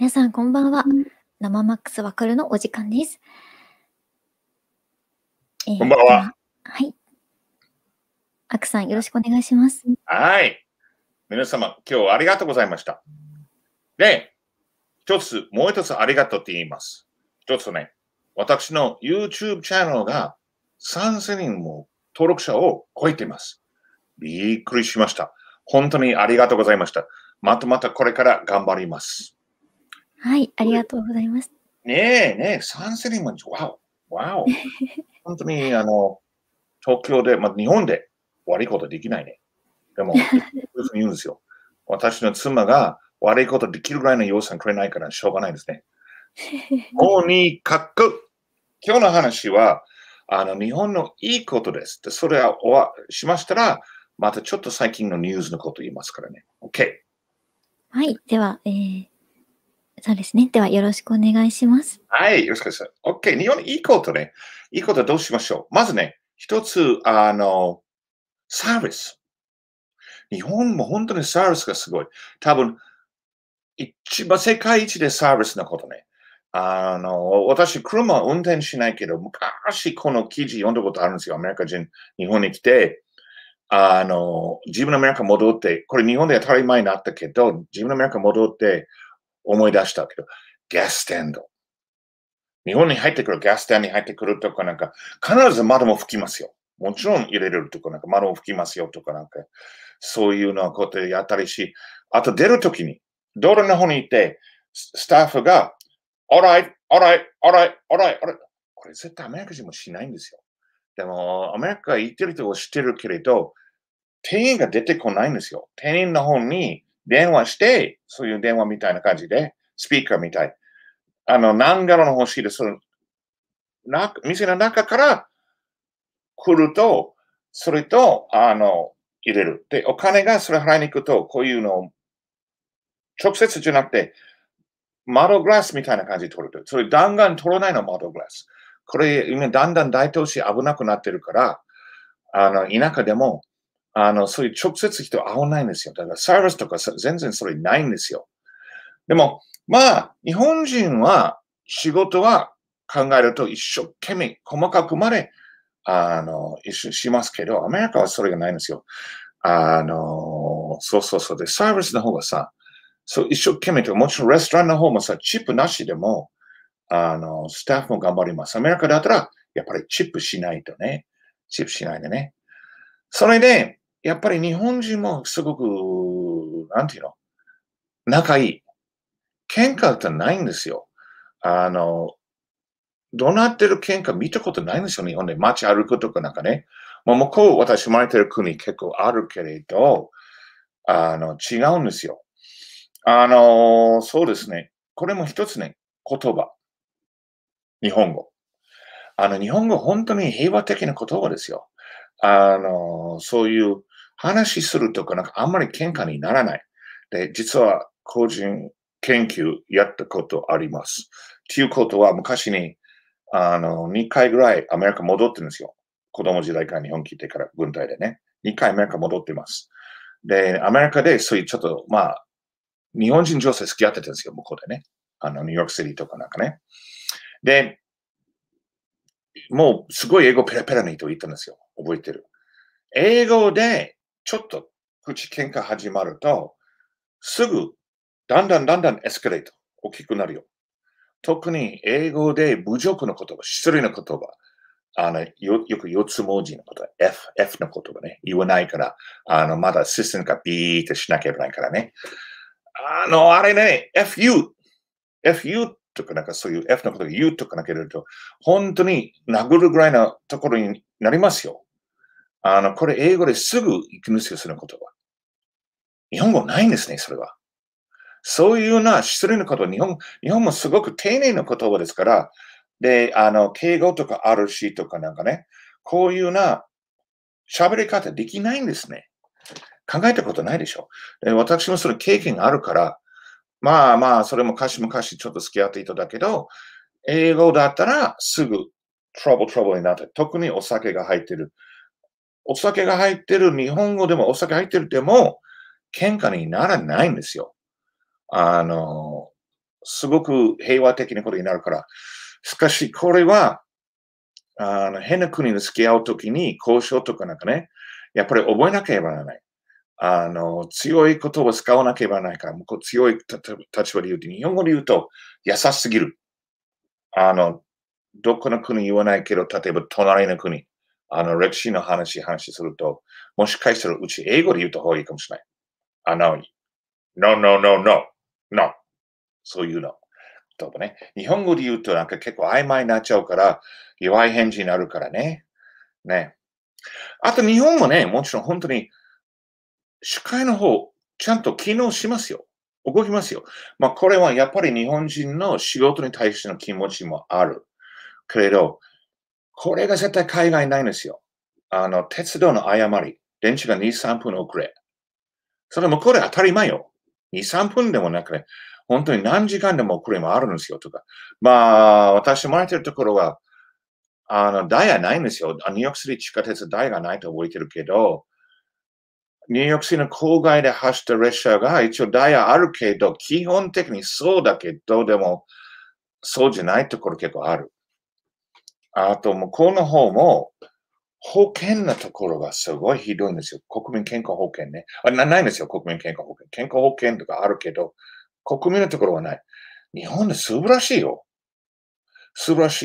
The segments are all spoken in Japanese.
皆さんこんばんは。生マックスわかるのお時間です。えー、こんばんは。はい。アクさんよろしくお願いします。はい。皆様、今日はありがとうございました。で、一つ、もう一つありがとうって言います。一つね、私の YouTube チャンネルが3000人も登録者を超えています。びっくりしました。本当にありがとうございました。またまたこれから頑張ります。はい、ありがとうございます。ねえ、ねえ、サンセリマンチ、わお、わお。本当に、あの、東京で、まあ、日本で悪いことできないね。でも、言うんですよ。私の妻が悪いことできるぐらいの予算くれないからしょうがないですね。とにかく、今日の話は、あの、日本のいいことです。で、それはおわしましたら、またちょっと最近のニュースのこと言いますからね。OK。はい。では、えー、そうですね。では、よろしくお願いします。はい、よろしくお願いします。OK、日本、いいことね。いいことはどうしましょう。まずね、一つ、あの、サービス。日本も本当にサービスがすごい。多分、一番世界一でサービスのことね。あの、私、車を運転しないけど、昔この記事読んだことあるんですよ。アメリカ人、日本に来て、あの、自分のアメリカ戻って、これ日本で当たり前になったけど、自分のアメリカ戻って、思い出したけど、ガススタンド。日本に入ってくる、ガスタンに入ってくるとかなんか、必ず窓も吹きますよ。もちろん入れるとか、なんか窓も吹きますよとか、なんか、そういうのはこうやってやったりし、あと出るときに、道路の方に行って、スタッフが、オライ、オライ、オライ、オライ、オライ。これ絶対アメリカ人もしないんですよ。でも、アメリカ行ってる人を知ってるけれど、店員が出てこないんですよ。店員の方に、電話して、そういう電話みたいな感じで、スピーカーみたい。あの、何柄ロの欲しいです。な店の中から来ると、それと、あの、入れる。で、お金がそれ払いに行くと、こういうのを、直接じゃなくて、窓グラスみたいな感じで取ると。それ弾丸取らないの、窓グラス。これ、今だんだん大都市危なくなってるから、あの、田舎でもあの、そういう直接人会わないんですよ。だからサービスとか全然それないんですよ。でも、まあ、日本人は仕事は考えると一生懸命細かくまで、あの、一緒しますけど、アメリカはそれがないんですよ。あの、そうそうそう。で、サービスの方がさ、そう、一生懸命とか、もちろんレストランの方もさ、チップなしでも、あの、スタッフも頑張ります。アメリカだったら、やっぱりチップしないとね。チップしないでね。それで、やっぱり日本人もすごく、なんていうの、仲いい。喧嘩ってないんですよ。あの、怒鳴ってる喧嘩見たことないんですよ、日本で。街歩くとかなんかね。まう向こう、私生まれてる国結構あるけれど、あの、違うんですよ。あの、そうですね。これも一つね、言葉。日本語。あの、日本語本当に平和的な言葉ですよ。あの、そういう、話するとか、なんかあんまり喧嘩にならない。で、実は個人研究やったことあります。っていうことは、昔に、あの、2回ぐらいアメリカ戻ってるんですよ。子供時代から日本来てから軍隊でね。2回アメリカ戻ってます。で、アメリカでそういうちょっと、まあ、日本人女性付き合ってたんですよ、向こうでね。あの、ニューヨークシティとかなんかね。で、もうすごい英語ペラペラにと言ったんですよ。覚えてる。英語でちょっと口喧嘩始まると、すぐ、だんだんだんだんエスカレート、大きくなるよ。特に英語で侮辱の言葉、失礼な言葉、あのよよく四つ文字のこと、F、F の言葉ね、言わないから、あのまだシステムがビーってしなきゃいけないからね。あの、あれね、FU、FU とかなんかそういう F のことを言うとかなければ、本当に殴るぐらいのところになりますよ。あの、これ英語ですぐ息抜きをする言葉。日本語ないんですね、それは。そういうな失礼なこと日本、日本もすごく丁寧な言葉ですから、で、あの、敬語とか RC とかなんかね、こういうな喋り方できないんですね。考えたことないでしょ。私もその経験があるから、まあまあ、それも昔々ちょっと付き合っていただけど、英語だったらすぐトラブルトラブルになって、特にお酒が入ってるお酒が入ってる、日本語でもお酒入ってるでも、喧嘩にならないんですよ。あの、すごく平和的なことになるから。しかし、これは、あの、変な国に付き合うときに、交渉とかなんかね、やっぱり覚えなければならない。あの、強い言葉を使わなければならないから、向こう強い立場で言うと、日本語で言うと、優しすぎる。あの、どこの国言わないけど、例えば隣の国。あの、歴史の話、話すると、もしかしたらうち英語で言った方がいいかもしれない。あのに。No, no, no, no, no. そういうの。言葉ね。日本語で言うとなんか結構曖昧になっちゃうから、弱い返事になるからね。ね。あと日本もね、もちろん本当に、司会の方、ちゃんと機能しますよ。動きますよ。まあこれはやっぱり日本人の仕事に対しての気持ちもある。けれど、これが絶対海外ないんですよ。あの、鉄道の誤り。電池が2、3分遅れ。それもこれ当たり前よ。2、3分でもなくて、本当に何時間でも遅れもあるんですよ、とか。まあ、私もらってるところは、あの、台はないんですよ。ニューヨークシリ地下鉄台がないと覚えてるけど、ニューヨークーの郊外で走った列車が一応ダイヤあるけど、基本的にそうだけど、でも、そうじゃないところ結構ある。あと、向こうの方も、保険のところがすごいひどいんですよ。国民健康保険ね。あなないんですよ、国民健康保険。健康保険とかあるけど、国民のところはない。日本で素晴らしいよ。素晴らし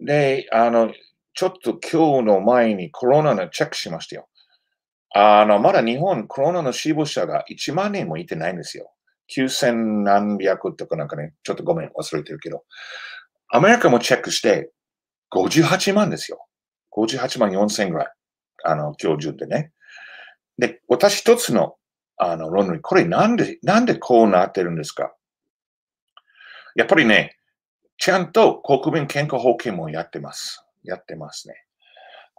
い。で、あの、ちょっと今日の前にコロナのチェックしましたよ。あの、まだ日本コロナの死亡者が1万人もいてないんですよ。9000何百とかなんかね、ちょっとごめん、忘れてるけど。アメリカもチェックして、58万ですよ。58万4千ぐらい。あの、今日中でね。で、私一つの、あの、論理、これなんで、なんでこうなってるんですかやっぱりね、ちゃんと国民健康保険もやってます。やってますね。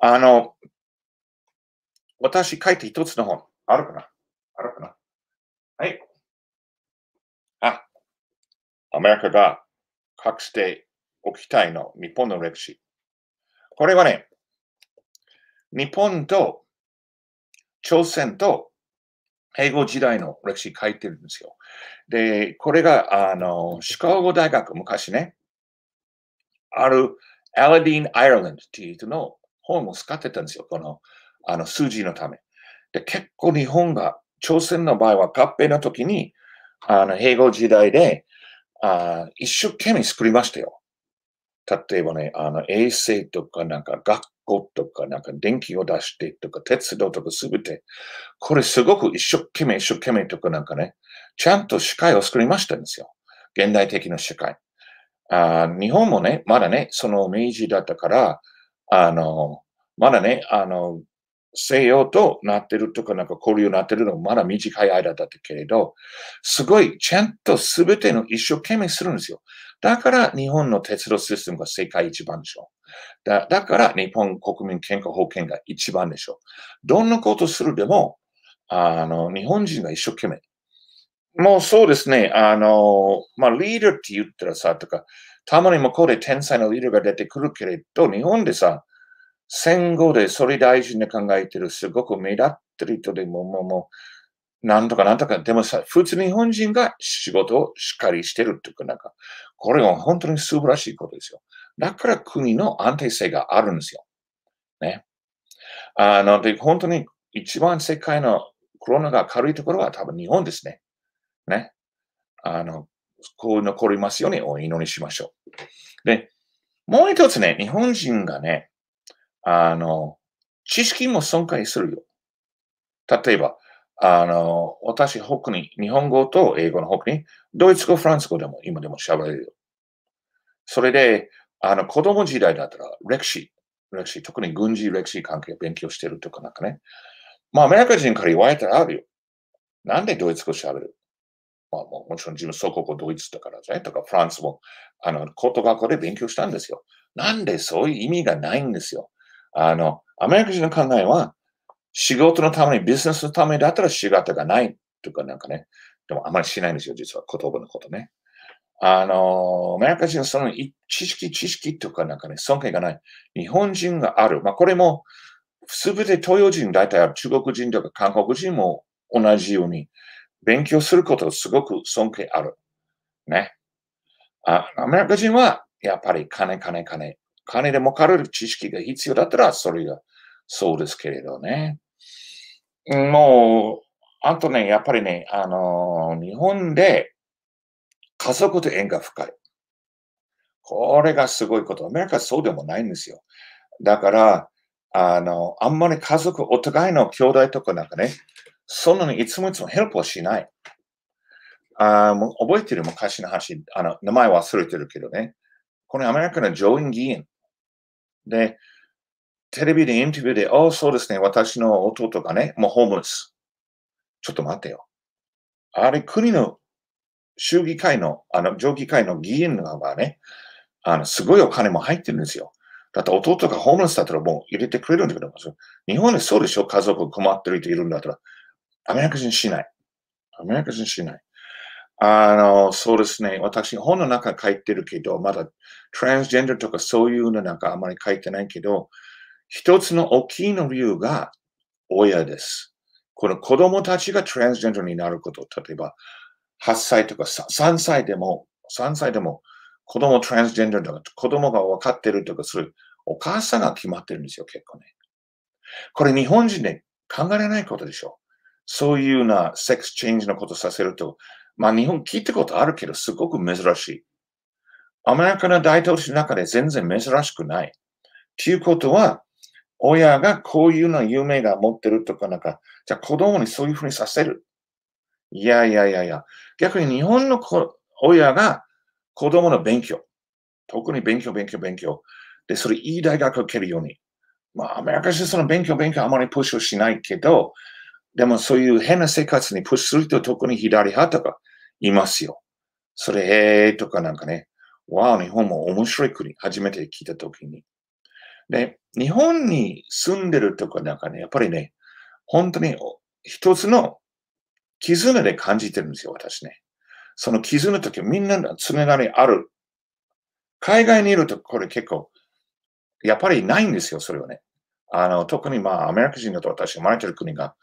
あの、私書いて一つの本。あるかなあるかなはい。あ、アメリカが隠して置きたいの、日本の歴史。これはね、日本と朝鮮と英語時代の歴史書いてるんですよ。で、これが、あの、シカゴ大学、昔ね、あるアラディン・アイルランドっていう人の本を使ってたんですよ。この、あの、数字のため。で、結構日本が、朝鮮の場合は合併の時に、あの、英語時代で、あ一生懸命作りましたよ。例えばね、あの、衛生とか、なんか学校とか、なんか電気を出してとか、鉄道とかすべて、これすごく一生懸命一生懸命とかなんかね、ちゃんと視会を作りましたんですよ。現代的な社会。あ日本もね、まだね、その明治だったから、あの、まだね、あの、西洋となってるとか、なんか交流になってるのもまだ短い間だったけれど、すごい、ちゃんと全ての一生懸命するんですよ。だから日本の鉄道システムが世界一番でしょ。だだから日本国民健康保険が一番でしょ。どんなことするでも、あの、日本人が一生懸命。もうそうですね、あの、まあ、リーダーって言ったらさ、とか、たまに向こうで天才のリーダーが出てくるけれど、日本でさ、戦後でそれ大事に考えてる、すごく目立ってる人でも、もう、もう、なんとかなんとか、でもさ、普通日本人が仕事をしっかりしてるっていうか、なんか、これは本当に素晴らしいことですよ。だから国の安定性があるんですよ。ね。あの、で、本当に一番世界のコロナが軽いところは多分日本ですね。ね。あの、こう残りますようにお祈りしましょう。で、もう一つね、日本人がね、あの、知識も損壊するよ。例えば、あの、私、他に、日本語と英語の他に、ドイツ語、フランス語でも、今でも喋れるよ。それで、あの、子供時代だったら、歴史、歴史、特に軍事歴史関係を勉強してるとかなんかね。まあ、アメリカ人から言われたらあるよ。なんでドイツ語喋るまあ、もちろん自分、祖国ドイツだからね、とか、フランスも、あの、高等学校で勉強したんですよ。なんでそういう意味がないんですよ。あの、アメリカ人の考えは、仕事のために、ビジネスのためだったら仕方がないとかなんかね、でもあまりしないんですよ、実は言葉のことね。あの、アメリカ人はその知識、知識とかなんかね、尊敬がない。日本人がある。まあ、これも、すべて東洋人、大体あ中国人とか韓国人も同じように、勉強することすごく尊敬ある。ね。あアメリカ人は、やっぱり金、金、金。金でもかる知識が必要だったら、それがそうですけれどね。もう、あとね、やっぱりね、あのー、日本で家族と縁が深い。これがすごいこと。アメリカはそうでもないんですよ。だから、あの、あんまり家族、お互いの兄弟とかなんかね、そんなにいつもいつもヘルプをしない。あもう覚えてる昔の話、あの、名前忘れてるけどね。このアメリカの上院議員、で、テレビでインタビューで、ああ、そうですね、私の弟がね、もうホームレス。ちょっと待ってよ。あれ、国の州議会の、あの、上議会の議員がね、あの、すごいお金も入ってるんですよ。だって弟がホームレスだったらもう入れてくれるんだけど、日本でそうでしょ家族困ってる人いるんだったら。アメリカ人しない。アメリカ人しない。あの、そうですね。私、本の中書いてるけど、まだ、トランスジェンダーとかそういうのなんかあまり書いてないけど、一つの大きいの理由が親です。この子供たちがトランスジェンダーになること、例えば、8歳とか 3, 3歳でも、3歳でも、子供トランスジェンダーとか、子供が分かってるとかする、お母さんが決まってるんですよ、結構ね。これ日本人で、ね、考えられないことでしょ。そういうなセックスチェンジのことさせると、まあ日本聞いたことあるけど、すごく珍しい。アメリカの大統領の中で全然珍しくない。ということは、親がこういうの夢が持ってるとかなんか、じゃあ子供にそういうふうにさせる。いやいやいやいや。逆に日本の親が子供の勉強。特に勉強、勉強、勉強。で、それいい大学を受けるように。まあ、アメリカ人その勉強、勉強あまりプッシュしないけど、でもそういう変な生活にプッシュすると特に左派とか、いますよ。それとかなんかね、わあ、日本も面白い国、初めて聞いたときに。で、日本に住んでるとかなんかね、やっぱりね、本当に一つの絆で感じてるんですよ、私ね。その絆の時みんな常なりある。海外にいるとこれ結構、やっぱりないんですよ、それはね。あの、特にまあ、アメリカ人だと私生まれてる国が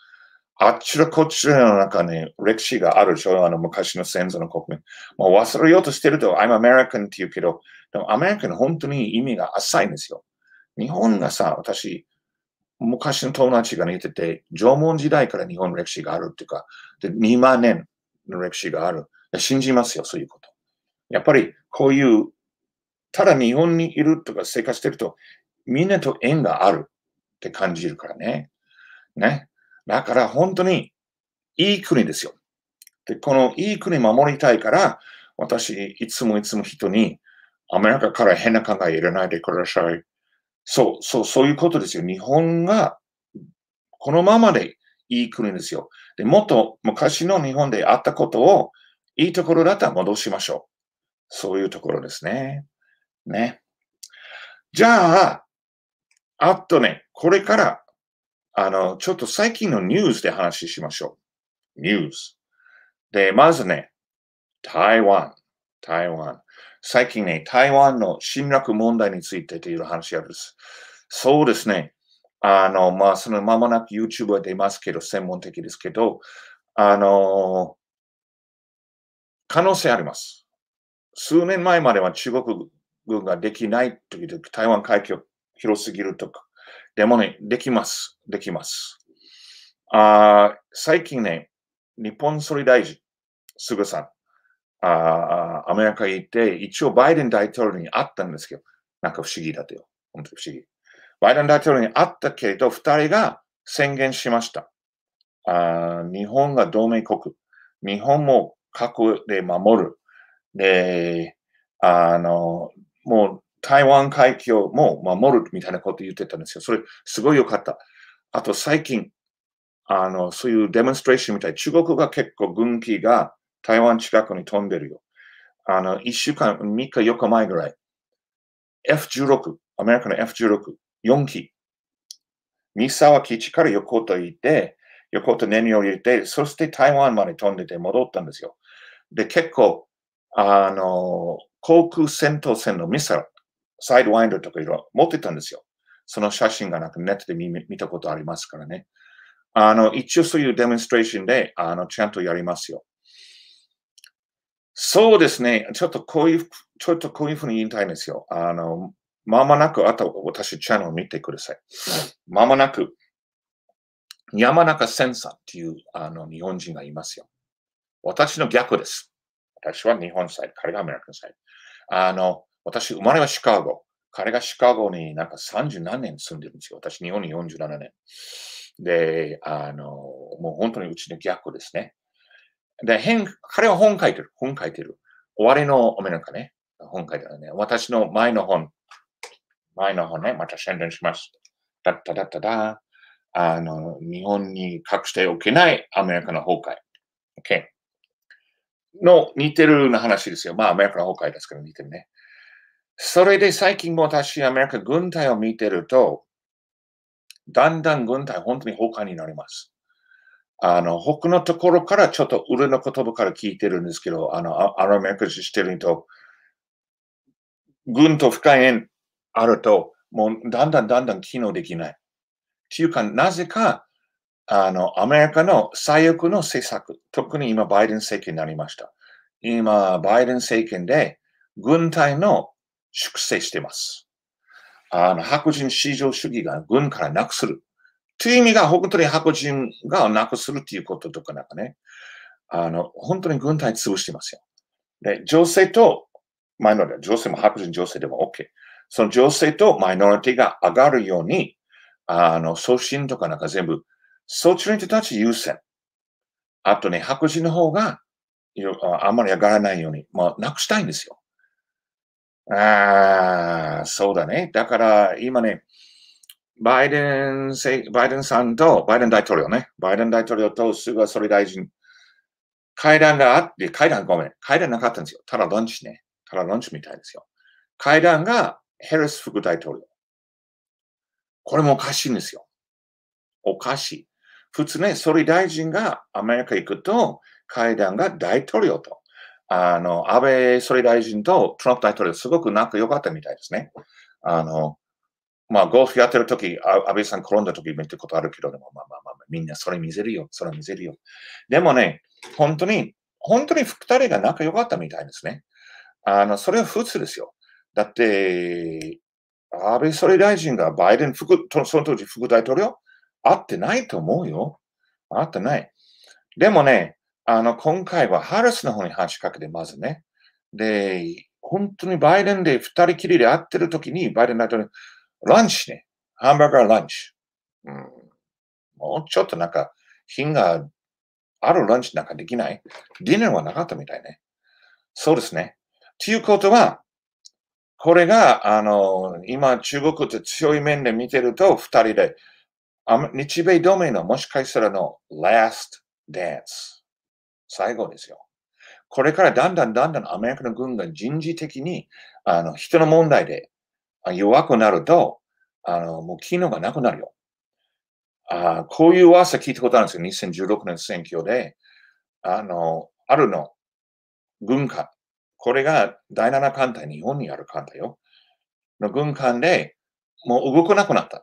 あちらこちらの中に歴史があるでしょあの昔の先祖の国民。もう忘れようとしてると、I'm American って言うけど、でもアメリカの本当に意味が浅いんですよ。日本がさ、私、昔の友達が似てて、縄文時代から日本の歴史があるっていうか、で2万年の歴史がある。信じますよ、そういうこと。やっぱりこういう、ただ日本にいるとか生活してると、みんなと縁があるって感じるからね。ね。だから本当にいい国ですよ。で、このいい国守りたいから、私、いつもいつも人に、アメリカから変な考え入れないでください。そう、そう、そういうことですよ。日本が、このままでいい国ですよ。で、もっと昔の日本であったことを、いいところだったら戻しましょう。そういうところですね。ね。じゃあ、あとね、これからあの、ちょっと最近のニュースで話しましょう。ニュース。で、まずね、台湾。台湾。最近ね、台湾の侵略問題についてという話あるんです。そうですね。あの、まあ、そのまもなく YouTube は出ますけど、専門的ですけど、あの、可能性あります。数年前までは中国軍ができないという、台湾海峡広すぎるとか、でもね、できます。できます。あ最近ね、日本総理大臣、すぐさん、あアメリカに行って、一応バイデン大統領に会ったんですけど、なんか不思議だとよ。本当に不思議。バイデン大統領に会ったけれど、二人が宣言しました。あ日本が同盟国。日本も核で守る。で、あの、もう台湾海峡も守るみたいなこと言ってたんですよ。それ、すごい良かった。あと、最近、あの、そういうデモンストレーションみたい。中国が結構軍機が台湾近くに飛んでるよ。あの、一週間、3日、4日前ぐらい。F16、アメリカの F16、4機。三沢基地から横と行って、横と燃料を入れて、そして台湾まで飛んでて戻ったんですよ。で、結構、あの、航空戦闘船のミサイル、サイドワインドとかいろいろ持ってたんですよ。その写真がなんかネットで見見たことありますからね。あの、一応そういうデモンストレーションで、あの、ちゃんとやりますよ。そうですね。ちょっとこういう、ちょっとこういうふうに言いたいんですよ。あの、まもなく、あと私、チャンネルを見てください。まもなく、山中センサっていうあの日本人がいますよ。私の逆です。私は日本サイド、彼がアメリカンサイド。あの、私、生まれはシカゴ。彼がシカゴになんか30何年住んでるんですよ。私、日本に47年。で、あの、もう本当にうちの逆ですね。で、変、彼は本書いてる。本書いてる。終わりのおめなんかね。本書いてるね。私の前の本。前の本ね。また宣伝します。だっただっただ。あの、日本に隠しておけないアメリカの崩壊。OK。の似てるな話ですよ。まあ、アメリカの崩壊ですけど似てるね。それで最近も私、アメリカ軍隊を見てると、だんだん軍隊本当に他になります。あの、他のところからちょっと裏の言葉から聞いてるんですけど、あの、アロメクシしてると、軍と深い縁あると、もうだんだんだんだん機能できない。っていうか、なぜか、あの、アメリカの左翼の政策、特に今バイデン政権になりました。今、バイデン政権で、軍隊の粛清しています。あの、白人至上主義が軍からなくする。という意味が、本当に白人がなくするっていうこととかなんかね、あの、本当に軍隊潰してますよ。で、女性とマイノリティ、女性も白人女性でも OK。その女性とマイノリティが上がるように、あの、送信とかなんか全部、そっちの人たち優先。あとね、白人の方が、あんまり上がらないように、まあ、なくしたいんですよ。ああ、そうだね。だから、今ね、バイデン、バイデンさんと、バイデン大統領ね、バイデン大統領と菅総理大臣、会談があって、会談ごめん、会談なかったんですよ。ただランチね。ただランチみたいですよ。会談がヘルス副大統領。これもおかしいんですよ。おかしい。普通ね、総理大臣がアメリカ行くと、会談が大統領と。あの、安倍総理大臣とトランプ大統領、すごく仲良かったみたいですね。あの、まあ、ゴルフやってるとき、安倍さん転んだとき見たことあるけど、でも、まあまあまあ、みんなそれ見せるよ、それ見せるよ。でもね、本当に、本当に二人が仲良かったみたいですね。あの、それは普通ですよ。だって、安倍総理大臣がバイデン副、その当時副大統領、会ってないと思うよ。会ってない。でもね、あの、今回はハラスの方に話しかけて、まずね。で、本当にバイデンで二人きりで会ってる時に、バイデン大統領、ランチね。ハンバーガーランチ。うん、もうちょっとなんか、品があるランチなんかできないディナーはなかったみたいね。そうですね。ということは、これが、あの、今、中国って強い面で見てると、二人で、日米同盟のもしかしたらの last dance。最後ですよ。これからだんだんだんだんアメリカの軍が人事的に、あの、人の問題で弱くなると、あの、もう機能がなくなるよ。あこういう噂聞いたことあるんですよ。2016年選挙で、あの、あるの、軍艦。これが第7艦隊、日本にある艦隊よ。の軍艦で、もう動かなくなった。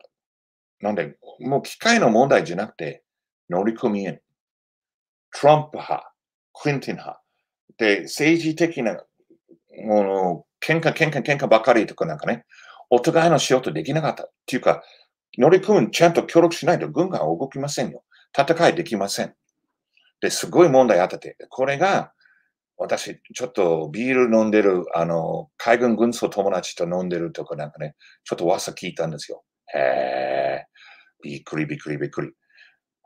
なんで、もう機械の問題じゃなくて、乗り込みへ。トランプ派。クリンティン派。で、政治的なもの、喧嘩、喧嘩、喧嘩ばかりとかなんかね、お互いの仕事できなかった。っていうか、乗組員ちゃんと協力しないと軍が動きませんよ。戦いできません。で、すごい問題あってて、これが、私、ちょっとビール飲んでる、あの、海軍軍曹友達と飲んでるとかなんかね、ちょっと噂聞いたんですよ。へえ、びっくりびっくりびっくり。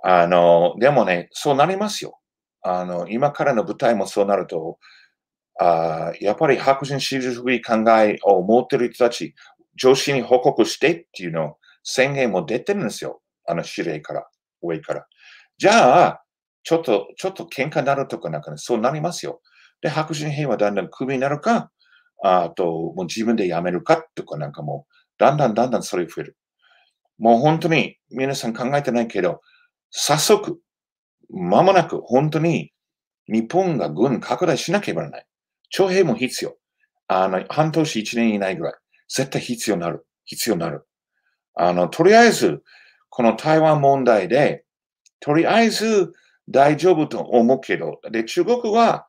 あの、でもね、そうなりますよ。あの、今からの舞台もそうなると、あやっぱり白人主義主義考えを持ってる人たち、上司に報告してっていうの宣言も出てるんですよ。あの指令から、上から。じゃあ、ちょっと、ちょっと喧嘩になるとかなんかね、そうなりますよ。で、白人兵はだんだんクビになるか、あと、もう自分で辞めるかとかなんかもう、だんだんだんだんそれ増える。もう本当に皆さん考えてないけど、早速、まもなく本当に日本が軍拡大しなければならない。徴兵も必要。あの、半年一年以内ぐらい。絶対必要になる。必要になる。あの、とりあえず、この台湾問題で、とりあえず大丈夫と思うけど、で、中国は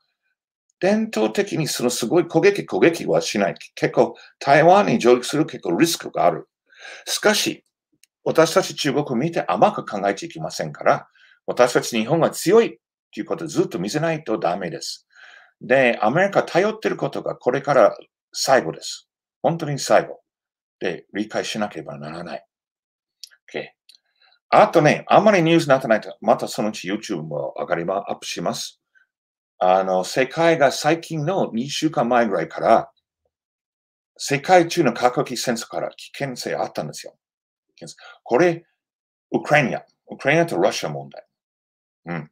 伝統的にそのすごい攻撃、攻撃はしない。結構、台湾に上陸する結構リスクがある。しかし、私たち中国を見て甘く考えていきませんから、私たち日本が強いっていうことをずっと見せないとダメです。で、アメリカ頼ってることがこれから最後です。本当に最後。で、理解しなければならない。OK。あとね、あんまりニュースになってないと、またそのうち YouTube も上がりま、アップします。あの、世界が最近の2週間前ぐらいから、世界中の核兵器戦争から危険性あったんですよ。これ、ウクライナ。ウクライナとロシア問題。うん。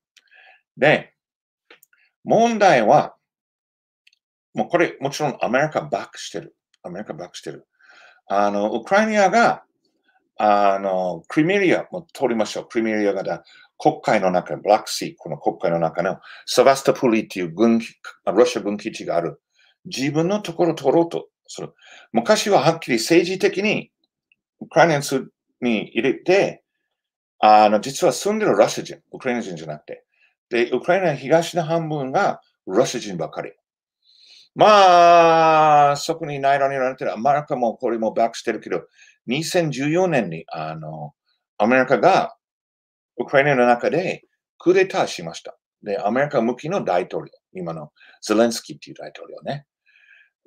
で、問題は、もうこれ、もちろんアメリカバックしてる。アメリカバックしてる。あの、ウクライナが、あの、クリミリアも通りましょう。クリミリアが国会の中、ブラックシー、この国会の中のサバスタプリっていう軍、ロシア軍基地がある。自分のところを取ろうとする。昔ははっきり政治的にウクライナに入れて、あの、実は住んでるロシア人、ウクライナ人じゃなくて、で、ウクライナ東の半分がロシア人ばかり。まあ、そこに内乱になってる、アメリカもこれもバックしてるけど、2014年に、あの、アメリカがウクライナの中でクーデターしました。で、アメリカ向きの大統領、今のゼレンスキーっていう大統領ね。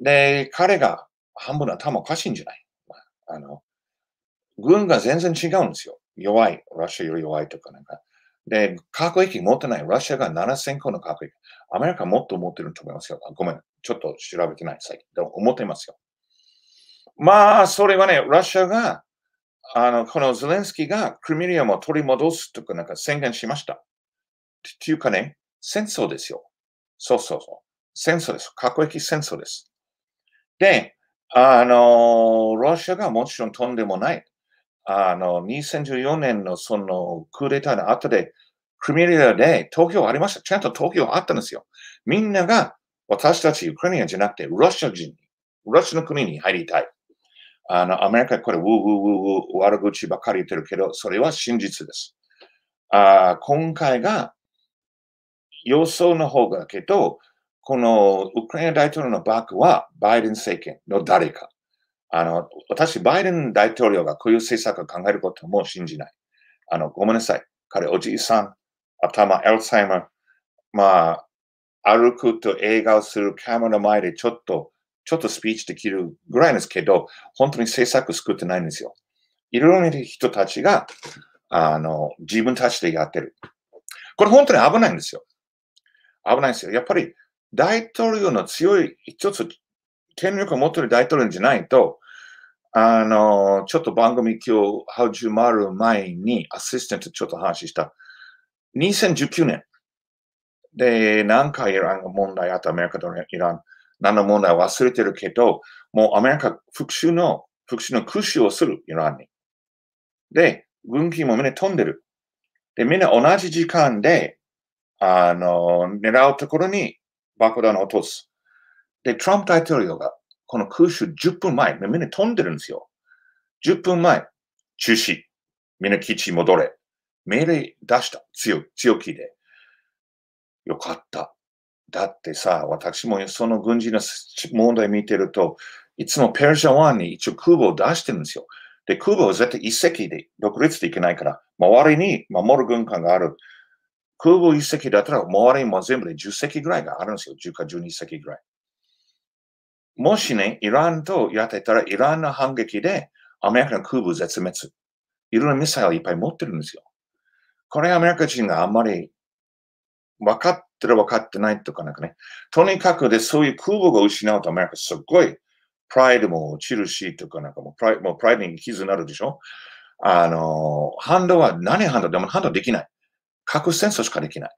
で、彼が半分の頭おかしいんじゃないあの、軍が全然違うんですよ。弱い、ロシアより弱いとかなんか。で、核兵器持ってない、ロシアが7000個の核兵器。アメリカもっと持ってると思いますよ。ごめん、ちょっと調べてない、最近。でも思ってますよ。まあ、それはね、ロシアが、あの、このゼレンスキーがクリミリアも取り戻すとかなんか宣言しました。っていうかね、戦争ですよ。そうそうそう。戦争です。核兵器戦争です。で、あの、ロシアがもちろんとんでもない。あの、2014年のそのクーデターの後で、クリミアで東京ありました。ちゃんと東京あったんですよ。みんなが私たちウクライナじゃなくてロシア人に、ロシアの国に入りたい。あの、アメリカこれ、ウーウーウーウー悪口ばかり言ってるけど、それは真実です。あ今回が予想の方がけど、このウクライナ大統領のバックはバイデン政権の誰か。あの、私、バイデン大統領がこういう政策を考えることも信じない。あの、ごめんなさい。彼、おじいさん、頭、アルツハイマー、まあ、歩くと映画をするカメラの前でちょっと、ちょっとスピーチできるぐらいですけど、本当に政策作ってないんですよ。いろいろな人たちが、あの、自分たちでやってる。これ本当に危ないんですよ。危ないんですよ。やっぱり、大統領の強い、一つ、権力を持っている大統領じゃないと、あの、ちょっと番組今日始まる前にアシスタントちょっと話した。2019年で何回イランが問題あったアメリカとイラン。何の問題忘れてるけど、もうアメリカ復讐の、復讐の空襲をする、イランに。で、軍機もみんな飛んでる。で、みんな同じ時間で、あの、狙うところに爆弾を落とす。で、トランプ大統領がこの空襲10分前、みんな飛んでるんですよ。10分前、中止。みんな基地戻れ。命令出した。強、強気で。よかった。だってさ、私もその軍事の問題見てると、いつもペルシャ湾に一応空母を出してるんですよ。で、空母は絶対一隻で独立できないから、周りに守る軍艦がある。空母一隻だったら、周りにも全部で10隻ぐらいがあるんですよ。10か12隻ぐらい。もしね、イランとやってたら、イランの反撃で、アメリカの空母絶滅。いろんなミサイルいっぱい持ってるんですよ。これアメリカ人があんまり分かってる分かってないとかなんかね。とにかくで、そういう空母が失うとアメリカすっごいプライドも落ちるしとかなんかもうプライもうプライドに傷になるでしょあの、反動は何反動でも反動できない。核戦争しかできない。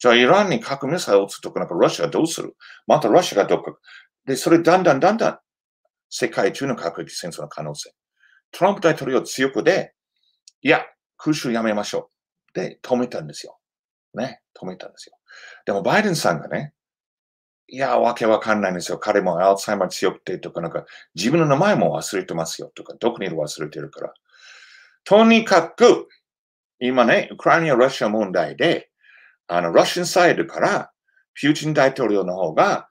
じゃあイランに核ミサイルを撃つとかなんかロシアはどうするまたロシアがどっかで、それだんだんだんだん世界中の核兵器戦争の可能性。トランプ大統領強くで、いや、空襲やめましょう。で、止めたんですよ。ね、止めたんですよ。でも、バイデンさんがね、いや、わけわかんないんですよ。彼もアルツハイマー強くてとか、なんか、自分の名前も忘れてますよとか、どこにいる忘れてるから。とにかく、今ね、ウクライナ、ロシア問題で、あの、ロシアンサイドから、プーチン大統領の方が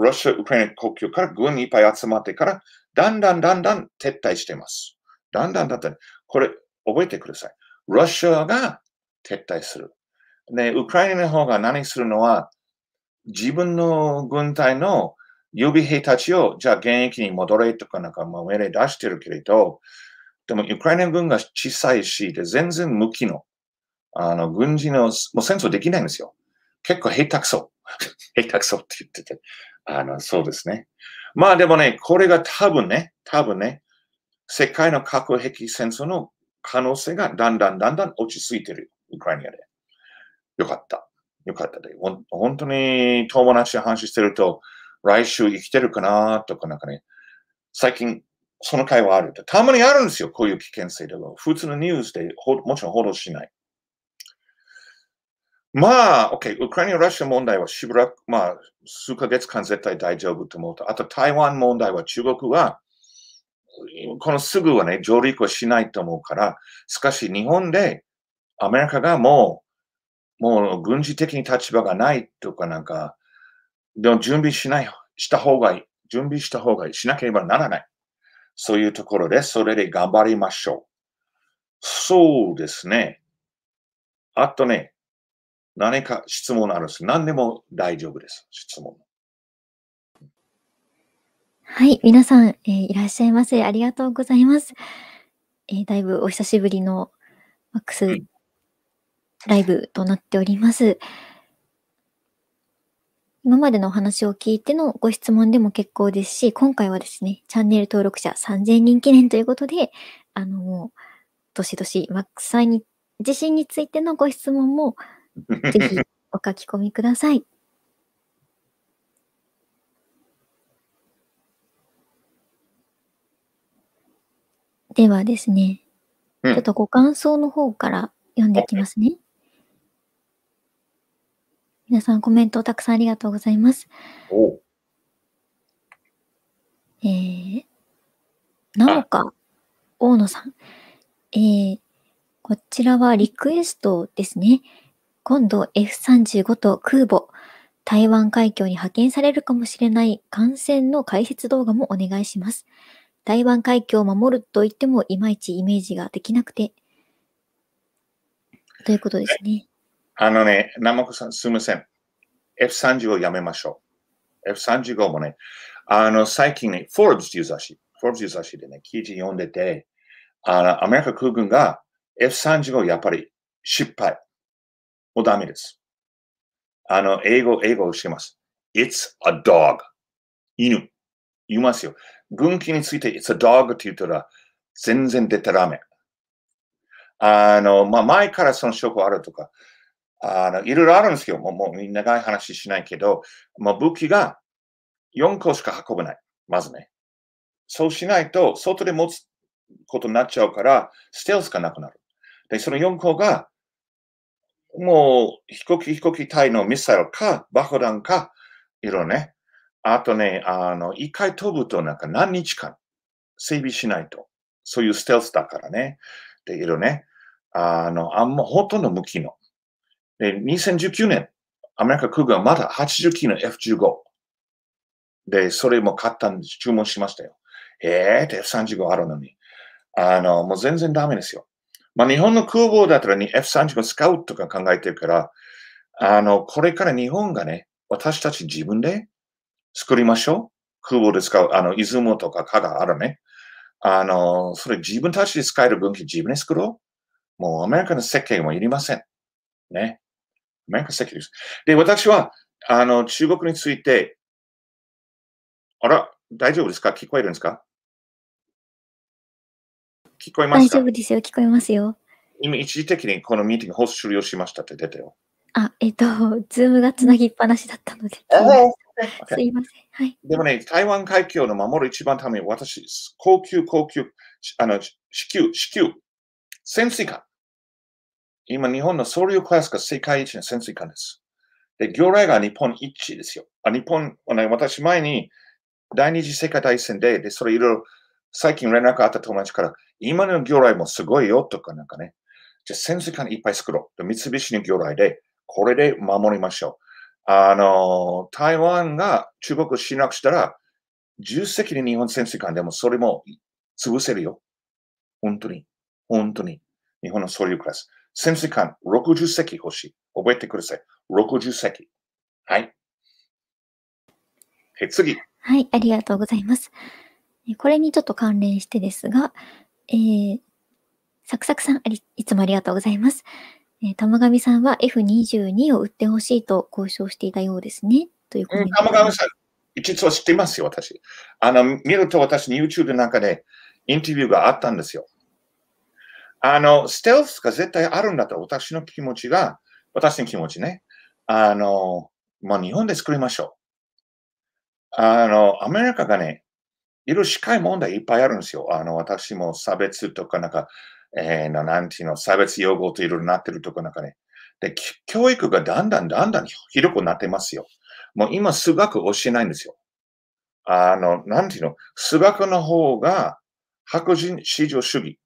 ロシア・ウクライナ国境から軍いっぱい集まってから、だんだんだんだん撤退しています。だんだんだんだん、これ覚えてください。ロシアが撤退する。で、ウクライナの方が何するのは、自分の軍隊の予備兵たちを、じゃあ現役に戻れとかなんか命令出してるけれど、でもウクライナ軍が小さいし、で全然無機の、あの、軍事の、もう戦争できないんですよ。結構下手くそ。下手くそって言ってて。あの、そうですね。まあでもね、これが多分ね、多分ね、世界の核兵器戦争の可能性がだんだんだんだん落ち着いてる、ウクライナで。よかった。よかったで。本当に友達と話してると、来週生きてるかなとかなんかね、最近その会話あると。たまにあるんですよ、こういう危険性でも。普通のニュースでもちろん報道しない。まあ、OK、ウクライナ・ロシア問題はしばらく、まあ、数ヶ月間絶対大丈夫と思うと、あと台湾問題は中国は、このすぐはね、上陸はしないと思うから、しかし日本でアメリカがもう、もう軍事的に立場がないとかなんか、でも準備しない、した方がいい、準備した方がいい、しなければならない。そういうところで、それで頑張りましょう。そうですね。あとね、何か質問あるんです。何でも大丈夫です。質問。はい、皆さん、えー、いらっしゃいませ。ありがとうございます。えー、だいぶお久しぶりのマックスライブとなっております。今までのお話を聞いてのご質問でも結構ですし、今回はですね、チャンネル登録者3000人記念ということで、あの、もう、どしマックスさんに、自身についてのご質問も ぜひお書き込みください。ではですね、ちょっとご感想の方から読んでいきますね。皆さんコメントをたくさんありがとうございます。おえー、なおか、大野さん。えー、こちらはリクエストですね。今度 F35 と空母、台湾海峡に派遣されるかもしれない艦船の解説動画もお願いします。台湾海峡を守ると言ってもいまいちイメージができなくて。ということですね。あのね、南木さん、すみません。F35 をやめましょう。F35 もね、あの、最近ね、フォーブスという雑誌、フォーブスという雑誌でね、記事読んでて、あの、アメリカ空軍が F35 やっぱり失敗。もうダメです。あの、英語、英語をしてます。It's a dog. 犬。言いますよ。軍記について It's a dog って言ったら、全然出タらめ。あの、まあ、前からその証拠あるとか、あの、いろいろあるんですよ。もう、もう、みんな長い話しないけど、まあ、武器が4個しか運べない。まずね。そうしないと、外で持つことになっちゃうから、ステルスがなくなる。で、その4個が、もう飛行機飛行機体のミサイルか爆弾か、いろね。あとね、あの、一回飛ぶとなんか何日間整備しないと。そういうステルスだからね。で、いろね。あの、あんま、ほとんど無機能。で、2019年、アメリカ空軍はまだ80機の F15。で、それも買ったんで、注文しましたよ。えーって F35 あるのに。あの、もう全然ダメですよ。まあ、日本の空母だったらに F35 スカウトか考えてるから、あの、これから日本がね、私たち自分で作りましょう。空母で使う、あの、出雲とか加があるね。あの、それ自分たちで使える分岐自分で作ろう。もうアメリカの設計もいりません。ね。アメリカ設計です。で、私は、あの、中国について、あら、大丈夫ですか聞こえるんですか聞こえます大丈夫ですよ、聞こえますよ。今、一時的にこのミーティングホス終了しましたって出てよ。あ、えっ、と、ズームがつなぎっぱなしだったので。すいません。はい。でもね、台湾海峡の守る一番ために私、高級、高級、あの、支給、支給、潜水艦。今、日本の総領クラスが世界一の潜水艦です。で、魚雷が日本一ですよ。あ日本、私前に第二次世界大戦で、で、それいろいろ最近連絡あった友達から、今の魚雷もすごいよとかなんかね。じゃ潜水艦いっぱい作ろう。三菱の魚雷で、これで守りましょう。あの、台湾が中国を侵略したら、10隻で日本潜水艦でもそれも潰せるよ。本当に。本当に。日本のそういうクラス。潜水艦60隻欲しい。覚えてください。60隻。はい。次。はい、ありがとうございます。これにちょっと関連してですが、えー、サクサクさんあり、いつもありがとうございます。えー、玉上さんは F22 を売ってほしいと交渉していたようですね。というこ玉上さん、実は知ってますよ、私。あの、見ると私、YouTube の中でインタビューがあったんですよ。あの、ステルスが絶対あるんだと、私の気持ちが、私の気持ちね。あの、まあ、日本で作りましょう。あの、アメリカがね、いろい社会問題いっぱいあるんですよ。あの、私も差別とか、なんか、えー、なんていうの、差別用語といろいろなってるとか、なんかね。で、教育がだんだんだんだん広くなってますよ。もう今、数学教えないんですよ。あの、なんていうの、数学の方が白人至上主義。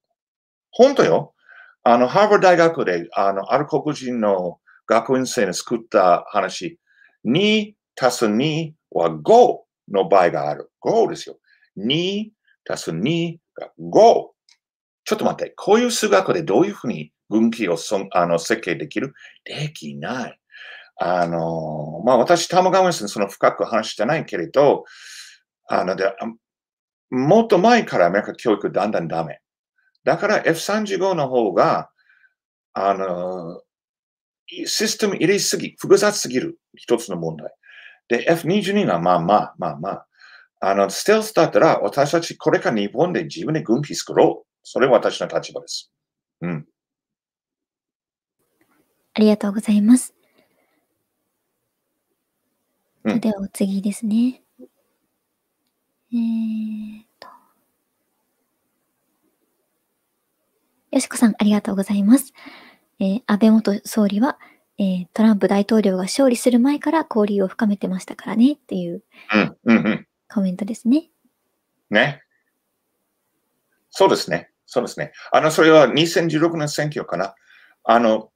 本当よ。あの、ハーバー大学で、あの、ある黒人の学院生に作った話、2たす2は5の場合がある。5ですよ。2足す2が5。ちょっと待って、こういう数学でどういうふうに分岐をそあの設計できるできない。あの、まあ、私、タまモガウスにその深く話してないけれど、あので、もっと前からアメリカ教育だんだんダメ。だから F35 の方が、あの、システム入れすぎ、複雑すぎる、一つの問題。で、F22 がまあまあ、まあまあ。あの、ステルスだったら、私たちこれから日本で自分で軍費作ろう。それは私の立場です。うん。ありがとうございます。うん、では、お次ですね。えー、と。よしこさん、ありがとうございます。えー、安倍元総理は、えー、トランプ大統領が勝利する前から交流を深めてましたからね、っていう。うん、うん、うん。コメントですね。ね。そうですね。そうですね。あの、それは2016年選挙かな。あの、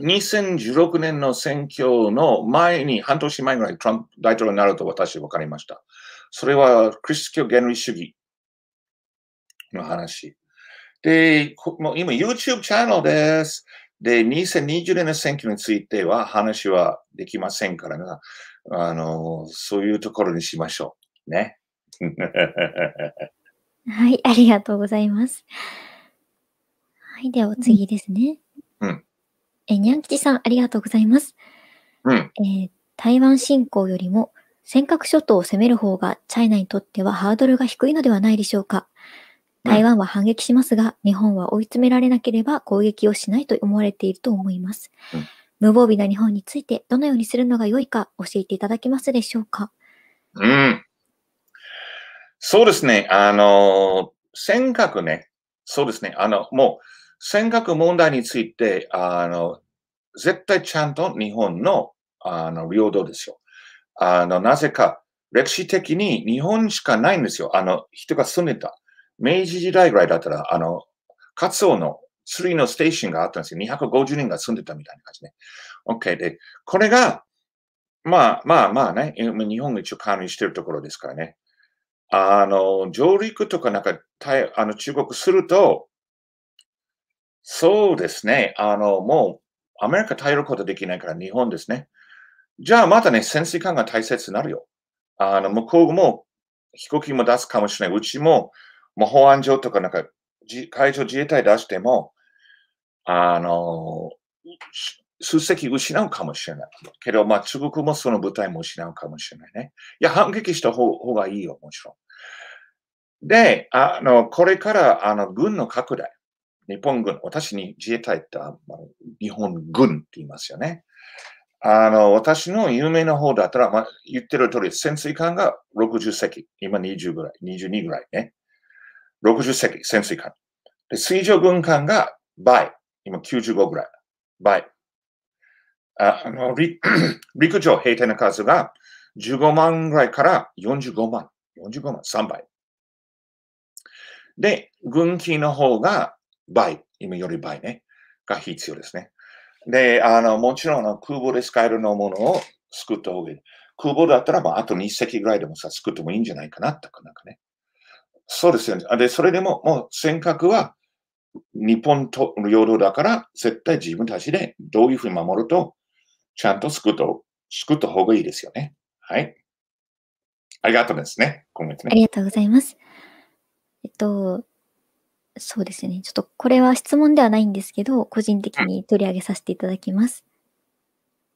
2016年の選挙の前に、半年前ぐらいトランプ大統領になると私分かりました。それはクリスト教原理主義の話。で、もう今 YouTube チャンネルです。で、2020年の選挙については話はできませんからね。あの、そういうところにしましょう。ね。はい、ありがとうございます。はい、ではお次ですね。うん。え、にゃんきちさん、ありがとうございます。うん。えー、台湾侵攻よりも、尖閣諸島を攻める方が、チャイナにとってはハードルが低いのではないでしょうか。台湾は反撃しますが、日本は追い詰められなければ攻撃をしないと思われていると思います。うん、無防備な日本について、どのようにするのが良いか教えていただけますでしょうか。うん。そうですね。あの、尖閣ね。そうですね。あの、もう、尖閣問題について、あの、絶対ちゃんと日本の、あの、領土ですよ。あの、なぜか、歴史的に日本しかないんですよ。あの、人が住んでた。明治時代ぐらいだったら、あの、カツオの釣りのステーションがあったんですよ。250人が住んでたみたいな感じね。OK。で、これが、まあまあまあね、日本が一応管理してるところですからね。あの、上陸とかなんか、あの中国すると、そうですね、あの、もう、アメリカ耐えることできないから日本ですね。じゃあまたね、潜水艦が大切になるよ。あの、向こうも飛行機も出すかもしれない。うちも、もう保安庁とかなんか、海上自衛隊出しても、あの、数隻失うかもしれない。けど、まあ、中国もその部隊も失うかもしれないね。いや、反撃した方がいいよ、もちろん。で、あの、これから、あの、軍の拡大。日本軍、私に自衛隊って、日本軍って言いますよね。あの、私の有名な方だったら、まあ、言ってる通り、潜水艦が60隻。今20ぐらい、22ぐらいね。60隻、潜水艦。で、水上軍艦が倍。今95ぐらい。倍。あの、陸上兵隊の数が15万ぐらいから45万。45万、3倍。で、軍機の方が倍、今より倍ね、が必要ですね。で、あの、もちろん空母で使えるのものを作った方がいい。空母だったら、まあ、あと2隻ぐらいでもさ、作ってもいいんじゃないかな、とかなんかね。そうですよね。で、それでも、もう尖閣は日本と領土だから、絶対自分たちでどういうふうに守ると、ちゃんと救った、作った方がいいですよね。はい。ありがとうですね。今月ね。ありがとうございます。えっと、そうですね。ちょっとこれは質問ではないんですけど、個人的に取り上げさせていただきます。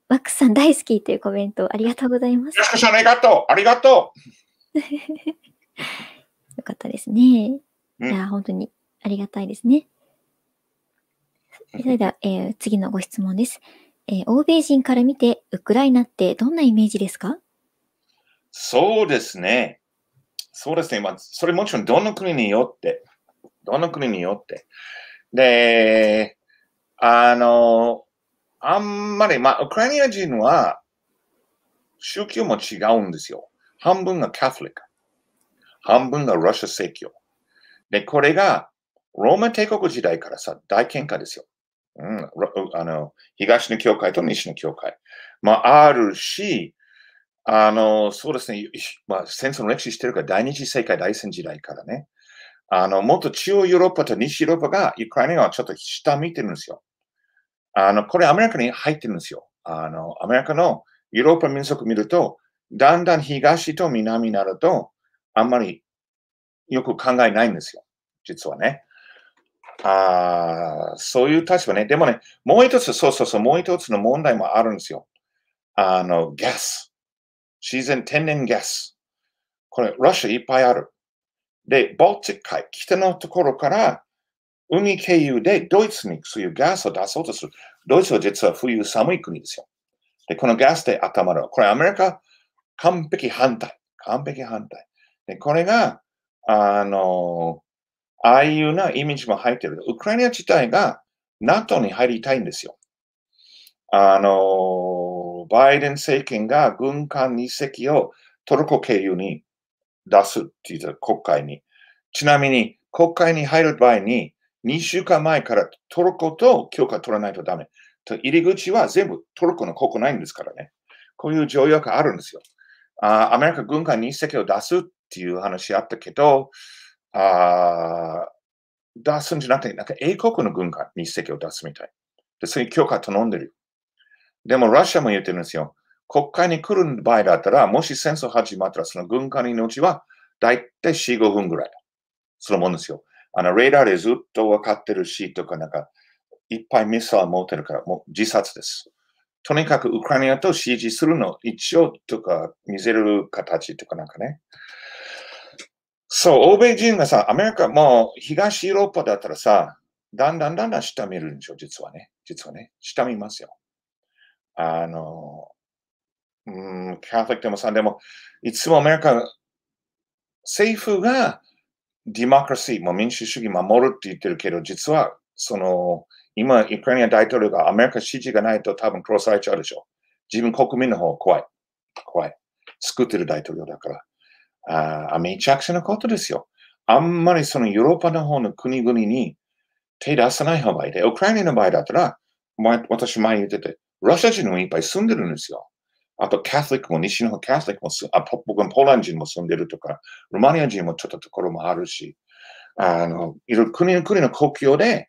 ワックさん大好きというコメントありがとうございます。よしありがとうありがとう よかったですね。いや、本当にありがたいですね。それでは、えー、次のご質問です、えー、欧米人から見て、ウクライナってどんなイメージですかそうですね。そうですね。まあ、それもちろんどの国によって、どの国によって。で、あの、あんまり、まあ、ウクライナ人は宗教も違うんですよ。半分がカトリック。半分がロシア正教。で、これがローマ帝国時代からさ、大喧嘩ですよ。うん、あの東の教会と西の教会。まあ、あるし、あの、そうですね。まあ、戦争の歴史してるから、第二次世界大戦時代からね。あの、もっと中央ヨーロッパと西ヨーロッパが、ウクライナはちょっと下見てるんですよ。あの、これアメリカに入ってるんですよ。あの、アメリカのヨーロッパ民族見ると、だんだん東と南になると、あんまりよく考えないんですよ。実はね。あそういう立場ね。でもね、もう一つ、そうそうそう、もう一つの問題もあるんですよ。あの、ガス。自然天然ガス。これ、ロシアいっぱいある。で、ボルティック海、北のところから海経由でドイツにそういうガスを出そうとする。ドイツは実は冬寒い国ですよ。で、このガスで温まる。これアメリカ完璧反対。完璧反対。で、これが、あの、ああいうなイメージも入ってる。ウクライナ自体が NATO に入りたいんですよ。あの、バイデン政権が軍艦2隻をトルコ経由に出すって言った国会に。ちなみに、国会に入る場合に、2週間前からトルコと許可取らないとダメ。入り口は全部トルコの国内ですからね。こういう条約があるんですよ。あアメリカ軍艦2隻を出すっていう話あったけど、あ出すんじゃなくて、なんか英国の軍艦に隻を出すみたい。で、それに許可頼んでる。でも、ロシアも言ってるんですよ。国会に来る場合だったら、もし戦争始まったら、その軍艦の命は、だいたい4、5分ぐらい。そのもんですよ。あの、レーダーでずっと分かってるし、とか、なんか、いっぱいミサイル持ってるから、もう自殺です。とにかくウクライナと支持するの一応とか見せる形とかなんかね。そう、欧米人がさ、アメリカも東ヨーロッパだったらさ、だんだんだんだん下見るんでしょ、実はね。実はね、下見ますよ。あの、うん、カトリックでもさ、でも、いつもアメリカ、政府がディマクラシー、もう民主主義守るって言ってるけど、実は、その、今、ウクライナ大統領がアメリカ支持がないと多分殺されちゃうでしょ。自分国民の方怖い。怖い。作ってる大統領だから。あめちゃくちゃなことですよ。あんまりそのヨーロッパの方の国々に手出さない方がいいで、ウクライナの場合だったら、私前言ってて、ロシア人もいっぱい住んでるんですよ。あと、カトリックも、西の方、カトリックもあ、僕はポーラン人も住んでるとか、ルマニア人もちょっとところもあるし、あの、いろいろ国の国の国境で、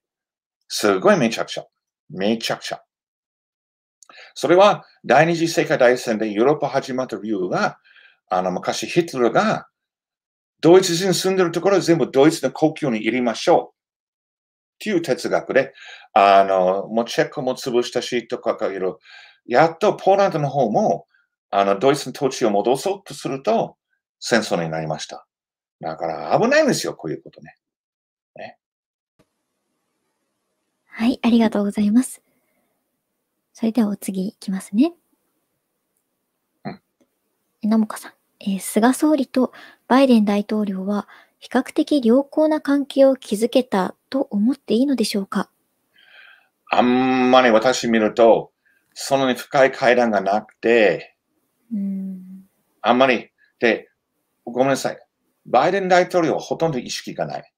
すごいめちゃくちゃ。めちゃくちゃ。それは、第二次世界大戦でヨーロッパ始まった理由が、あの、昔ヒトラーが、ドイツ人住んでるところ全部ドイツの国境に入りましょうっていう哲学で、あの、もうチェックも潰したしとかかけど、やっとポーランドの方も、あの、ドイツの土地を戻そうとすると、戦争になりました。だから危ないんですよ、こういうことね。ねはい、ありがとうございます。それではお次いきますね。うん。なもかさん、えー、菅総理とバイデン大統領は比較的良好な関係を築けたと思っていいのでしょうかあんまり私見ると、そんなに深い階段がなくて、うん、あんまり、で、ごめんなさい。バイデン大統領はほとんど意識がない。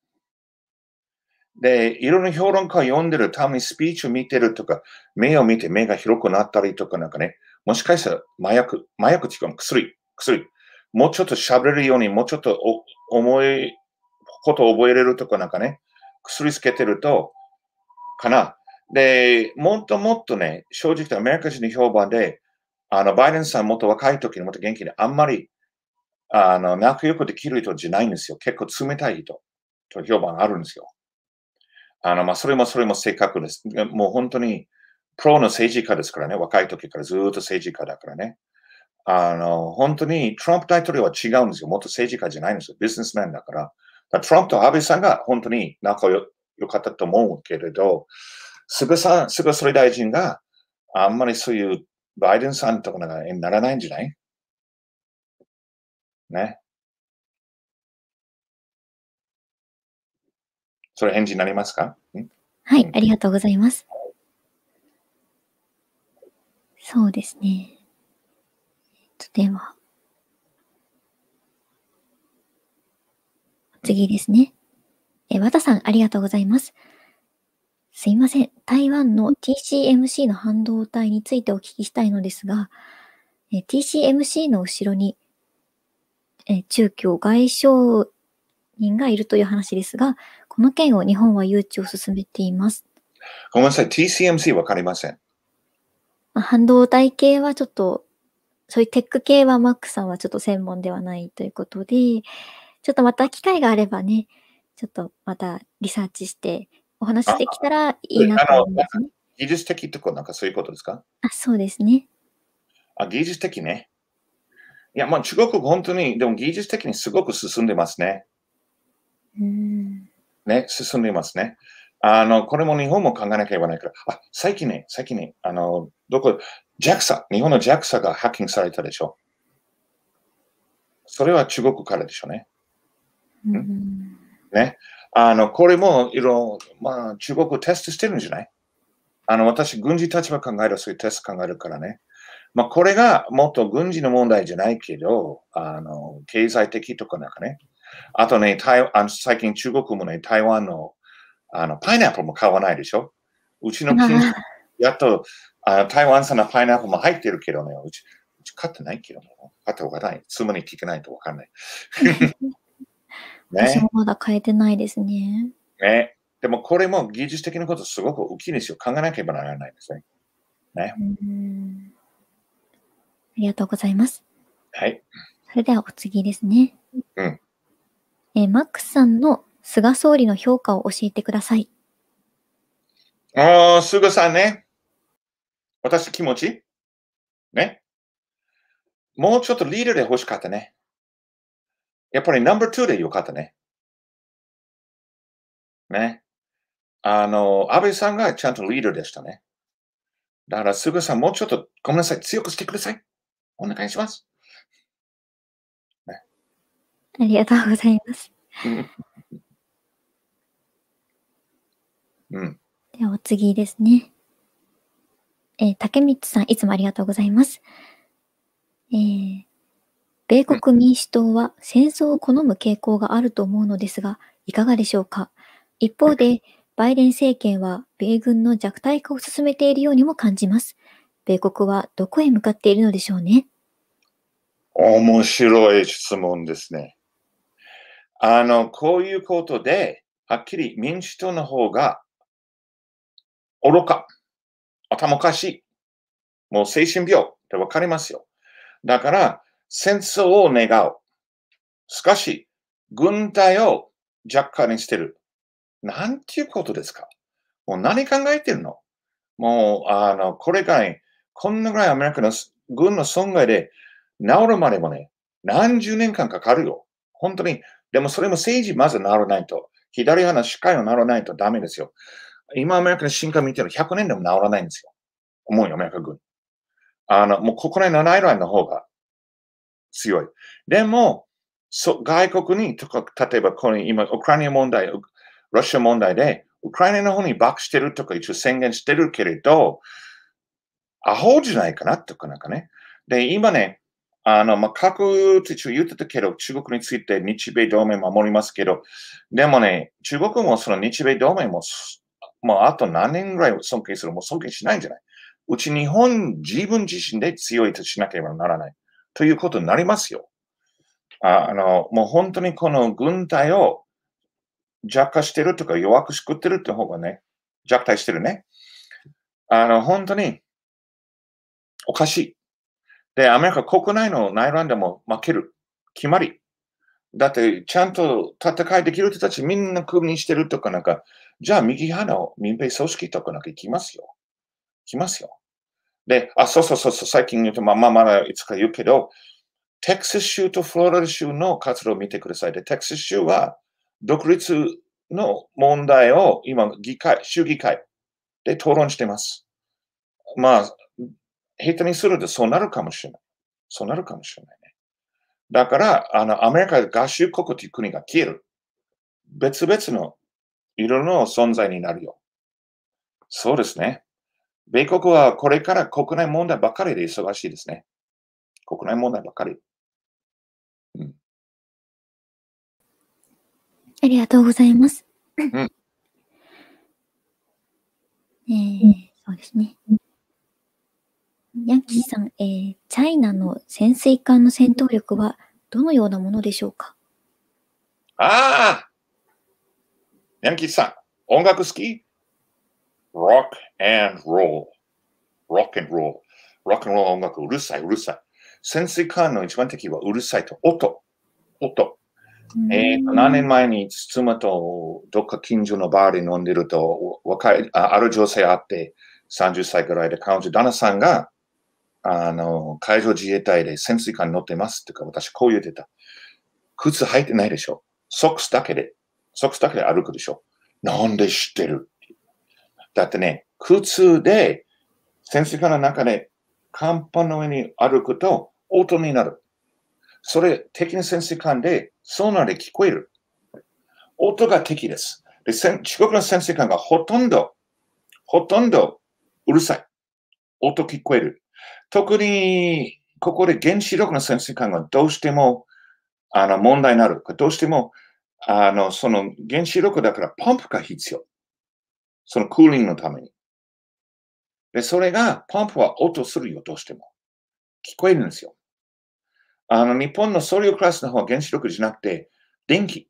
で、いろんな評論家を読んでるためにスピーチを見てるとか、目を見て目が広くなったりとかなんかね、もしかしたら麻薬、麻薬いう、薬、薬。もうちょっと喋れるように、もうちょっと思い、ことを覚えれるとかなんかね、薬つけてると、かな。で、もっともっとね、正直アメリカ人の評判で、あの、バイデンさんもっと若い時にもっと元気で、あんまり、あの、仲良くできる人じゃないんですよ。結構冷たい人と評判あるんですよ。あの、まあ、それもそれもかくです。もう本当に、プロの政治家ですからね、若い時からずっと政治家だからね。あの、本当にトランプ大統領は違うんですよ。元政治家じゃないんですよ。ビジネスマンだから。からトランプと安倍さんが本当に仲良かったと思うけれど、菅さん、菅総理大臣があんまりそういうバイデンさんとかにならないんじゃないね。それ返事になりますかはい、ありがとうございます。そうですね。では、次ですね。え、和田さん、ありがとうございます。すいません。台湾の TCMC の半導体についてお聞きしたいのですが、え TCMC の後ろに、え中共外相人がいるという話ですが、この件を日本は誘致を進めています。ごめんなさい、TCMC わかりません。まあ、半導体系はちょっとそういうテック系はマックさんはちょっと専門ではないということで、ちょっとまた機会があればね、ちょっとまたリサーチしてお話できたらいいなと思いますね。技術的とかなんかそういうことですかあそうですね。あ、技術的ね。いや、まあ中国本当に、でも技術的にすごく進んでますね。うん。ね、進んでますね。あの、これも日本も考えなきゃいけないから、あ、最近ね、最近ね、あの、どこ、JAXA、日本の JAXA がハッキングされたでしょ。それは中国からでしょうね。うん、ね。あの、これもいろ、まあ、中国をテストしてるんじゃないあの、私、軍事立場考える、そういうテスト考えるからね。まあ、これがもっと軍事の問題じゃないけど、あの、経済的とかなんかね。あとね、台あの最近中国もね、台湾のあのパイナップルも買わないでしょ。うちの近所、やっとあ台湾産のパイナップルも入ってるけどね、うち、うち買ってないけども、買ったことない。妻に聞けないとわかんない。ね、私もまだ買えてないですね。ね。でもこれも技術的なことすごく大きいですよ。考えなければならないですね。ね。ありがとうございます。はい。それではお次ですね。うん。えマックスさんの菅総理の評価を教えてください。ああ、菅さんね。私気持ちね。もうちょっとリーダーで欲しかったね。やっぱりナンバー2でよかったね。ね。あの、安倍さんがちゃんとリーダーでしたね。だから、すぐさん、もうちょっと、ごめんなさい、強くしてください。お願いします。ね、ありがとうございます。うん。では、お次ですね。えー、竹光さん、いつもありがとうございます。えー、米国民主党は戦争を好む傾向があると思うのですが、いかがでしょうか一方で、バイデン政権は米軍の弱体化を進めているようにも感じます。米国はどこへ向かっているのでしょうね。面白い質問ですね。あの、こういうことで、はっきり民主党の方が愚か。頭おかしい。もう精神病ってわかりますよ。だから、戦争を願う。しかし、軍隊を弱干にしてる。なんていうことですかもう何考えてるのもう、あの、これから、こんなぐらいアメリカの軍の損害で治るまでもね、何十年間かかるよ。本当に。でもそれも政治まず治らないと。左派の司会を治らないとダメですよ。今アメリカの進化見てる100年でも治らないんですよ。思うよ、アメリカ軍。あの、もう国内のアイランの方が強い。でも、そ外国に、とか、例えばこれ今、ウクライナ問題、ロシア問題で、ウクライナの方にバックしてるとか一応宣言してるけれど、アホじゃないかなとかなんかね。で、今ね、あの、まあ、核って言ってたけど、中国について日米同盟守りますけど、でもね、中国もその日米同盟ももうあと何年ぐらい尊敬するもう尊敬しないんじゃないうち日本自分自身で強いとしなければならないということになりますよ。あの、もう本当にこの軍隊を弱化してるとか弱くしくってるって方がね、弱体してるね。あの、本当におかしい。で、アメリカ国内の内乱でも負ける。決まり。だって、ちゃんと戦いできる人たちみんなクビにしてるとかなんか、じゃあ右派の民兵組織とかなんか行きますよ。行きますよ。で、あ、そうそうそうそう、最近言うと、まあまあまだいつか言うけど、テキサス州とフロリダ州の活動を見てください。で、テキサス州は独立の問題を今、議会、州議会で討論してます。まあ、下手にするとそうなるかもしれない。そうなるかもしれないね。だから、あの、アメリカ合衆国という国が消える。別々の色の存在になるよ。そうですね。米国はこれから国内問題ばかりで忙しいですね。国内問題ばかり。うん、ありがとうございます。うん、えー、そうですね。ヤンキーさん、えー、チャイナの潜水艦の戦闘力はどのようなものでしょうかああヤンキーさん、音楽好き ?Rock and Roll.Rock and Roll。Rock and Roll 音楽、うるさい、うるさい。潜水艦の一番敵はうるさいと、音。音。えー、何年前に妻とどっか近所のバーで飲んでると、若い、あある女性あって、30歳ぐらいで彼女、旦那さんが、あの、海上自衛隊で潜水艦に乗ってますってか、私こう言ってた。靴履いてないでしょ。ソックスだけでソックスだけで歩くでしょ。なんで知ってるだってね、靴で、潜水艦の中で、甲板の上に歩くと、音になる。それ、敵の潜水艦で、ソナーで聞こえる。音が敵です。で、中国の潜水艦がほとんど、ほとんど、うるさい。音聞こえる。特に、ここで原子力の潜水艦がどうしても、あの、問題になる。どうしても、あの、その原子力だからパンプが必要。そのクーリングのために。で、それが、パンプは音するよ、どうしても。聞こえるんですよ。あの、日本のソリオクラスの方は原子力じゃなくて、電気。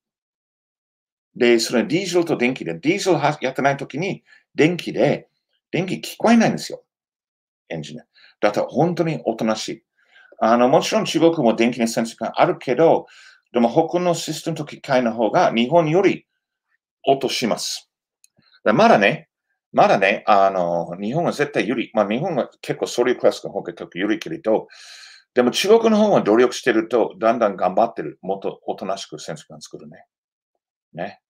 で、それディーゼルと電気で、ディーゼルやってない時に、電気で、電気聞こえないんですよ。エンジン。だから本当におとなしい。あの、もちろん中国も電気の潜水艦があるけど、でも他のシステムと機械の方が日本より落とします。だまだね、まだね、あの、日本は絶対有利。まあ日本は結構ソリュークラスの方が結構有利けれど、でも中国の方は努力してると、だんだん頑張ってる。もっとおとなしく戦争が作るね。ね。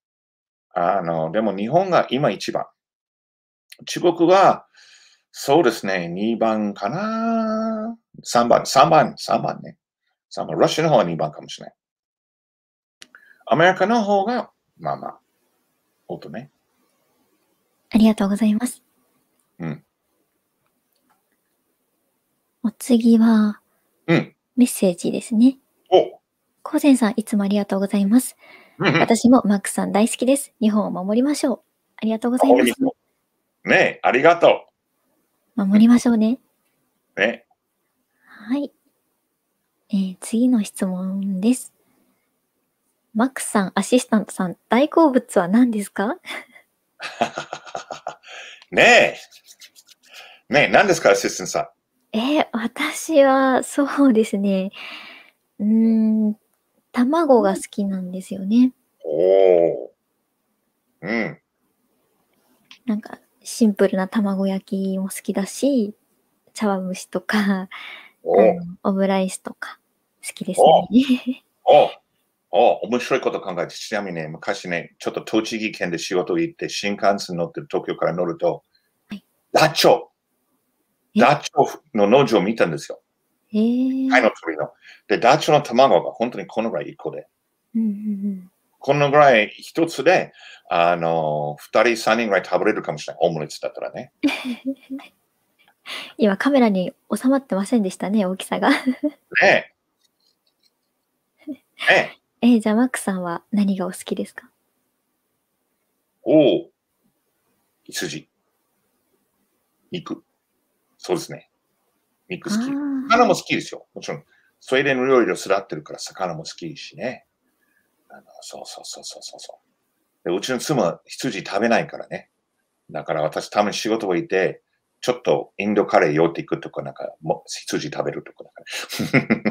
あの、でも日本が今一番。中国は、そうですね、2番かな。3番、3番、3番ね。3番。ロシアの方は2番かもしれない。アメリカの方が、まあまあ、音ね。ありがとうございます。うん。お次は、うん。メッセージですね。おコーゼンさん、いつもありがとうございます。私もマックさん大好きです。日本を守りましょう。ありがとうございます。ねえ、ありがとう。守りましょうね。ね。はい。えー、次の質問です。マックさん、アシスタントさん、大好物は何ですか ねえ。ねえ、何ですか、アシスタントさん。えー、私は、そうですね。うん、卵が好きなんですよね。おお。うん。なんか、シンプルな卵焼きも好きだし、茶碗蒸しとか、オムライスとか、好きですね。おおお面白いこと考えて、ちなみにね、昔ね、ちょっと栃木県で仕事行って、新幹線乗って東京から乗ると、ダチョウダチョウの農場を見たんですよ。えー、貝のの。で、ダチョウの卵が本当にこのぐらい1個で。うんうんうんこのぐらい一つで、あの、二人、三人ぐらい食べれるかもしれない。オムレツだったらね。今、カメラに収まってませんでしたね、大きさが。ねえ。ねえ。えー、じゃあ、マックさんは何がお好きですかおお、羊。肉。そうですね。肉好き。魚も好きですよ。もちろん、それでの料理をすらってるから、魚も好きしね。あのそうそうそうそうそうで。うちの妻は羊食べないからね。だから私、たまに仕事をいて、ちょっとインドカレー寄っていくとか、なんか、羊食べるとかか、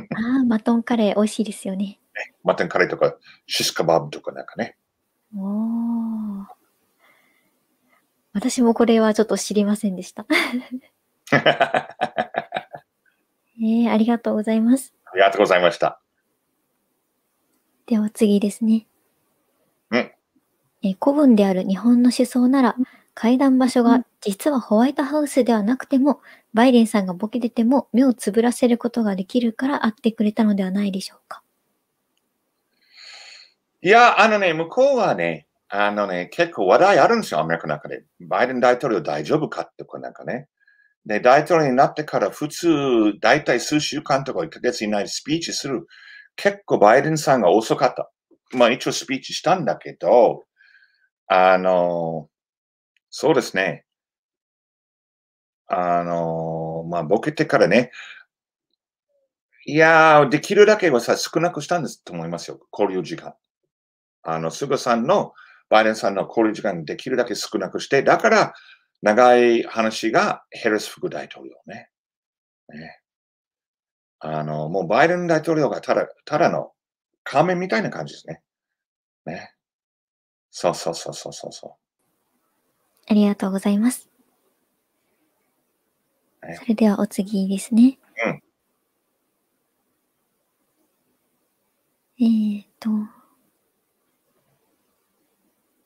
ああ、マトンカレー美味しいですよね。ね、マテンカレーとか、シスカバブとかなんかね。お私もこれはちょっと知りませんでした。えー、ありがとうございます。ありがとうございました。では次ですね。うん。え古文である日本の思想なら、会談場所が実はホワイトハウスではなくても、バイデンさんがボケ出ても目をつぶらせることができるから会ってくれたのではないでしょうか。いや、あのね、向こうはね、あのね、結構話題あるんですよ、アメリカの中で。バイデン大統領大丈夫かってこなんかね。で、大統領になってから普通、大体数週間とか1ヶ月以内にスピーチする。結構バイデンさんが遅かった。まあ一応スピーチしたんだけど、あの、そうですね。あの、まあボケてからね、いやー、できるだけはさ、少なくしたんですと思いますよ、交流時間。あの、菅さんの、バイデンさんの交流時間できるだけ少なくして、だから、長い話がヘルス副大統領ね。ねあの、もうバイデン大統領がただ、ただの仮面みたいな感じですね。ね。そうそうそうそうそうそう。ありがとうございます。それではお次ですね。うん。えー、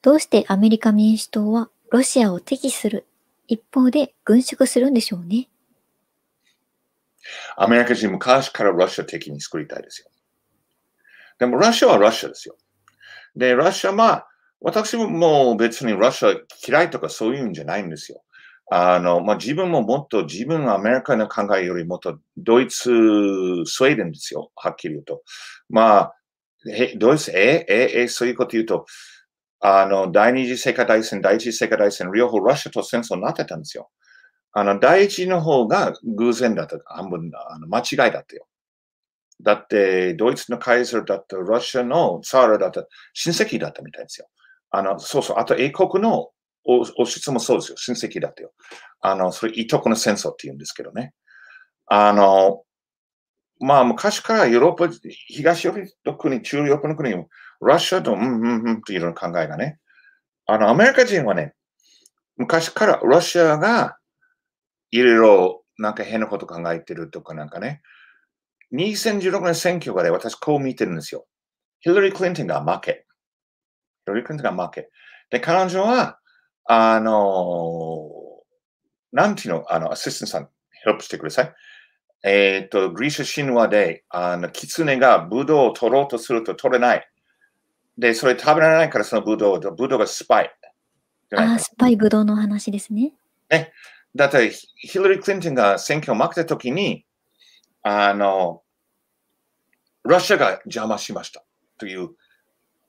どうしてアメリカ民主党はロシアを敵視する一方で軍縮するんでしょうね。アメリカ人昔からロシア的に作りたいですよ。でもロシアはロシアですよ。で、ロシアは、私ももう別にロシア嫌いとかそういうんじゃないんですよ。あの、まあ、自分ももっと自分はアメリカの考えよりもっとドイツ、スウェーデンですよ。はっきり言うと。まあ、ドイツ、ええ、ええ、そういうこと言うと、あの、第二次世界大戦、第一次世界大戦、両方ロシアと戦争になってたんですよ。あの、第一の方が偶然だった。半分、あの間違いだったよ。だって、ドイツのカイザーだった、ロシアのツァールだった、親戚だったみたいですよ。あの、そうそう。あと、英国の王室もそうですよ。親戚だったよ。あの、それ、いとこの戦争って言うんですけどね。あの、まあ、昔からヨーロッパ、東ヨーロッパの国、中ヨーロッパの国も、ラッシュと、うんうんうんっていう考えがね。あの、アメリカ人はね、昔からロシアがいろいろなんか変なこと考えてるとかなんかね、2016年選挙がね、私こう見てるんですよ。ヒラリー・クリントンが負け。ヒラリー・クリントンが負け。で、彼女は、あの、なんていうの、あの、アシスタントさん、ヘルプしてください。えっ、ー、と、グリシャ神話で、あの、キツネがブドウを取ろうとすると取れない。で、それ食べられないからそのブドウと、ブドウがスパイ。ああ、スパイブドウの話ですね。ね。だって、ヒラリー・クリントンが選挙を負けたときに、あの、ロシアが邪魔しましたという、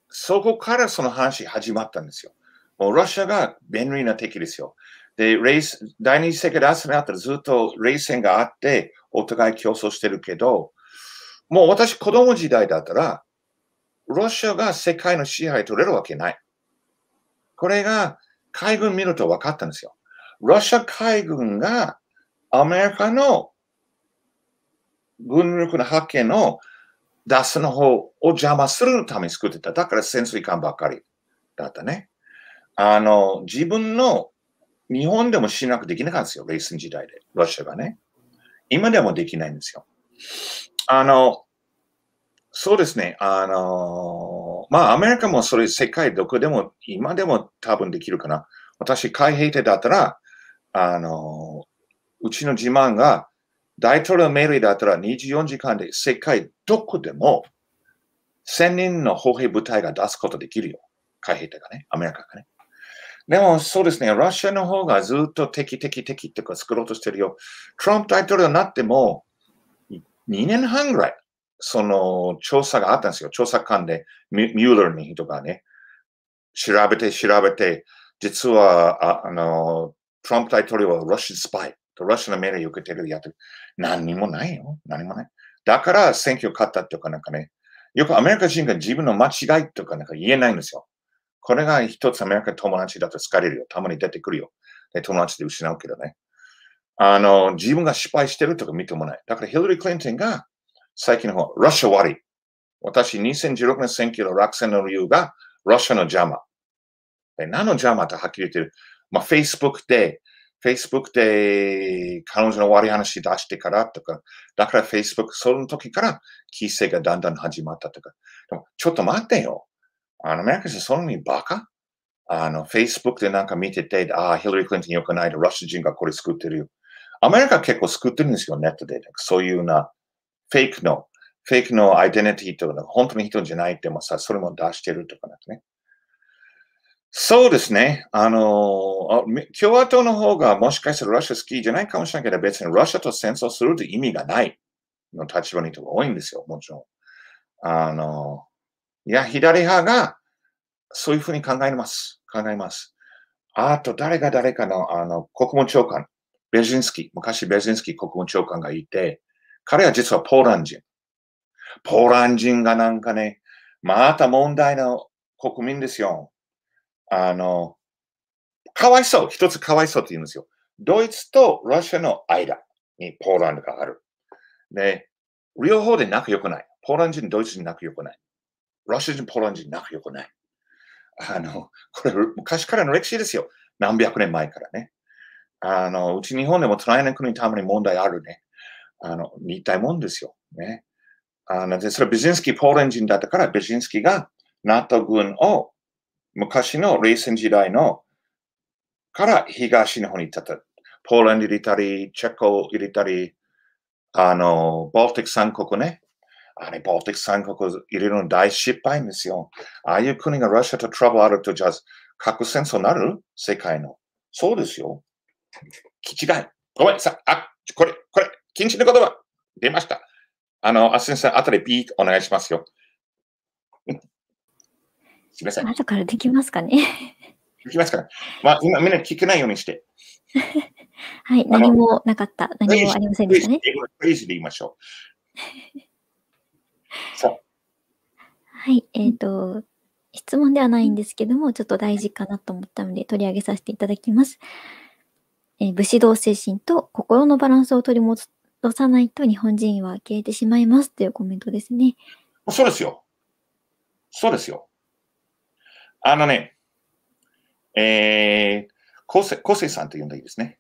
そこからその話始まったんですよ。もうロシアが便利な敵ですよ。で、レース、第二次世界大戦になったらずっと冷戦があって、お互い競争してるけど、もう私子供時代だったら、ロシアが世界の支配取れるわけない。これが海軍見ると分かったんですよ。ロシア海軍がアメリカの軍力の派遣を出すの方を邪魔するために作ってた。だから潜水艦ばっかりだったね。あの、自分の日本でもしなくできなかったんですよ。レスン時代で。ロシアがね。今でもできないんですよ。あの、そうですね。あのー、まあ、アメリカもそれ世界どこでも、今でも多分できるかな。私、海兵隊だったら、あのー、うちの自慢が、大統領命令だったら24時間で世界どこでも、1000人の歩兵部隊が出すことできるよ。海兵隊がね、アメリカがね。でもそうですね、ロシアの方がずっと敵敵敵ってか作ろうとしてるよ。トランプ大統領になっても2年半ぐらい。その調査があったんですよ。調査官で、ミューラーの人がね、調べて調べて、実は、あの、トランプ大統領はロシアスパイ、ロシアの命令を受けてるやつ、何にもないよ。何もない。だから選挙勝ったとかなんかね、よくアメリカ人が自分の間違いとかなんか言えないんですよ。これが一つアメリカ友達だと疲れるよ。たまに出てくるよ。で友達で失うけどね。あの、自分が失敗してるとか見てもない。だからヒルリー・クリントンが最近の方、ロシア割り。私、2016年選挙の落選の理由が、ロシアの邪魔。何の邪魔とはっきり言ってる。まあ、Facebook で、Facebook で彼女の悪い話出してからとか、だから Facebook、その時から規制がだんだん始まったとか。でも、ちょっと待ってよ。あの、アメリカ人そんなにバカあの、Facebook でなんか見てて、ああ、ヒラリー・クリントン良くないで、ロシア人がこれ作ってるよ。アメリカ結構作ってるんですよ、ネットで。そういうな、フェイクの、フェイクのアイデンティティとか、本当の人じゃないってもさ、それも出してるとかね。そうですね。あの、共和党の方がもしかしたらロシア好きじゃないかもしれないけど、別にロシアと戦争するって意味がないの立場の人が多いんですよ、もちろん。あの、いや、左派がそういうふうに考えます。考えます。あと、誰が誰かの、あの、国務長官、ベジンスキー、昔ベジンスキー国務長官がいて、彼は実はポーラン人。ポーラン人がなんかね、また問題の国民ですよ。あの、かわいそう。一つかわいそうって言うんですよ。ドイツとロシアの間にポーランドがある。で、両方で仲良くない。ポーラン人、ドイツ人仲良くない。ロシア人、ポーラン人仲良くない。あの、これ昔からの歴史ですよ。何百年前からね。あの、うち日本でも隣の国のために問題あるね。あの、似たいもんですよ。ね。あの、で、それビジンスキー、ポーラン人だったから、ビジンスキーがナ a ト軍を昔の冷戦時代のから東日本に立った。ポーランド入れたり、チェコ入れたり、あの、ボルティック三国ね。あれ、ボルティック三国入れるの大失敗ですよ。ああいう国がロシアとトラブルあると、じゃあ、核戦争なる世界の。そうですよ。気違い。ごめんさ、あ、これ、これ。禁止の言葉、出ました。あの、あさん、後でピーお願いしますよ。すみません。後からできますかね。できますかまあ、今みんな聞けないようにして。はい、何もなかった。何もありませんでしたね。クイズで言いましょう。そう。はい、えっ、ー、と、質問ではないんですけども、ちょっと大事かなと思ったので取り上げさせていただきます。えー、武士道精神と心のバランスを取り戻すとさないと日本人は消えてしまいますというコメントですね。そうですよ。そうですよ。あのね、えー、コセ、コセさんと呼んでいいですね。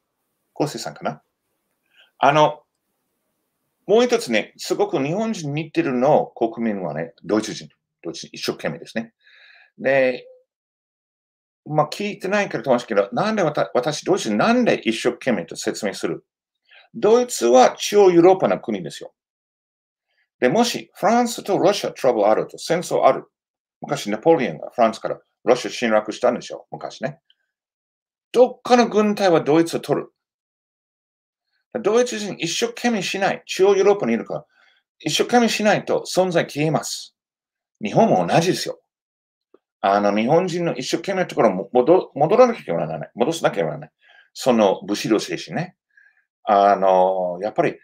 昴生さんかな。あの、もう一つね、すごく日本人に似てるの国民はね、ドイツ人。ドイツ人一生懸命ですね。で、まあ聞いてないからと思すけど、なんで私、ドイツ人なんで一生懸命と説明するドイツは中央ヨーロッパの国ですよ。で、もしフランスとロシアトラブルあると戦争ある。昔ナポリオンがフランスからロシア侵略したんでしょう。昔ね。どっかの軍隊はドイツを取る。ドイツ人一生懸命しない。中央ヨーロッパにいるから、一生懸命しないと存在消えます。日本も同じですよ。あの、日本人の一生懸命のところも戻戻らなきゃならない。戻さなきゃならない。その武士道精神ね。あの、やっぱり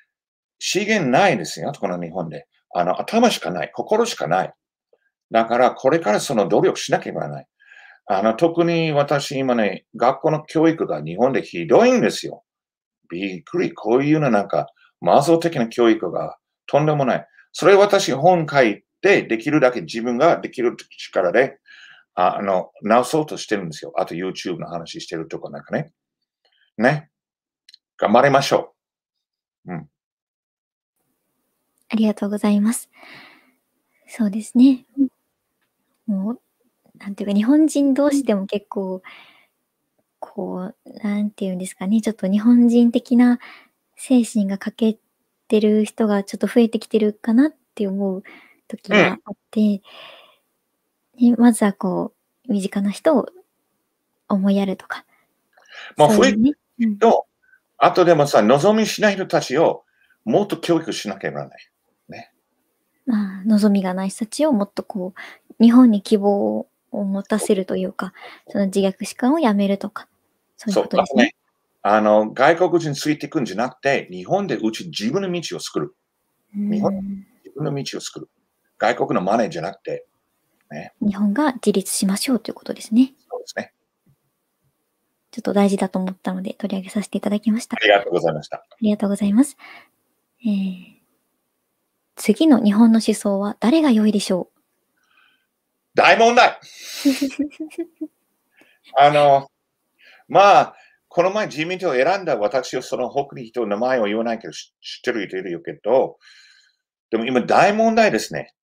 資源ないですよ、この日本で。あの、頭しかない、心しかない。だから、これからその努力しなければならない。あの、特に私今ね、学校の教育が日本でひどいんですよ。びっくり。こういうのなんか、マゾ的な教育がとんでもない。それ私本書いて、できるだけ自分ができる力で、あの、直そうとしてるんですよ。あと YouTube の話してるとかなんかね。ね。頑張りましょう。うん。ありがとうございます。そうですね。もう、なんていうか、日本人同士でも結構、こう、なんていうんですかね、ちょっと日本人的な精神が欠けてる人がちょっと増えてきてるかなって思う時があって、ね、まずはこう、身近な人を思いやるとか。まあ、増えいう、ね、うん、あとでもさ、望みしない人たちをもっと教育しなければならない。ね。あ望みがない人たちをもっとこう、日本に希望を持たせるというか、その自虐史観をやめるとか、そういうことですね。あの、外国人ついていくんじゃなくて、日本でうち自分の道を作る。日本自分の道を作る。外国のマネーじゃなくて、ね。日本が自立しましょうということですね。そうですね。ちょっと大事だと思ったので取り上げさせていただきました。ありがとうございました。ありがとうございます。えー、次の日本の思想は誰が良いでしょう大問題 あの、まあ、この前自民党を選んだ私はその北陸の名前を言わないけど知ってる人いるよけど、でも今大問題ですね。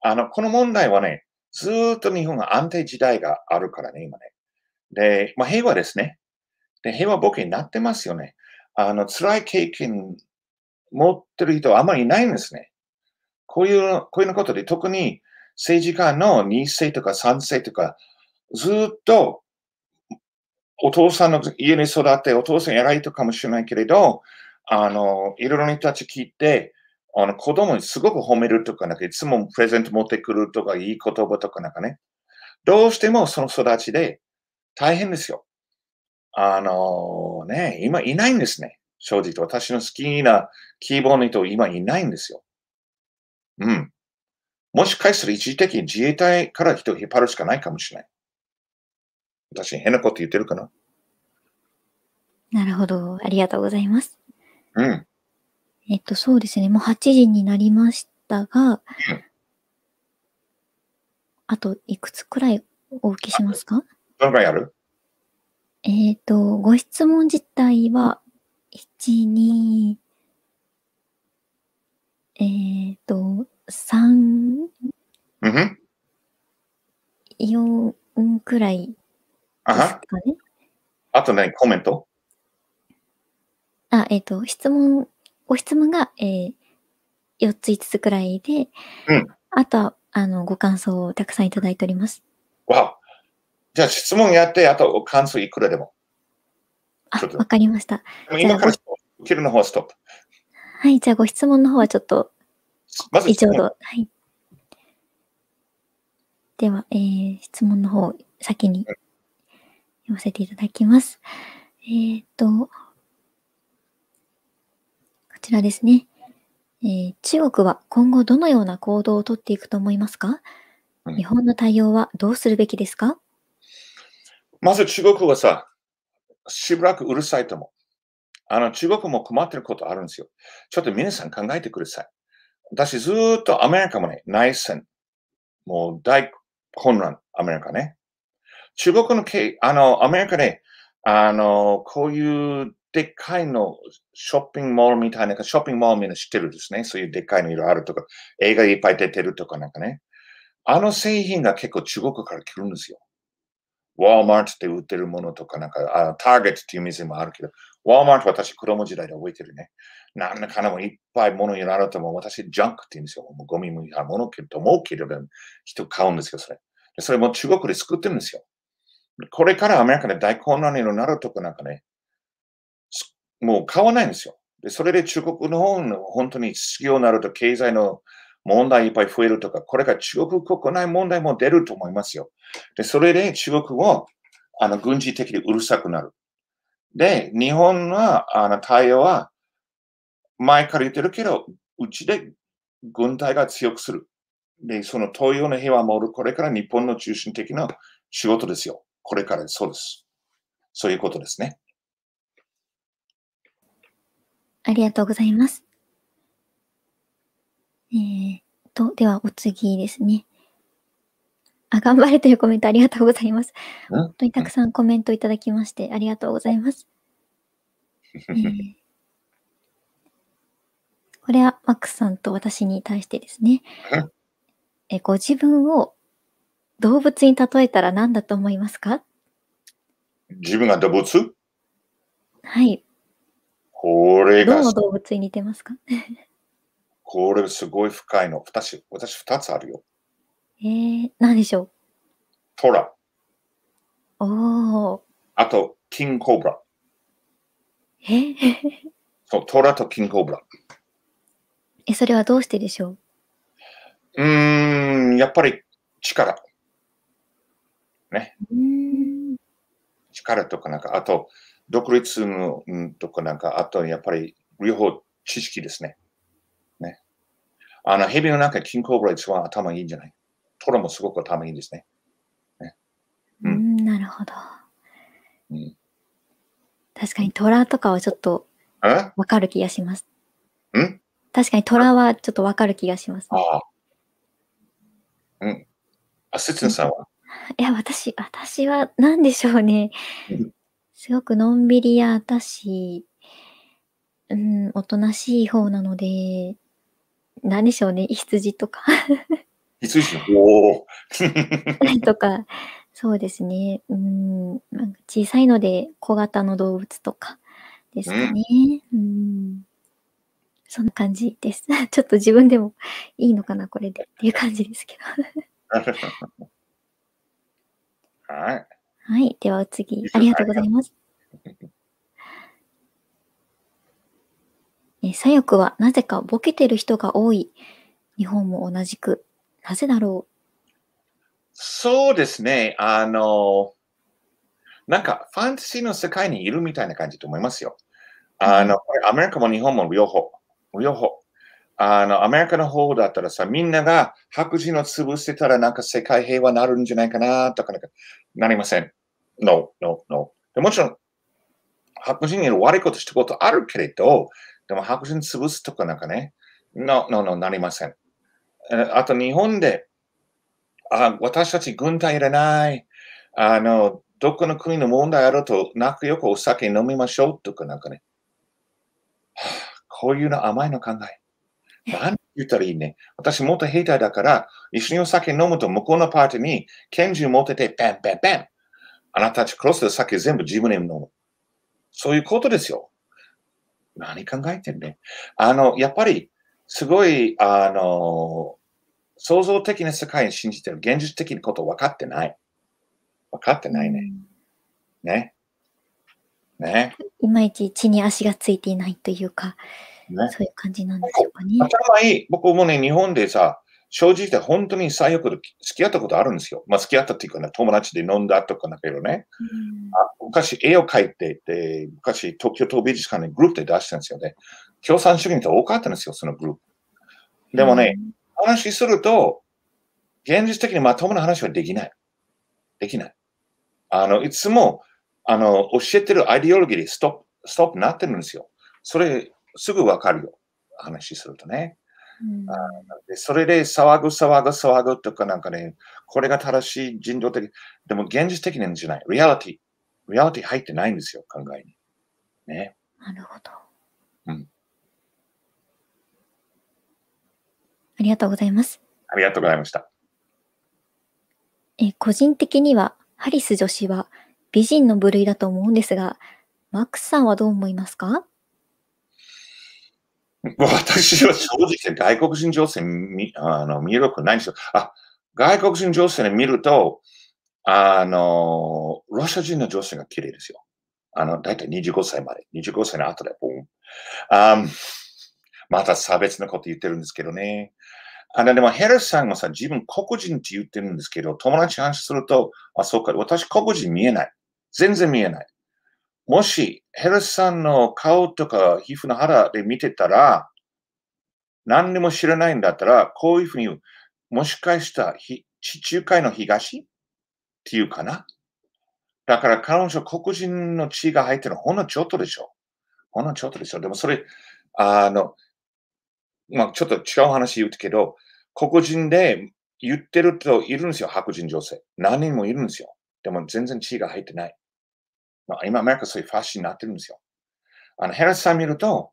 あの、この問題はね、ずっと日本が安定時代があるからね、今ね。で、まあ、平和ですね。で、平和ボケになってますよね。あの、辛い経験持ってる人はあまりいないんですね。こういう、こういうことで特に政治家の2世とか3世とか、ずっとお父さんの家に育って、お父さん偉い人かもしれないけれど、あの、いろいろな人たち聞いて、あの、子供にすごく褒めるとか、なんかいつもプレゼント持ってくるとか、いい言葉とかなんかね。どうしてもその育ちで、大変ですよ。あのー、ね、今いないんですね。正直、私の好きなキーボードの人、今いないんですよ。うん。もしかしたら一時的に自衛隊から人を引っ張るしかないかもしれない。私、変なこと言ってるかななるほど。ありがとうございます。うん。えっと、そうですね。もう8時になりましたが、うん、あと、いくつくらいお受けしますかどのくらいあるえっ、ー、と、ご質問自体は、1、2、えっ、ー、と、3、うん、4くらいですかね。あと何コメントあ、えっ、ー、と、質問、ご質問が、えー、4つ、5つくらいで、うん、あとは、あの、ご感想をたくさんいただいております。わじゃあ質問やって、あと関数いくらでも。あ、わかりました。今から切るの方はストップ。はい、じゃあご質問の方はちょっと、まず以上と。はい。では、えー、質問の方、先に読ませていただきます。えー、っと、こちらですね、えー。中国は今後どのような行動をとっていくと思いますか日本の対応はどうするべきですかまず中国はさ、しばらくうるさいと思う。あの、中国も困ってることあるんですよ。ちょっと皆さん考えてください。私ずっとアメリカもね、内戦。もう大混乱、アメリカね。中国のけ、あの、アメリカね、あの、こういうでっかいのショッピングモールみたいな、ショッピングモールみんな知ってるですね。そういうでっかいのいろいろあるとか、映画いっぱい出てるとかなんかね。あの製品が結構中国から来るんですよ。Walmart って売ってるものとか、なんか、あ Target っていう店もあるけど、Walmart 私、子供時代で覚えてるね。なんだかなもいっぱい物になるとも、私、ジャンクって言うんですよ。もうゴミも、あ物けど、もうけど、人買うんですよ、それ。それも中国で作ってるんですよ。これからアメリカで大混乱になるとかなんかね、もう買わないんですよ。で、それで中国の方の本当に必要になると経済の問題いっぱい増えるとか、これから中国国内問題も出ると思いますよ。で、それで中国をあの軍事的にうるさくなる。で、日本は、あの、対応は、前から言ってるけど、うちで軍隊が強くする。で、その東洋の平和を守る、これから日本の中心的な仕事ですよ。これからそうです。そういうことですね。ありがとうございます。えー、と、ではお次ですね。あ、頑張れというコメントありがとうございます。本当にたくさんコメントいただきましてありがとうございます。えー、これはマックスさんと私に対してですね。えご自分を動物に例えたら何だと思いますか自分が動物はい。これが。どの動物に似てますかこれすごい深いの。二種、私二つあるよ。えー、何でしょうトラ。おお。あと、キングコブラ。えー、そう、トラとキングコブラ。え、それはどうしてでしょううーん、やっぱり力。ね。力とかなんか、あと、独立の、うん、とかなんか、あと、やっぱり両方知識ですね。あの、蛇の中、キングコブラ一番頭いいんじゃないトラもすごく頭いいですね。ねうん、なるほど。うん、確かにトラとかはちょっとわかる気がします。ん確かにトラはちょっとわかる気がします、ね、ああ。うん。あ、せつさんは いや、私、私は何でしょうね。すごくのんびりやだし、うん、おとなしい方なので、なんでしょうね、羊とか羊おお とか、そうですね、うん、なんか小さいので小型の動物とかですかね。うん、うんそんな感じです。ちょっと自分でもいいのかな、これでっていう感じですけど。はい。はい。ではお次、ありがとうございます。え左翼はなぜかボケてる人が多い。日本も同じく。なぜだろうそうですね。あの、なんかファンタジーの世界にいるみたいな感じと思いますよ。あの、アメリカも日本も両方。両方。あの、アメリカの方だったらさ、みんなが白人を潰してたらなんか世界平和になるんじゃないかなとかなかなりません。No, no, no. でもちろん、白人に悪いことしたことあるけれど、でも白人潰すとかなんかね、ノ o ノ o ノ o なりません。あと日本で、あ私たち軍隊いらない。あの、どこの国の問題あると仲良くお酒飲みましょうとかなんかね。こういうの甘いの考え。何言ったらいいね。私元兵隊だから、一緒にお酒飲むと向こうのパーティーに拳銃持ってて、ペンペンペン。あなたたちクロスで酒全部自分で飲む。そういうことですよ。何考えてんねあの、やっぱり、すごい、あの、創造的な世界に信じてる、現実的なこと分かってない。分かってないね。ね。ね。いまいち地に足がついていないというか、ね、そういう感じなんでしょうかね。頭いい。僕もね、日本でさ、正直で本当に最悪で付き合ったことあるんですよ。まあ付き合ったっていうかね、友達で飲んだとかだけどね。うん、昔絵を描いてて、昔東京都美術館にグループで出したんですよね。共産主義の人多かったんですよ、そのグループ。でもね、うん、話すると、現実的にまともな話はできない。できない。あの、いつも、あの、教えてるアイデオロギーでストップ、ストップなってるんですよ。それ、すぐわかるよ。話するとね。あでそれで騒ぐ騒ぐ騒ぐとかなんかね、これが正しい人道的、でも現実的なんじゃない。リアリティ。リアリティ入ってないんですよ、考えに。ね。なるほど。うん。ありがとうございます。ありがとうございました。え個人的には、ハリス女子は美人の部類だと思うんですが、マックスさんはどう思いますか私は正直、外国人情勢見あの見るくないんですよ。あ、外国人情勢で見ると、あの、ロシア人の女性が綺麗ですよ。あの、だいたい25歳まで。25歳の後で、ボン。あまた差別のこと言ってるんですけどね。あの、でもヘルスさんがさ、自分黒人って言ってるんですけど、友達に話すると、あ、そうか、私黒人見えない。全然見えない。もしヘルスさんの顔とか皮膚の肌で見てたら、何にも知らないんだったら、こういうふうに、もしかしたら、地中海の東っていうかな。だから彼女黒人の血が入ってるのほんのちょっとでしょ。ほんのちょっとでしょ。でもそれ、あの、まあちょっと違う話言うけど、黒人で言ってる人いるんですよ、白人女性。何人もいるんですよ。でも全然血が入ってない。今、アメリカそういうファッションになってるんですよ。あの、ヘラスさん見ると、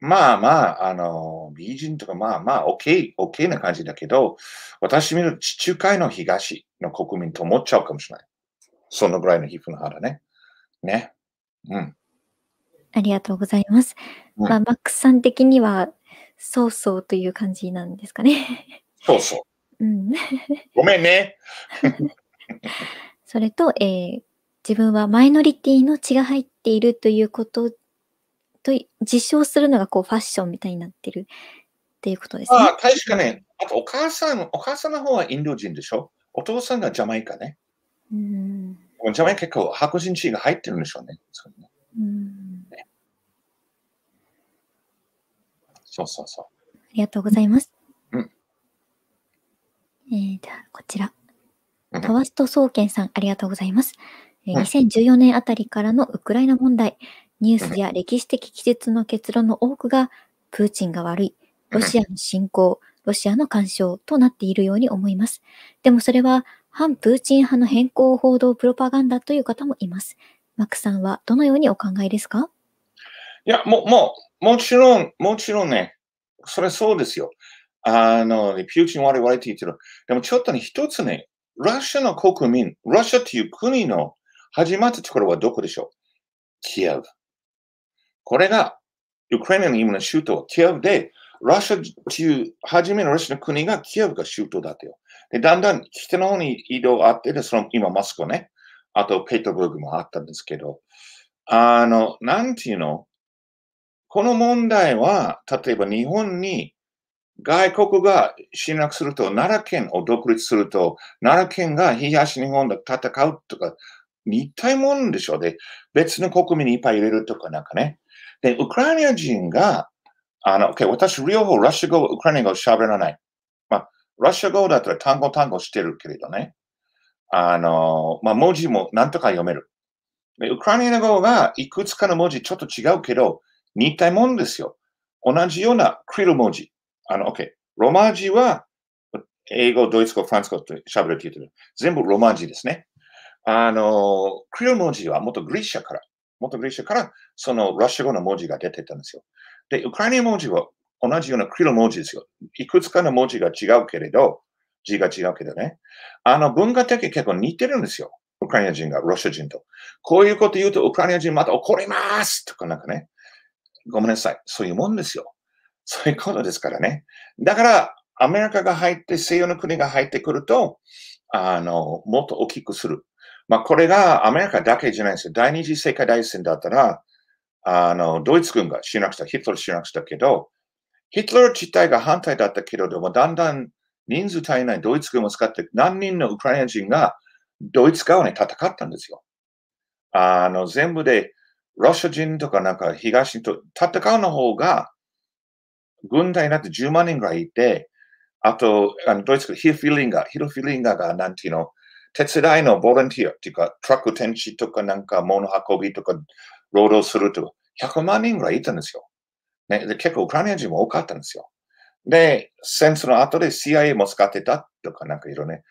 まあまあ、あの、美人とか、まあまあ、OK、OK な感じだけど、私見ると地中海の東の国民と思っちゃうかもしれない。そのぐらいの皮膚の肌ね。ね。うん。ありがとうございます。うん、まあ、マックスさん的には、そうそうという感じなんですかね。そうそう。うん。ごめんね。それと、えー、自分はマイノリティの血が入っているということと実証するのがこうファッションみたいになってるっていうことですね。あ確かね。あとお母さん、お母さんの方はインド人でしょお父さんがジャマイカね。うん。ジャマイカ結構白人血が入ってるんでしょうね。そうねうんねそうそうそう。ありがとうございます。うん。えー、じゃあ、こちら。タワスト総研さん、ありがとうございます。2014年あたりからのウクライナ問題、ニュースや歴史的記述の結論の多くが、プーチンが悪い、ロシアの侵攻、ロシアの干渉となっているように思います。でもそれは、反プーチン派の変更報道プロパガンダという方もいます。マクさんはどのようにお考えですかいや、もう、もう、もちろん、もちろんね、それそうですよ。あの、プーチン悪い悪いって言ってる。でもちょっとね、一つね、ロシアの国民、ロシアっていう国の始まったところはどこでしょうキエフ。これが、ウクライナの今の州都はキエフで、ロシア中、初めのロシアの国がキエフが州都だったよ。で、だんだん北の方に移動あって、で、その今マスコね、あとペトブルグもあったんですけど、あの、なんていうのこの問題は、例えば日本に外国が侵略すると、奈良県を独立すると、奈良県が東日本で戦うとか、似たいもんでしょで、別の国民にいっぱい入れるとかなんかね。で、ウクライナ人が、あの、okay、私、両方ラッシュ語、ウクライナ語喋らない。まあ、ラッシュ語だったら単語単語してるけれどね。あの、まあ、文字もなんとか読める。で、ウクライナ語がいくつかの文字ちょっと違うけど、似たいもんですよ。同じようなクリル文字。あの、OK。ロマ字は、英語、ドイツ語、フランス語と喋るって言ってる。全部ロマ字ですね。あの、クリオ文字は元グリシャから、元グリシャから、そのロシア語の文字が出てたんですよ。で、ウクライナ文字は同じようなクリオ文字ですよ。いくつかの文字が違うけれど、字が違うけどね。あの、文化的に結構似てるんですよ。ウクライナ人がロシア人と。こういうこと言うと、ウクライナ人また怒りますとかなんかね。ごめんなさい。そういうもんですよ。そういうことですからね。だから、アメリカが入って、西洋の国が入ってくると、あの、もっと大きくする。まあ、これがアメリカだけじゃないんですよ。第二次世界大戦だったら、あの、ドイツ軍がなくした、ヒトラーなくしたけど、ヒトラー自体が反対だったけれども、だんだん人数足りないドイツ軍を使って、何人のウクライナ人がドイツ側に戦ったんですよ。あの、全部で、ロシア人とかなんか東にと戦うの方が、軍隊になって10万人ぐらいいて、あと、あのドイツ軍、ヒルフィリンガー、ヒルフィリンガーがなんていうの、手伝いのボランティアっていうか、トラック転置とかなんか物運びとか、労働するとか、100万人ぐらいいたんですよ。ね、で結構ウクライナ人も多かったんですよ。で、戦争の後で CIA も使ってたとかなんかいろいろね。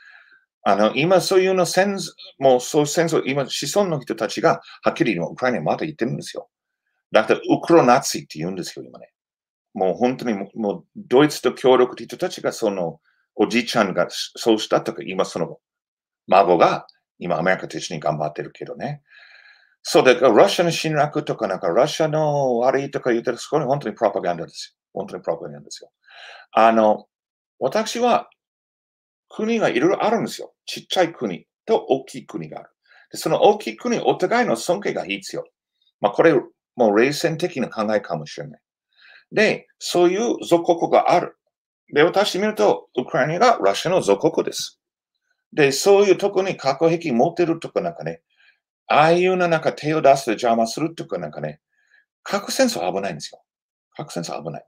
あの、今そういうの戦争、もうそう戦争、今子孫の人たちがはっきりウクライナにまだ行ってるんですよ。だってウクロナツィって言うんですよ、今ね。もう本当にもうドイツと協力って人たちがそのおじいちゃんがそうしたとか、今その孫が今アメリカと一緒に頑張ってるけどね。そうだロシアの侵略とか、なんか、ロシアの悪いとか言ってる、そこに本当にプロパガンダですよ。本当にプロパガンダですよ。あの、私は、国がいろいろあるんですよ。ちっちゃい国と大きい国がある。でその大きい国、お互いの尊敬が必要。まあ、これ、もう冷戦的な考えかもしれない。で、そういう属国がある。で、私見ると、ウクライナがロシアの属国です。で、そういうとこに過去器持ってるとかなんかね、ああいうのなんか手を出す邪魔するとかなんかね、核戦争危ないんですよ。核戦争危ない。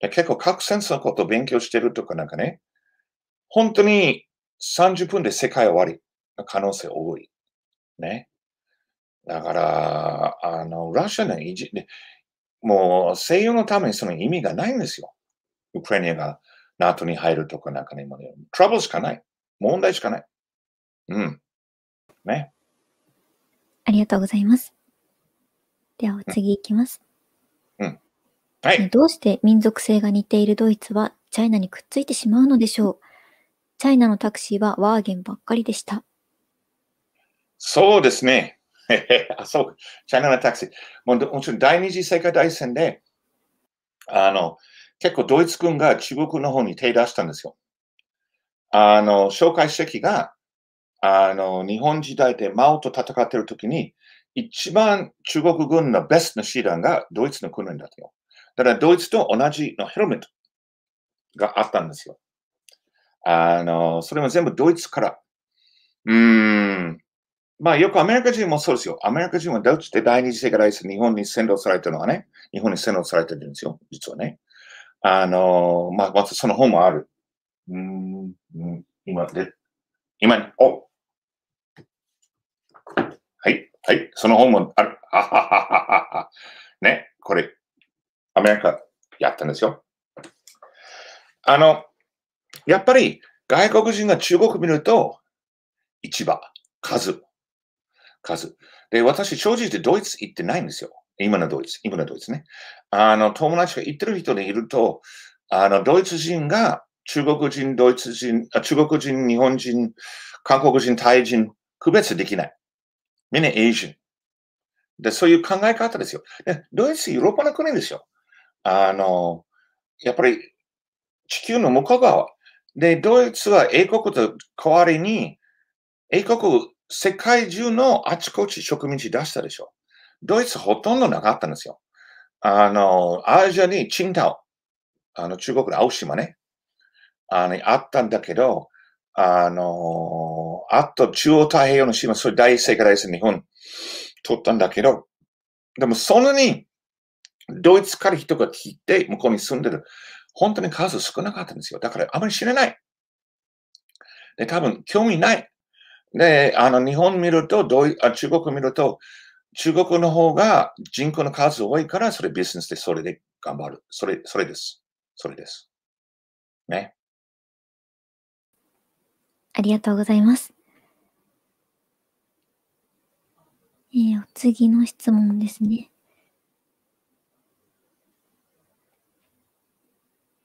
で結構核戦争のことを勉強してるとかなんかね、本当に30分で世界終わり可能性多い。ね。だから、あの、ラシアの意地で、もう西洋のためにその意味がないんですよ。ウクライナが NATO に入るとかなんかね、もうね、トラブルしかない。問題しかない。うん。ね。ありがとうございます。では、次いきます。うん。はい。どうして民族性が似ているドイツはチャイナにくっついてしまうのでしょうチャイナのタクシーはワーゲンばっかりでした。そうですね。あそう、チャイナのタクシー。もうもちろん第二次世界大戦で、あの、結構ドイツ軍が中国の方に手出したんですよ。あの、紹介石が、あの、日本時代でマオと戦ってる時に、一番中国軍のベストの手段がドイツの訓練だったよ。だからドイツと同じのヘルメットがあったんですよ。あの、それも全部ドイツから。うーん。まあよくアメリカ人もそうですよ。アメリカ人はドイツで第二次世界大戦日本に占領されたのはね、日本に占領されてるんですよ。実はね。あの、まあ、その本もある。うん、今で、今に、おはい、はい、その本もある。あはははは。ね、これ、アメリカやったんですよ。あの、やっぱり外国人が中国見ると、市場、数、数。で、私、正直てドイツ行ってないんですよ。今のドイツ、今のドイツね。あの、友達が行ってる人でいると、あの、ドイツ人が中国人、ドイツ人、中国人、日本人、韓国人、タイ人、区別できない。みんなエイジン。で、そういう考え方ですよ。でドイツ、ヨーロッパの国ですよ。あの、やっぱり地球の向こう側。で、ドイツは英国と代わりに、英国、世界中のあちこち植民地出したでしょ。ドイツほとんどなかったんですよ。あの、アジアにチンタオ、あの中国の青島ね。あの、あったんだけど、あの、あと中央太平洋の島、それ大世界です、日本、取ったんだけど、でもそんなに、ドイツから人が来て、向こうに住んでる。本当に数少なかったんですよ。だからあまり知らない。で、多分興味ない。で、あの、日本見ると、ドイあ中国見ると、中国の方が人口の数多いから、それビジネスでそれで頑張る。それ、それです。それです。ね。ありがとうございます。えー、お次の質問ですね。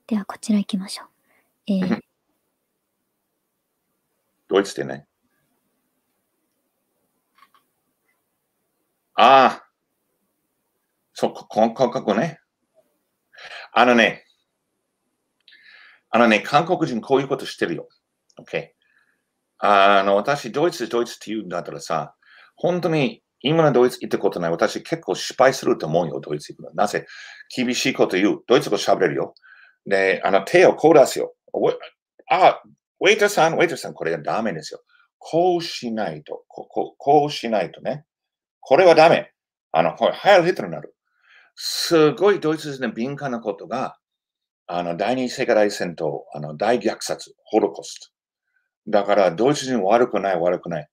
では、こちら行きましょう。えー、ドイツでね。ああ、そう、韓国ね。あのね、あのね、韓国人こういうことしてるよ。OK。あの、私、ドイツ、ドイツって言うんだったらさ、本当に今のドイツ行ったことない。私結構失敗すると思うよ、ドイツ行くの。なぜ厳しいこと言う。ドイツ語喋れるよ。で、あの、手をこう出すよ。あ、ウェイターさん、ウェイターさん、これダメですよ。こうしないと。こここうしないとね。これはダメ。あの、ハイヒットになる。すごいドイツ人の敏感なことが、あの、第二次世界大戦と、あの、大虐殺、ホロコスだからドイツ人悪くない悪くない。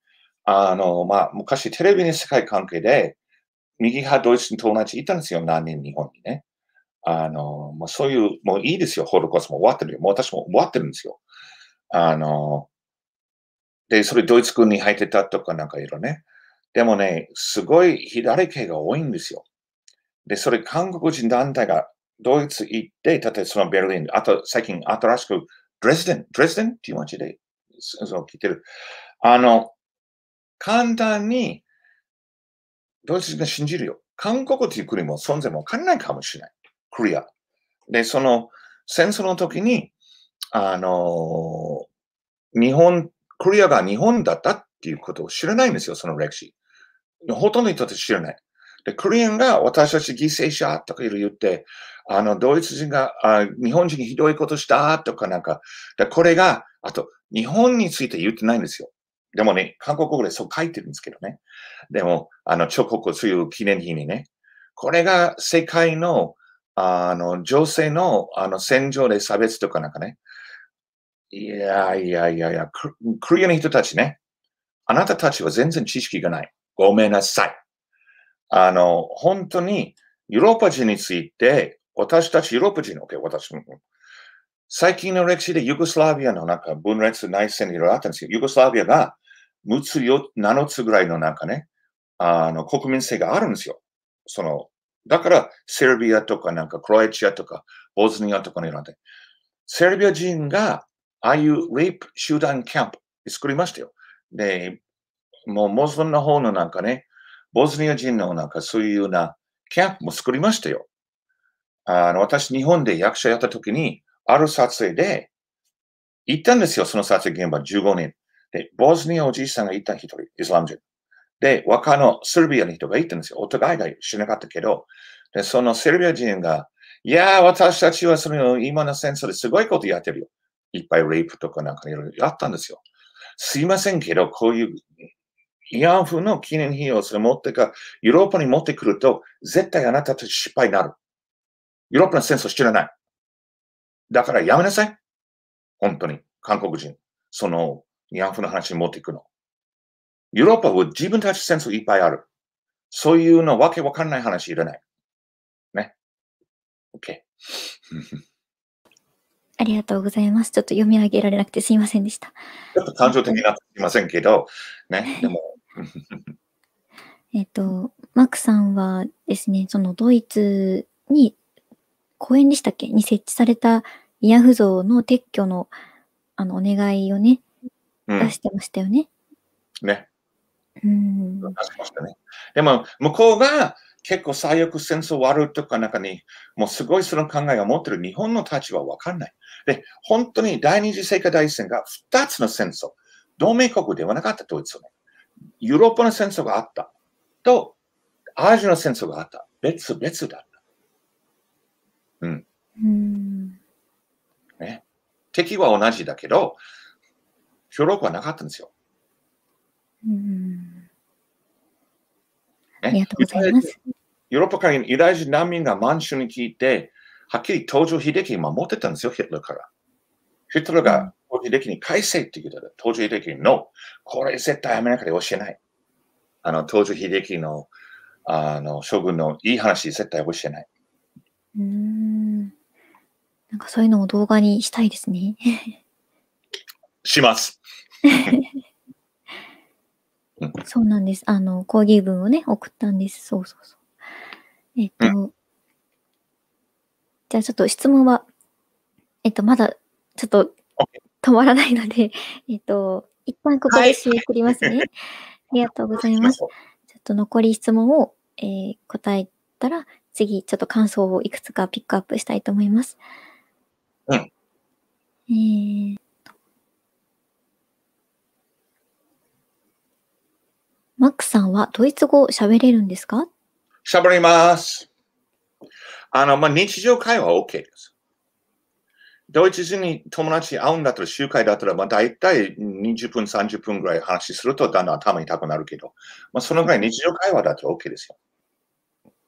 あの、まあ、昔テレビの世界関係で、右派ドイツと友達いたんですよ、何人日本にね。あの、まあ、そういう、もういいですよ、ホルコースも終わってるよ。もう私も終わってるんですよ。あの、で、それドイツ軍に入ってたとかなんかいろね。でもね、すごい左系が多いんですよ。で、それ韓国人団体がドイツ行って、例えばそのベルリン、あと最近新しくドレスデン、ドレスデンっていう街でそう聞いてる。あの、簡単に、ドイツ人が信じるよ。韓国という国も存在もわかんないかもしれない。クリア。で、その戦争の時に、あの、日本、クリアが日本だったっていうことを知らないんですよ、その歴史。ほとんどにとって知らない。で、クリアンが私たち犠牲者とか言って、あの、ドイツ人があ日本人にひどいことしたとかなんか、でこれが、あと、日本について言ってないんですよ。でもね、韓国語でそう書いてるんですけどね。でも、あの、彫刻という記念日にね、これが世界の、あの、女性の、あの、戦場で差別とかなんかね。いやいやいやいや、クリアの人たちね。あなたたちは全然知識がない。ごめんなさい。あの、本当に、ヨーロッパ人について、私たちヨーロッパ人、OK、私も、最近の歴史でユーゴスラビアの中、分裂内戦いろいろあったんですけど、ユーゴスラビアが6つ、7つぐらいの中ね、あの、国民性があるんですよ。その、だから、セルビアとか、なんか、クロエチアとか、ボズニアとかのいろんな。セルビア人が、ああいうレイプ集団キャンプ作りましたよ。で、もう、モズルの方のなんかね、ボズニア人のなんか、そういうようなキャンプも作りましたよ。あの、私、日本で役者やった時に、ある撮影で、行ったんですよ、その撮影現場15人。で、ボスニアおじいさんが行った一人、イスラム人。で、若のセルビアの人が行ったんですよ。お互いがしなかったけど、で、そのセルビア人が、いやー、私たちはその今の戦争ですごいことやってるよ。いっぱいレイプとかなんかいろいろやったんですよ。すいませんけど、こういう慰安婦の記念品をそれ持ってか、ヨーロッパに持ってくると、絶対あなたたち失敗になる。ヨーロッパの戦争知らない。だからやめなさい。本当に。韓国人。その、慰安婦の話に持っていくの。ヨーロッパは自分たち戦争いっぱいある。そういうのわけわかんない話いらない。ね。OK。ありがとうございます。ちょっと読み上げられなくてすいませんでした。ちょっと感情的になっていませんけど、ね、でも。えっと、マックさんはですね、そのドイツに公園でしたっけに設置された慰安婦像の撤去のあのお願いをね、出してましたよね。ね。うん、ね、でも、向こうが結構最悪戦争終わるとか中に、もうすごいその考えを持ってる日本の立場はわかんない。で、本当に第二次世界大戦が2つの戦争。同盟国ではなかったドイツね。ヨーロッパの戦争があった。と、アジアの戦争があった。別、々だ。うん。うんね、敵は同じだけど、協力はなかったんですよ。うんね、ありがとうございます。ヨーロッパからユダヤ人難民が満州に聞いて、はっきり東条英機守ってたんですよ、ヒトラーから。ヒトラーが東条英機に返せって言ったら、東条英機の、これ絶対アメリカで教えない。あの、東条英機の、あの、将軍のいい話絶対教えない。うん。なんかそういうのを動画にしたいですね。します。そうなんです。あの、講義文をね、送ったんです。そうそうそう。えっと、うん、じゃあちょっと質問は、えっと、まだちょっと止まらないので、えっと、一旦ここで締め切りますね。はい、ありがとうございます。ちょっと残り質問を、えー、答えたら、次、ちょっと感想をいくつかピックアップしたいと思います。うん。えー、マックさんはドイツ語を喋れるんですか喋ります。あの、まあ、日常会話は OK です。ドイツ人に友達会うんだったら、集会だったら、まあ、大体20分、30分ぐらい話すると、だんだん頭痛くなるけど、まあ、そのぐらい日常会話だと OK ですよ。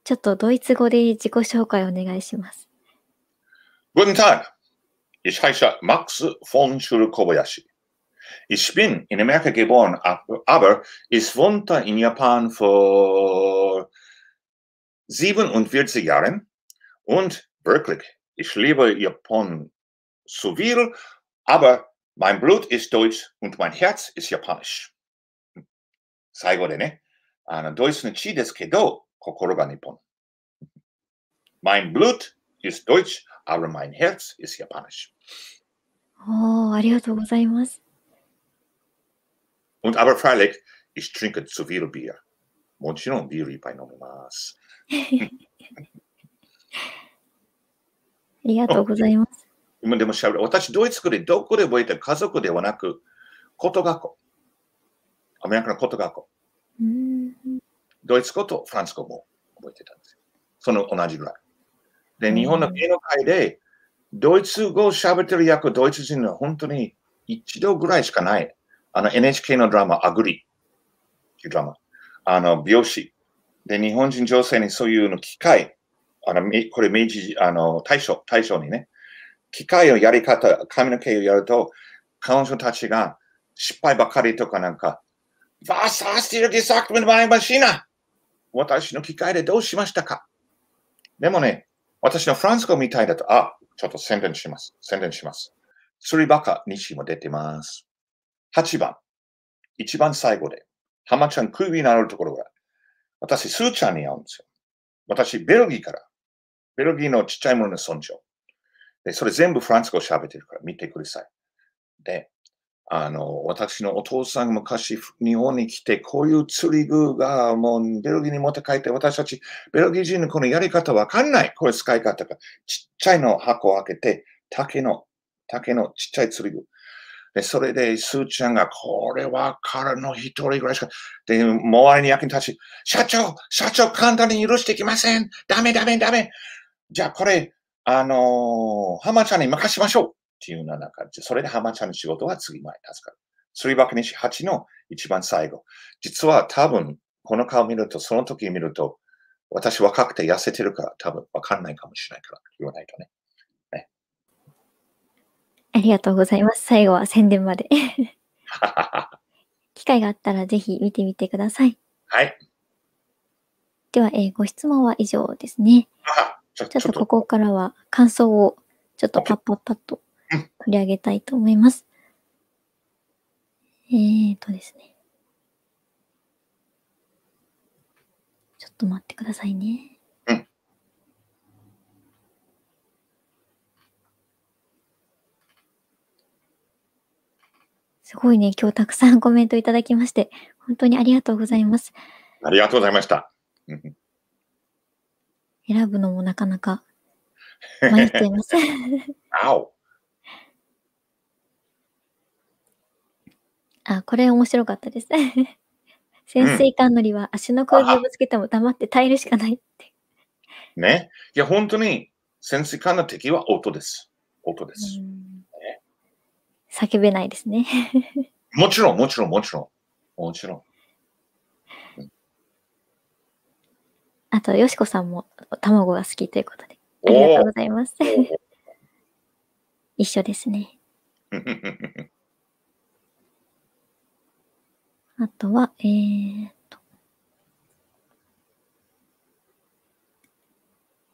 ちょっとドイツ語で自己紹介お願いします。Guten Tag. Ich heiße Max von Schulkobayashi. Ich bin in Amerika geboren, aber ich wohnte in Japan vor 47 Jahren. Und wirklich, ich liebe Japan so viel, aber mein Blut ist deutsch und mein Herz ist japanisch. 最後でね、あのドイツの地ですけど、心が日本。Mein Blut ist deutsch, aber mein Herz ist japanisch. おー、ありがとうございます。Und aber freilich, ich trinke zu viel Bier. もちろんビールいっぱい飲みます。ありがとうございます。今でもしゃべる。私、ドイツでどこで覚えて家族ではなく、こと学校。アメリカのこと学校。ドイツ語とフランス語も覚えてたんですよ。その同じぐらい。で、日本の芸能界で、ドイツ語を喋ってる役、ドイツ人は本当に一度ぐらいしかない。あの NHK のドラマ、アグリっていうドラマ。あの、美容師。で、日本人女性にそういうの機会、あの、これ明治、あの、大将、大将にね、機会をやり方、髪の毛をやると、彼女たちが失敗ばかりとかなんか、Was hast du gesagt mit m e i 私の機会でどうしましたかでもね、私のフランス語みたいだと、あ、ちょっと宣伝します。宣伝します。釣りバカ西も出てます。8番。一番最後で。浜ちゃんクビになるところが。私、スーちゃんに会うんですよ。私、ベルギーから。ベルギーのちっちゃいものの村長。で、それ全部フランス語喋ってるから見てください。で、あの、私のお父さんが昔日本に来て、こういう釣り具がもうベルギーに持って帰って、私たちベルギー人のこのやり方わかんない。これ使い方が。ちっちゃいの箱を開けて、竹の、竹のちっちゃい釣り具。で、それで、スーちゃんが、これは彼の一人ぐらいしか、で、周りに役に立ち、社長、社長、簡単に許してきません。ダメ、ダメ、ダメ。じゃあ、これ、あのー、浜ちゃんに任しましょう。ていうような感じそれでハマちゃんの仕事は次前に扱う。すりばけにし8の一番最後。実は多分、この顔見ると、その時見ると、私若くて痩せてるから多分分かんないかもしれないから言わないとね。ねありがとうございます。最後は宣伝まで。機会があったらぜひ見てみてください。はい。では、えー、ご質問は以上ですね。ちょちょっとここからは感想をちょっとパッパッパッと。取り上げたいと思います。えーとですね。ちょっと待ってくださいね。すごいね、今日たくさんコメントいただきまして、本当にありがとうございます。ありがとうございました。選ぶのもなかなか迷っています。あ、これ面白かったです。潜水艦乗りは足の空気をぶつけても黙って耐えるしかないって。ね。いや、本当に潜水艦の敵は音です。音です。ね、叫べないですね。もちろん、もちろん、もちろん。もちろん。あと、よしこさんも卵が好きということで。ありがとうございます。一緒ですね。あとは、えー、っと、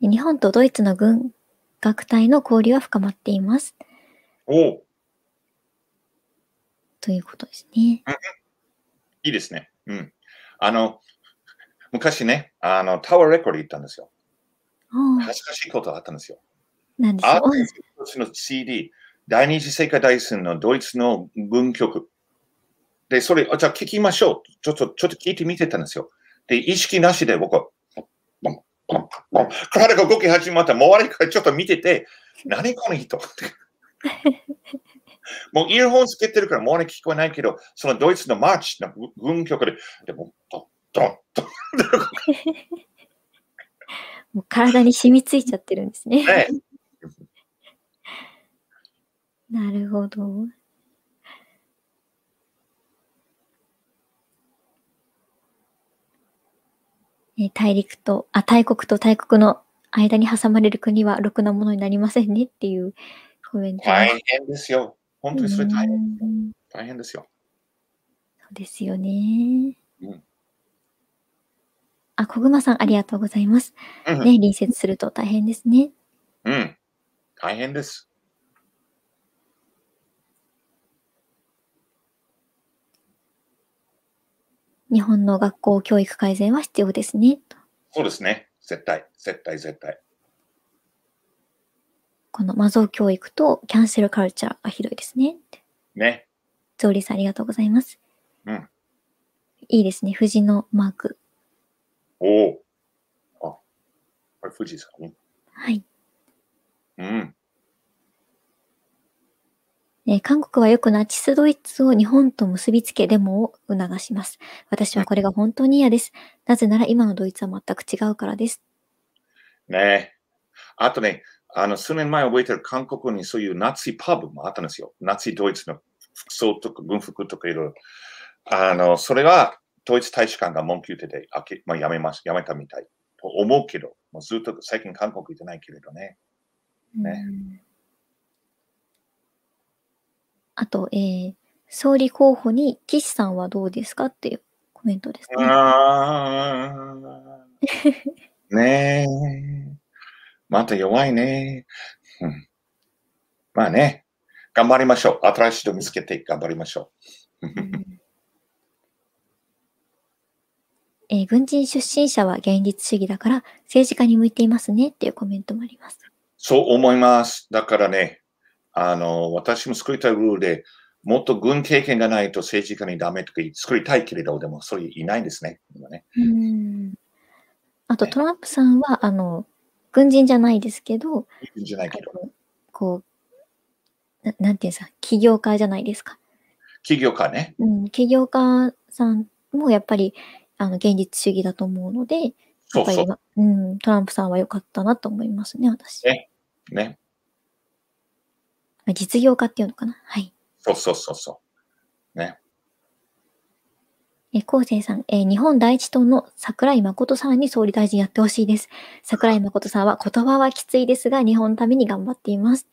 日本とドイツの軍学隊の交流は深まっています。おということですね、いいですね。うん。あの、昔ね、あの、タワーレコード行ったんですよ。恥ずかしいことがあったんですよ。なんですかアーティスの CD、第二次世界大戦のドイツの軍局で、それ、じゃあ聞きましょう。ちょっと、ちょっと聞いてみてたんですよ。で、意識なしで僕は、体が動き始まった。周りからちょっと見てて、何この人 もうイヤホンつけてるから周り聞こえないけど、そのドイツのマーチの軍曲で、でも、ドン、ドン、ドン。もう体に染みついちゃってるんですね。ねなるほど。えー、大陸と、あ、大国と大国の間に挟まれる国はろくなものになりませんねっていうコメント。大変ですよ。本当にそれ大変。大変ですよ。そうですよね。うん。あ、小熊さん、ありがとうございます。ね、隣接すると大変ですね。うん。大変です。日本の学校教育改善は必要ですね。そうですね。絶対、絶対、絶対。この魔像教育とキャンセルカルチャーがひどいですね。ね。ゾーリーさんありがとうございます。うん。いいですね。藤のマーク。おお。あ、これ富士山はい。うん。えー、韓国はよくナチスドイツを日本と結びつけデモを促します。私はこれが本当に嫌です。なぜなら今のドイツは全く違うからです。ねえ。あとね、あの、数年前覚えてる韓国にそういうナチパブもあったんですよ。ナチドイツの服装とか軍服とかいろいろ。あの、それはドイツ大使館が文句言ってて、あけまあ、やめます、やめたみたいと思うけど、もうずっと最近韓国行ってないけれどね。ね。うあと、えー、総理候補に岸さんはどうですかっていうコメントですね。あ ねえ。また弱いね、まあね、頑張りましょう。新しいの見つけて頑張りましょう。えー、軍人出身者は現実主義だから政治家に向いていますねっていうコメントもあります。そう思います。だからね、あの、私も作りたいルールで、もっと軍経験がないと政治家にダメとか作りたいけれど、でもそれいないんですね、今ね。うんあと、トランプさんは、あの、軍人じゃないですけど、軍人じゃないけど、こう、ななんていうんですか、起業家じゃないですか。起業家ね。うん、起業家さんもやっぱり、あの、現実主義だと思うので、やっぱりそうそう、うん、トランプさんは良かったなと思いますね、私。ね。ね実業家っていうのかなはい。そうそうそうそう。ね。え、昴生さん、えー、日本第一党の桜井誠さんに総理大臣やってほしいです。桜井誠さんは言葉はきついですが、日本のために頑張っています。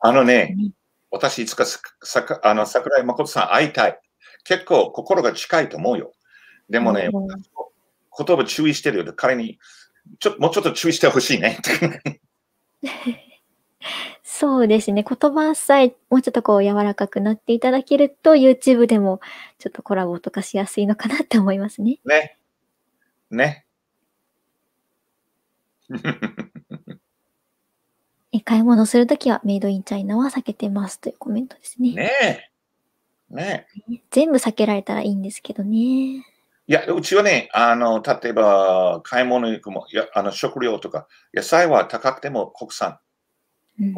あのね、ね私いつかさあの桜井誠さん会いたい。結構心が近いと思うよ。でもね、言葉注意してるよ。彼にちょ、もうちょっと注意してほしいね。そうですね。言葉さえもうちょっとこう柔らかくなっていただけると、YouTube でもちょっとコラボとかしやすいのかなって思いますね。ね。ね。え買い物するときはメイドインチャイナは避けてますというコメントですね。ねえ。ねえ。全部避けられたらいいんですけどね。いや、うちはね、あの、例えば、買い物行くも、いやあの食料とか、野菜は高くても国産。うん、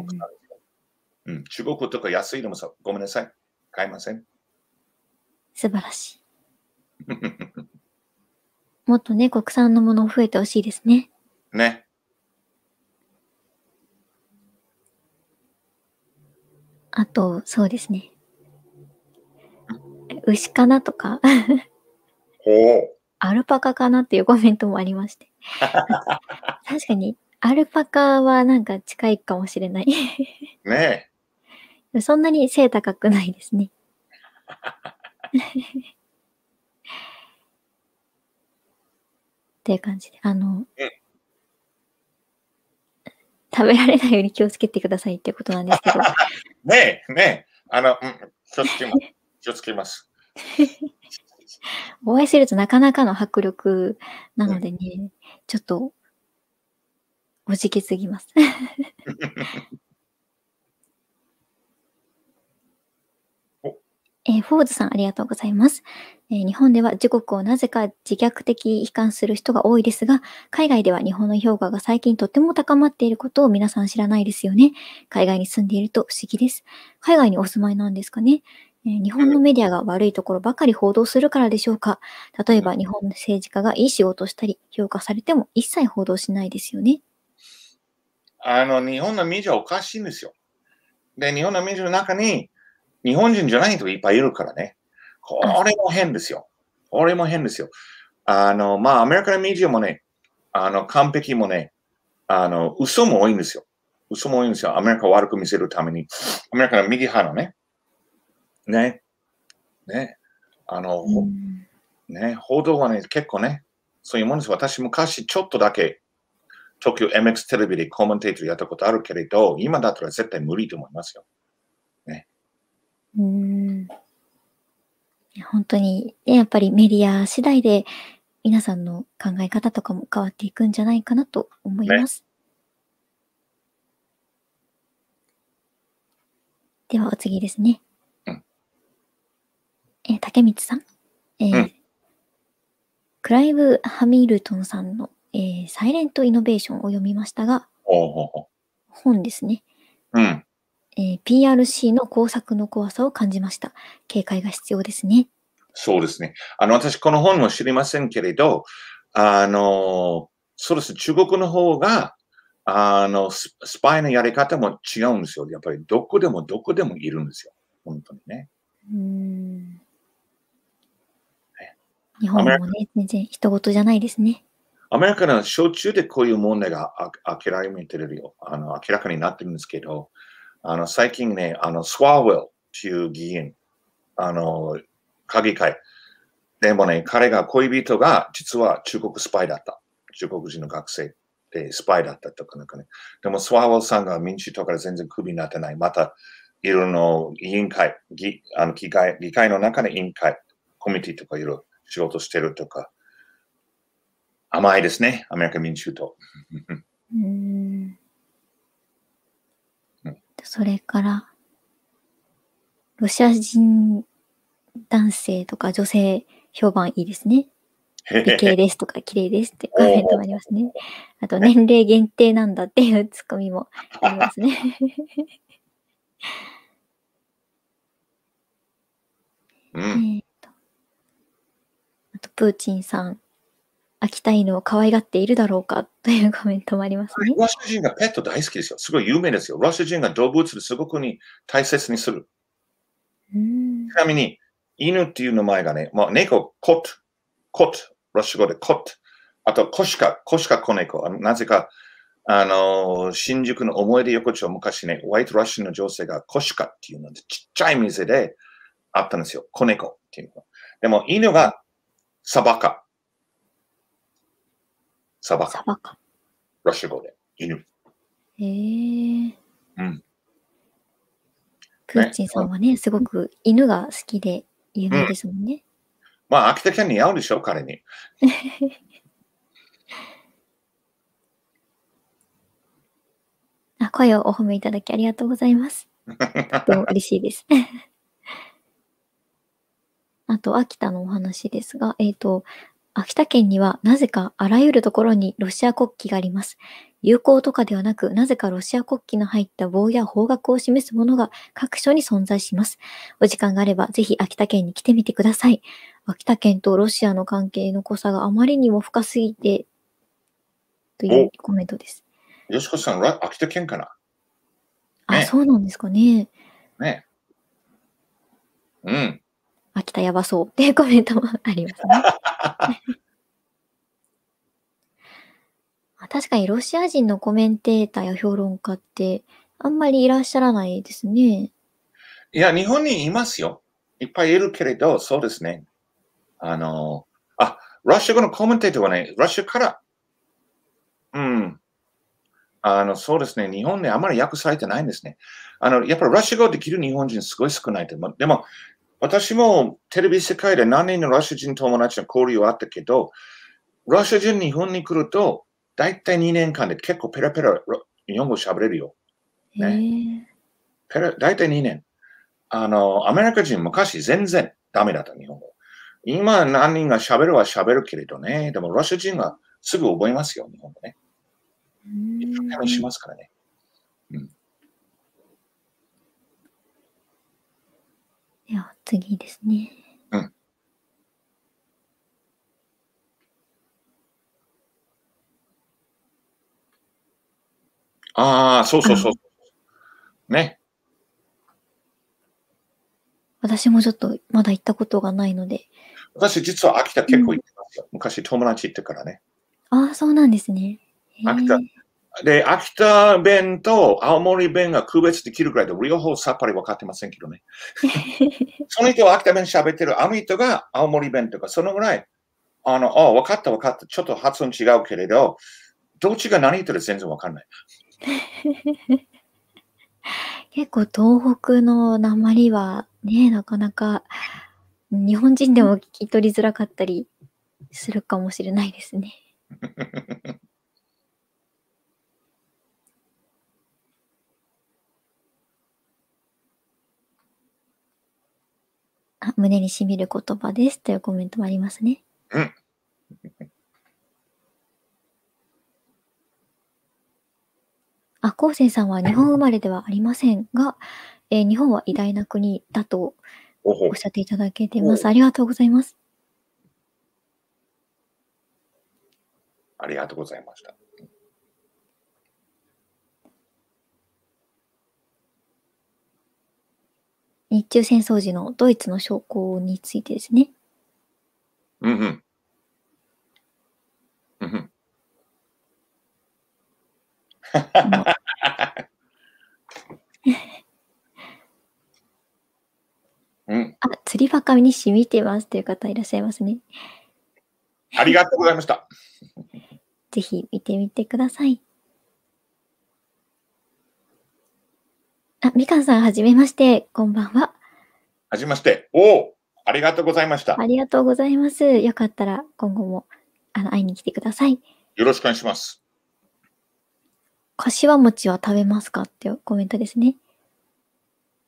うん、中国とか安いのもさ、ごめんなさい。買いません。素晴らしい。もっとね、国産のもの増えてほしいですね。ね。あと、そうですね。牛かなとかアルパカかなっていうコメントもありまして。確かにアルパカはなんか近いかもしれない ねえ。そんなに背高くないですね。っていう感じで、あの、食べられないように気をつけてくださいってことなんですけど。ねえ、ねえ、あの、うん、気をつけます。気をつけます。お会いするとなかなかの迫力なのでね、うん、ちょっとおじけすぎます。えー、フォーズさんありがとうございます、えー、日本では時刻をなぜか自虐的悲観する人が多いですが、海外では日本の評価が最近とっても高まっていることを皆さん知らないですよね。海外に住んでいると不思議です。海外にお住まいなんですかね。えー、日本のメディアが悪いところばかり報道するからでしょうか。例えば日本の政治家がいい仕事をしたり、評価されても一切報道しないですよね。あの、日本の民主はおかしいんですよ。で、日本の民主の中に、日本人じゃない人がいっぱいいるからね。これも変ですよ。これも変ですよ。あの、まあ、アメリカの民アもね、あの、完璧もね、あの、嘘も多いんですよ。嘘も多いんですよ。アメリカを悪く見せるために。アメリカの右派のね、ね、ね、あの、ね、報道はね、結構ね、そういうもんです。私、昔ちょっとだけ東京 MX テレビでコメンテーターやったことあるけれど、今だったら絶対無理と思いますよ。ね。うん。本当に、ね、やっぱりメディア次第で皆さんの考え方とかも変わっていくんじゃないかなと思います。ね、ではお次ですね。うん、え竹光さん。えーうん、クライブ・ハミルトンさんのえー、サイレントイノベーションを読みましたが、本ですね。うん。えー PRC の工作の怖さを感じました。警戒が必要ですね。そうですね。あの、私、この本も知りませんけれど、あの、そうです。中国の方が、あの、ススパイのやり方も違うんですよ。やっぱりどこでもどこでもいるんですよ。本当にね。うん。日本もね、全然人事じゃないですね。アメリカの焼酎でこういう問題が明らかにてるよあの明らかになってるんですけど、あの最近ね、あのスワウェルっていう議員、あの、鍵会。でもね、彼が恋人が実は中国スパイだった。中国人の学生でスパイだったとかなんかね。でもスワウェルさんが民主党から全然クビになってない。また、いろいろの委員会、議あの議会議会の中で委員会、コミュニティとかいろいろ仕事してるとか。甘いですね、アメリカ民主党。うんそれから、ロシア人男性とか女性評判いいですね。美形ですとか綺麗ですって コメントもありますね。あと年齢限定なんだっていうツッコミもありますね。うん、えっと。あとプーチンさん秋田犬を可愛がっているだろうか というコメントもありますね。ロシア人がペット大好きですよ。すごい有名ですよ。ロシア人が動物をすごくに大切にする。ちなみに、犬っていう名前がね、まあ、猫、コット、コット、ロシア語でコット。あと、コシカ、コシカ子猫。なぜか、あの新宿の思い出横丁、昔ね、ホワイトラッシュの女性がコシカっていうので、ちっちゃい店であったんですよ。子猫っていうの。でも、犬がサバカ。サバ缶。サバ缶。ラッシュ語で。犬。へえうん。プーチンさんはね、ねすごく犬が好きで有名ですもんね。うん、まあ、秋田県に合うでしょう、彼に。あ声をお褒めいただきありがとうございます。とても嬉しいです。あと、秋田のお話ですが、えっ、ー、と、秋田県にはなぜかあらゆるところにロシア国旗があります。友好とかではなく、なぜかロシア国旗の入った棒や方角を示すものが各所に存在します。お時間があれば、ぜひ秋田県に来てみてください。秋田県とロシアの関係の濃さがあまりにも深すぎて、というコメントです。よしこさん、秋田県かな、あ、そうなんですかね。ね。うん。秋田やばそうっていうコメントもありますね。確かにロシア人のコメンテーターや評論家ってあんまりいらっしゃらないですね。いや、日本にいますよ。いっぱいいるけれど、そうですね。あの、あ、ロシア語のコメンテーターはね、ロシアから、うん。あの、そうですね。日本にあまり訳されてないんですね。あの、やっぱりロシア語できる日本人すごい少ないと思う。でも、私もテレビ世界で何人のロシア人友達の交流はあったけど、ロシア人日本に来ると、だいたい2年間で結構ペラペラ日本語喋れるよ。ね、ペラ大体2年。あの、アメリカ人昔全然ダメだった日本語。今何人が喋るは喋るけれどね、でもロシア人はすぐ覚えますよ、日本語ね。一生懸命しますからね。では次ですね。うん。ああ、そうそうそう。ね。私もちょっとまだ行ったことがないので。私実は秋田結構行ってますよ。うん、昔友達行ってからね。ああ、そうなんですね。秋田で、秋田弁と青森弁が区別できるぐらいで、両方さっぱり分かってませんけどね。その人は秋田弁喋ってる、あの人が青森弁とか、そのぐらい、あの、あ、分かった分かった、ちょっと発音違うけれど、どっちが何言ってる全然分かんない。結構東北の鉛はね、なかなか日本人でも聞き取りづらかったりするかもしれないですね。胸にしみる言葉ですというコメントもありますね。うん。あ、せいさんは日本生まれではありませんが、えー、日本は偉大な国だとおっしゃっていただけてます。ありがとうございます。ありがとうございました。日中戦争時のドイツの将校についてですね。うんうん。うん あ、釣りバカにしみてますという方いらっしゃいますね。ありがとうございました。ぜひ見てみてください。あ、みかんさん、はじめまして。こんばんは。はじめまして。おお、ありがとうございました。ありがとうございます。よかったら、今後も、あの、会いに来てください。よろしくお願いします。柏餅は食べますかっていうコメントですね。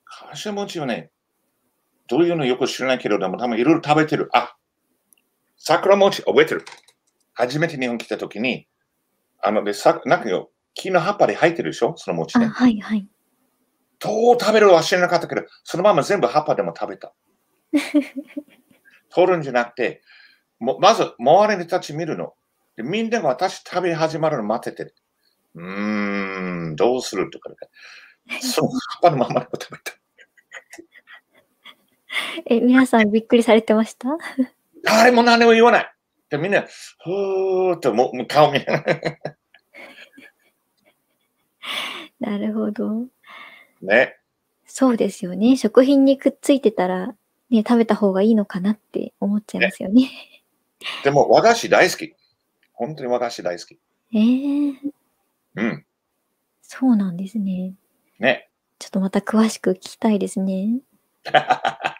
柏餅はね、どういうのよく知らないけれども、多分いろいろ食べてる。あ、桜餅覚えてる。初めて日本来た時に、あの、で、さ、なんかよ、木の葉っぱで入ってるでしょその餅ね。はいはい。どう食べるか知らなかったけど、そのまま全部葉っぱでも食べた。取るんじゃなくて、もまず周りに立たち見るの。でみんなが私食べ始まるの待ってて。うーん、どうするとか、ね、その葉っぱのままでも食べた。え、皆さんびっくりされてました誰も何も言わない。でみんな、ふーっともう顔見な なるほど。ね。そうですよね。食品にくっついてたら、ね、食べた方がいいのかなって思っちゃいますよね。ねでも、和菓子大好き。本当に和菓子大好き。ええー、うん。そうなんですね。ね。ちょっとまた詳しく聞きたいですね。名前は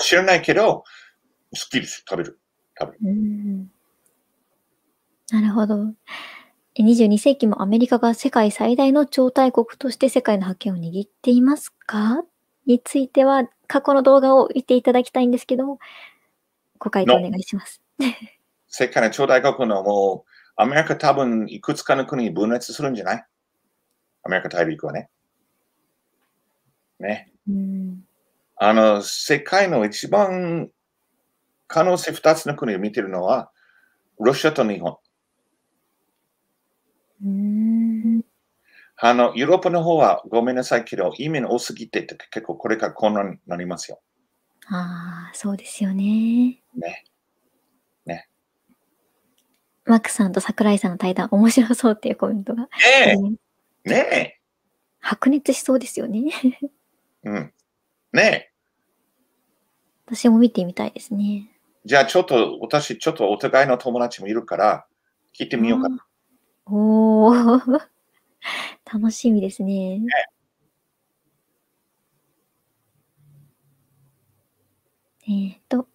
知らないけど、好きです。食べる。食べる。うんなるほど。22世紀もアメリカが世界最大の超大国として世界の覇権を握っていますかについては、過去の動画を見ていただきたいんですけども、ご回答お願いします。世界の超大国のもう、アメリカ多分いくつかの国に分裂するんじゃないアメリカ大陸はね。ね。うんあの、世界の一番可能性2つの国を見てるのは、ロシアと日本。あの、ヨーロッパの方はごめんなさいけど、意味の多すぎて結構これから混乱になりますよ。ああ、そうですよね。ね。ね。マックさんと桜井さんの対談、面白そうっていうコメントが。ねえ。え ねえ。白熱しそうですよね。うん。ねえ。私も見てみたいですね。じゃあちょっと、私、ちょっとお互いの友達もいるから、聞いてみようかな。おお、楽しみですね。えっと。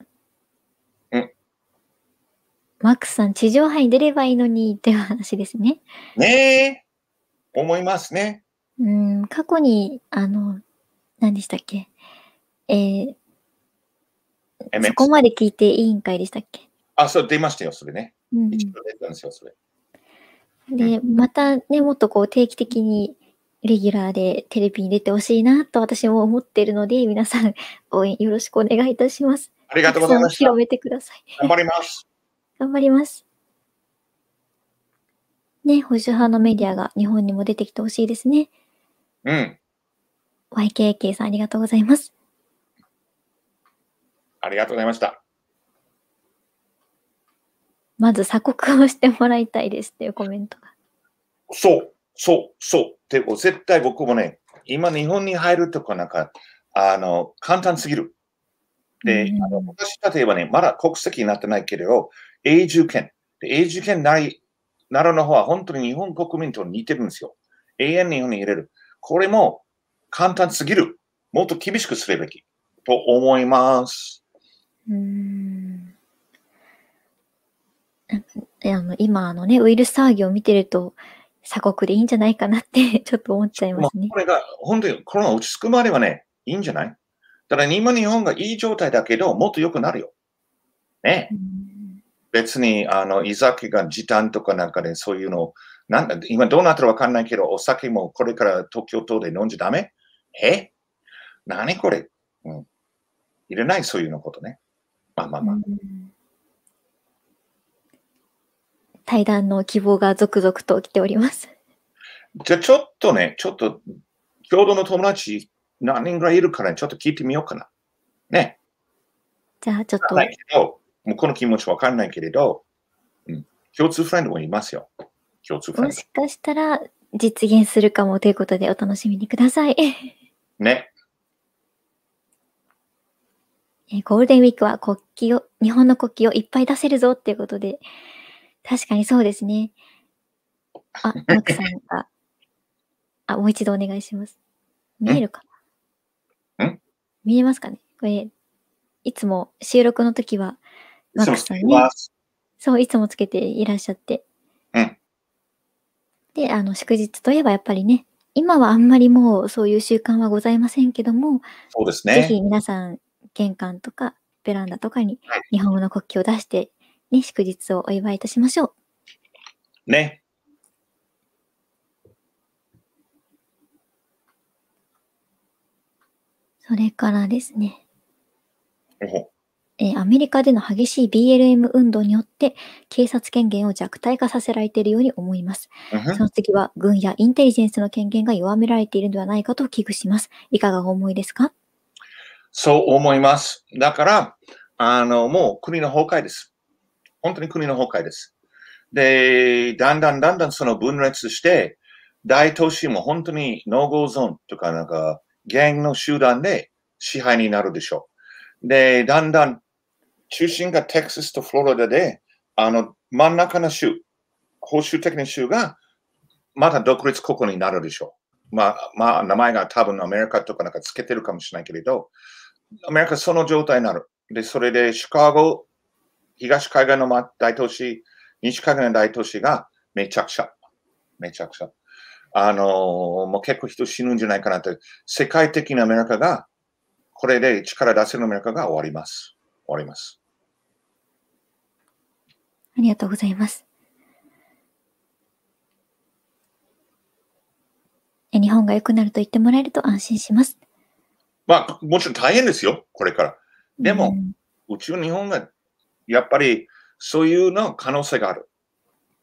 マックスさん、地上波に出ればいいのにっていう話ですね。ねえ、思いますね。うん、過去に、あの、何でしたっけえー、そこまで聞いて委員会でしたっけあ、そう、出ましたよ、それね。うん、一度出たんですよ、それ。で、またね、もっとこう定期的にレギュラーでテレビに出てほしいなと私も思っているので、皆さん応援よろしくお願いいたします。ありがとうございます。広めてください。頑張ります。頑張ります。ね、保守派のメディアが日本にも出てきてほしいですね。うん。YKK さんありがとうございます。ありがとうございました。まず鎖国をしてもらいたいですっていうコメントが。そう、そう、そう。でも絶対僕もね、今日本に入るとかなんか、あの、簡単すぎる。で、あの例えばね、まだ国籍になってないけれど、永住権。永住権ない、奈良の方は本当に日本国民と似てるんですよ。永遠日本に入れる。これも簡単すぎる。もっと厳しくするべき。と思います。うん あの今のね、ウイルス騒ぎを見てると、鎖国でいいんじゃないかなって ちょっと思っちゃいますね。これが、本当にコロナ落ち着くまではね、いいんじゃないだから今日本がいい状態だけど、もっと良くなるよ。ね。別に、あの、居酒が時短とかなんかでそういうのなんだ、今どうなったらわかんないけど、お酒もこれから東京都で飲んじゃダメえ何これうん。いれない、そういうのことね。まあまあまあ。うん対談の希望が続々と来ております。じゃあちょっとね、ちょっと、共同の友達何人ぐらいいるから、ちょっと聞いてみようかな。ね。じゃあちょっと。向こうの気持ちわかんないけれど、うん、共通フレンドもいますよ。共通フレンド。もしかしたら実現するかもということでお楽しみにください。ね。ゴールデンウィークは国旗を、日本の国旗をいっぱい出せるぞっていうことで、確かにそうですね。あ、マクさんが。あ、もう一度お願いします。見えるかなん見えますかねこれ、いつも収録の時は、マクさんね。そう、いつもつけていらっしゃって。うん。で、あの、祝日といえばやっぱりね、今はあんまりもうそういう習慣はございませんけども、そうですね。ぜひ皆さん、玄関とかベランダとかに日本語の国旗を出してね、祝日をお祝いいたしましょう。ね。それからですね。えー、アメリカでの激しい BLM 運動によって警察権限を弱体化させられているように思います。その次は軍やインテリジェンスの権限が弱められているのではないかと危惧します。いかがお思いですかそう思います。だから、あの、もう国の崩壊です。本当に国の崩壊です。で、だんだんだんだんその分裂して、大都市も本当にノーゴーゾーンとかなんか、ゲャンの集団で支配になるでしょう。で、だんだん中心がテキサスとフロリダで、あの、真ん中の州、報酬的な州が、また独立国になるでしょう。まあ、まあ、名前が多分アメリカとかなんかつけてるかもしれないけれど、アメリカその状態になる。で、それでシカゴ東海岸の大都市、西海岸の大都市がめちゃくちゃ。めちゃくちゃ。あのー、もう結構人死ぬんじゃないかなって、世界的なアメリカが、これで力出せるアメリカが終わります。終わります。ありがとうございます。日本が良くなると言ってもらえると安心します。まあ、もちろん大変ですよ、これから。でも、うん、うちの日本がやっぱりそういうの可能性がある。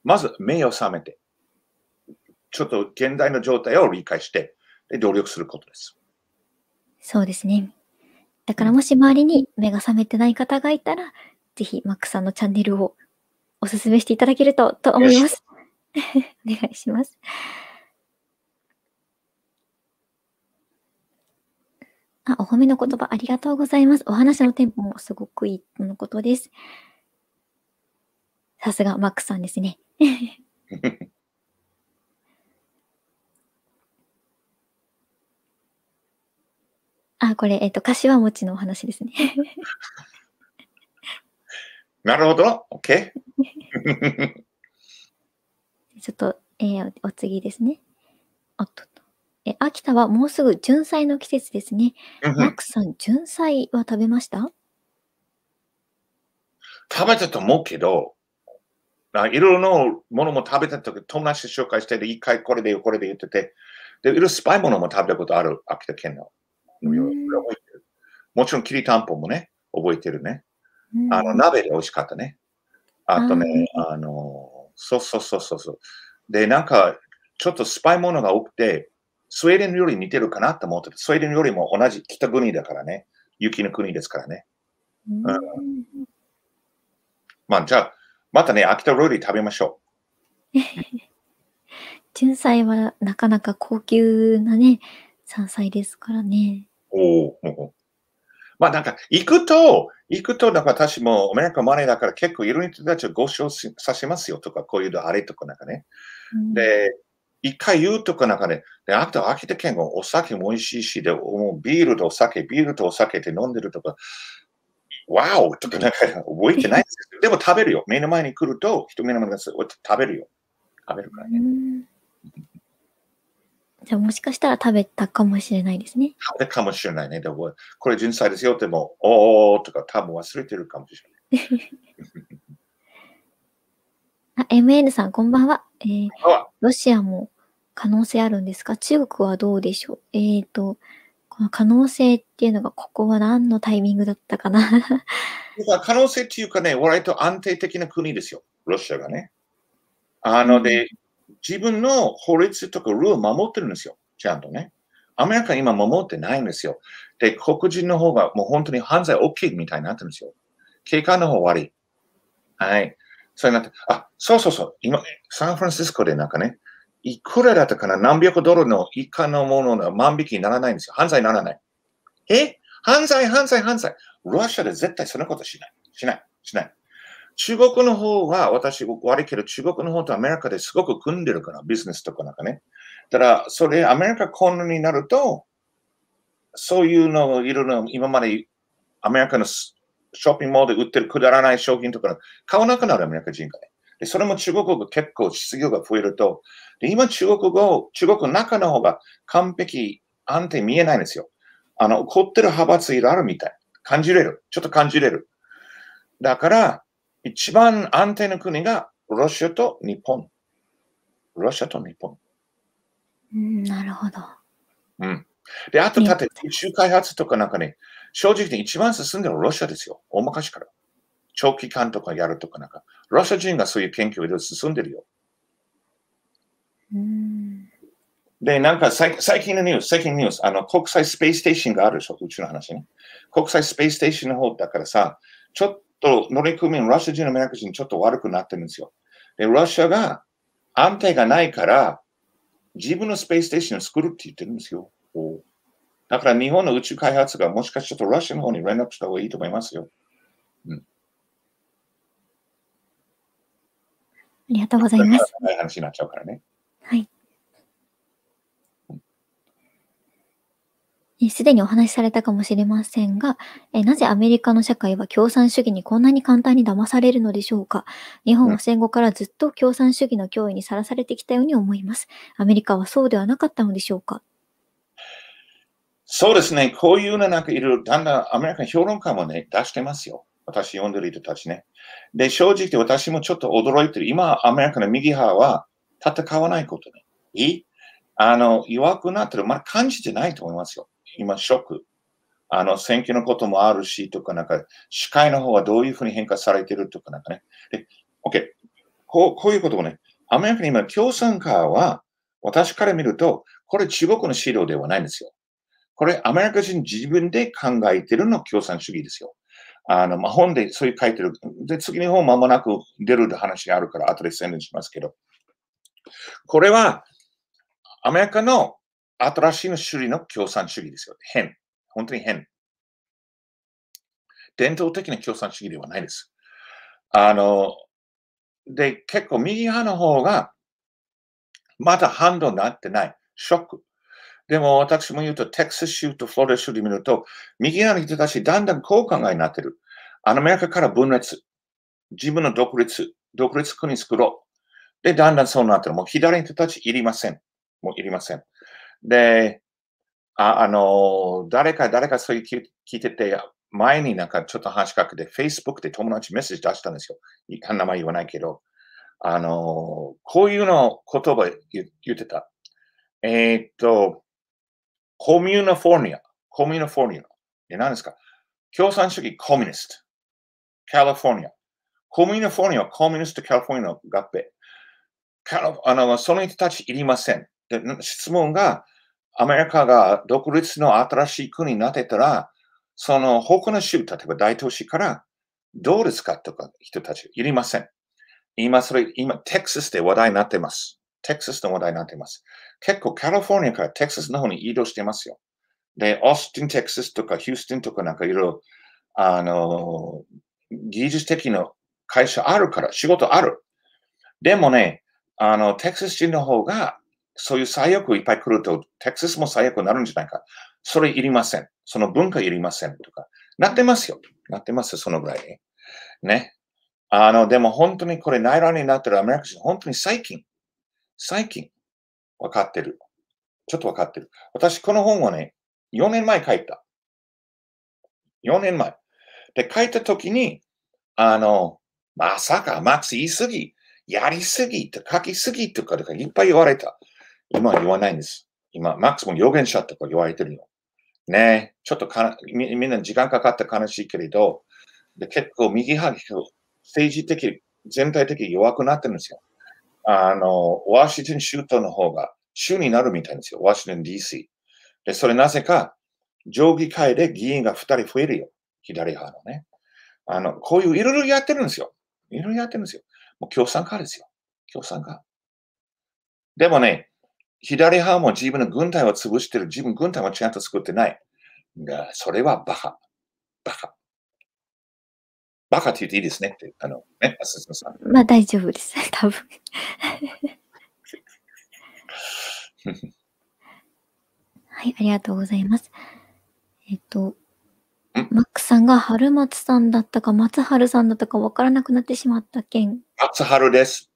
まず目を覚めて、ちょっと現代の状態を理解して、で努力することです。そうですね。だからもし周りに目が覚めてない方がいたら、ぜひマックさんのチャンネルをお勧めしていただけるとと思います。お願いします。あ、お褒めの言葉ありがとうございます。お話のテンポもすごくいいとのことです。さすがマックさんですね。あ、これ、えっ、ー、と、柏餅のお話ですね。なるほど。OK。ちょっと、えー、お次ですね。おっと。え、秋田はもうすぐじゅんさいの季節ですね。うマックさん、じゅんさいは食べました食べたと思うけど、あいろいろなものも食べたとき、友達紹介してて、一回これでよ、これで言ってて、で、いろいろスパイものも食べたことある、秋田県の。もちろん、きりたんぽもね、覚えてるね。あの、鍋で美味しかったね。あとね、あ。あの、そうそうそうそうそう。で、なんか、ちょっとスパイものが多くて、スウェーデンより似てるかなと思ってスウェーデンよりも同じ北国だからね、雪の国ですからね。うん、うん、まあ、じゃあ、またね、秋田料理食べましょう。純菜はなかなか高級なね、山菜ですからね。おお。まあなんか、行くと、行くと、なんか私もアメリカマネーだから結構いろんな人たちをご馳させますよとか、こういうあれとかなんかね。うん、で、一回言うとかなんかね、であと秋田県がお酒も美味しいし、でもうビールとお酒、ビールとお酒って飲んでるとか、わおとかなんか 覚えてないですけど、でも食べるよ。目の前に来ると、人目の前に食べるよ。食べるからね。じゃあもしかしたら食べたかもしれないですね。食べたかもしれないね。でも、これ純粋ですよっても、おーとか多分忘れてるかもしれない。あ、MN さん、こんばんは。えー、ロシアも可能性あるんですか中国はどうでしょうえーと、この可能性っていうのが、ここは何のタイミングだったかな 可能性っていうかね、割と安定的な国ですよ、ロシアがね。あので、自分の法律とかルールを守ってるんですよ、ちゃんとね。アメリカ今守ってないんですよ。で、黒人の方がもう本当に犯罪大きいみたいになってるんですよ。警官の方悪い。はい。それなって、あ、そうそうそう、今、サンフランシスコでなんかね、いくらだったかな何百ドルの以下のものの万引きにならないんですよ。犯罪にならない。え犯罪、犯罪、犯罪。ロシアで絶対そんなことしない。しない。しない。中国の方は、私、悪いけど、中国の方とアメリカですごく組んでるから、ビジネスとかなんかね。ただ、それ、アメリカこんなになると、そういうのをいろいろ今までアメリカのショッピングモールで売ってるくだらない商品とか買わなくなるアメリカ人が、ね。で、それも中国語結構失業が増えると、で、今中国語、中国の中の方が完璧、安定見えないんですよ。あの、怒ってる派閥いろあるみたい。感じれる。ちょっと感じれる。だから、一番安定の国がロシアと日本。ロシアと日本。ん、なるほど。うん。で、あと、たって宇宙開発とかなんかね、正直に一番進んでるのはロシアですよ。大まかしから。長期間とかやるとかなんか。ロシア人がそういう研究で進んでるよ。で、なんか最近のニュース、最近のニュース、あの、国際スペースステーションがあるでしょ、うちの話ね。国際スペースステーションの方だからさ、ちょっと乗り組み、ロシア人の目メリカ人ちょっと悪くなってるんですよ。で、ロシアが安定がないから、自分のスペースステーションを作るって言ってるんですよ。おだから日本の宇宙開発がもしかしてちょっとロシアの方に連絡した方がいいと思いますよ。うん、ありがとうございます。い話になっちゃうからね。はい。すでにお話しされたかもしれませんが、えなぜアメリカの社会は共産主義にこんなに簡単に騙されるのでしょうか日本は戦後からずっと共産主義の脅威にさらされてきたように思います。アメリカはそうではなかったのでしょうかそうですね、こういうのなんかいろいろ、だんだんアメリカ評論家もね、出してますよ。私読んでる人たちね。で、正直私もちょっと驚いてる。今、アメリカの右派は戦わないことね。いいあの、弱くなってる。まだ感じてないと思いますよ。今、ショック。あの、選挙のこともあるし、とか、なんか、司会の方はどういうふうに変化されてるとか、なんかね。で、OK。こう、こういうこともね、アメリカに今、共産化は、私から見ると、これ中国の資料ではないんですよ。これ、アメリカ人自分で考えてるの共産主義ですよ。あの、まあ、本でそういう書いてる。で、次の方間もなく出る話があるから、後で宣伝しますけど。これは、アメリカの新しいの種類の共産主義ですよ。変。本当に変。伝統的な共産主義ではないです。あの、で、結構右派の方が、まだ反動になってない。ショック。でも私も言うと、テキサス州とフロリダ州で見ると、右側の人たち、だんだんこう考えになってる。アメリカから分裂。自分の独立。独立国作ろう。で、だんだんそうなってる。もう左の人たちいりません。もういりません。で、ああの、誰か、誰かそういう聞いてて、前になんかちょっと話しかけて、Facebook で友達メッセージ出したんですよ。名前言わないけど。あの、こういうの言葉言ってた。えー、っと、コミュナフォーニア。コミュナフォーニア。え、何ですか共産主義コミュニスト。カリフォーニア。コミュナフォーニアはコミュニストカリフォーニアの合併。あのその人たちいりません。で質問が、アメリカが独立の新しい国になってたら、その他の州、例えば大都市からどうですかとか人たちいりません。今それ、今テキサスで話題になってます。テキサスの話題になっています。結構カリフォルニアからテキサスの方に移動してますよ。で、オースティン、テキサスとかヒュースティンとかなんかいろいろ、あの、技術的な会社あるから、仕事ある。でもね、あの、テキサス人の方が、そういう最悪いっぱい来ると、テキサスも最悪になるんじゃないか。それいりません。その文化いりません。とか。なってますよ。なってますよ、そのぐらいね。あの、でも本当にこれ内乱になってるアメリカ人、本当に最近、最近、分かってる。ちょっと分かってる。私、この本はね、4年前書いた。4年前。で、書いたときに、あの、まさか、マックス言いすぎ、やりすぎ、書きすぎとかとかいっぱい言われた。今は言わないんです。今、マックスも予言者とか言われてるよ。ねちょっとかみみんな時間かかって悲しいけれど、で結構右派、政治的、全体的に弱くなってるんですよ。あの、ワシントン州都の方が州になるみたいですよ。ワシントン DC。で、それなぜか、上議会で議員が2人増えるよ。左派のね。あの、こういういろいろやってるんですよ。いろいろやってるんですよ。もう共産化ですよ。共産化。でもね、左派も自分の軍隊を潰してる。自分軍隊もちゃんと作ってない。が、それはバカ。バカ。バカって言っていいですねって、あの、ね、あすさん。まあ大丈夫です、多分。はい、ありがとうございます。えっと、マックさんが春松さんだったか松春さんだったか分からなくなってしまった件。松春です。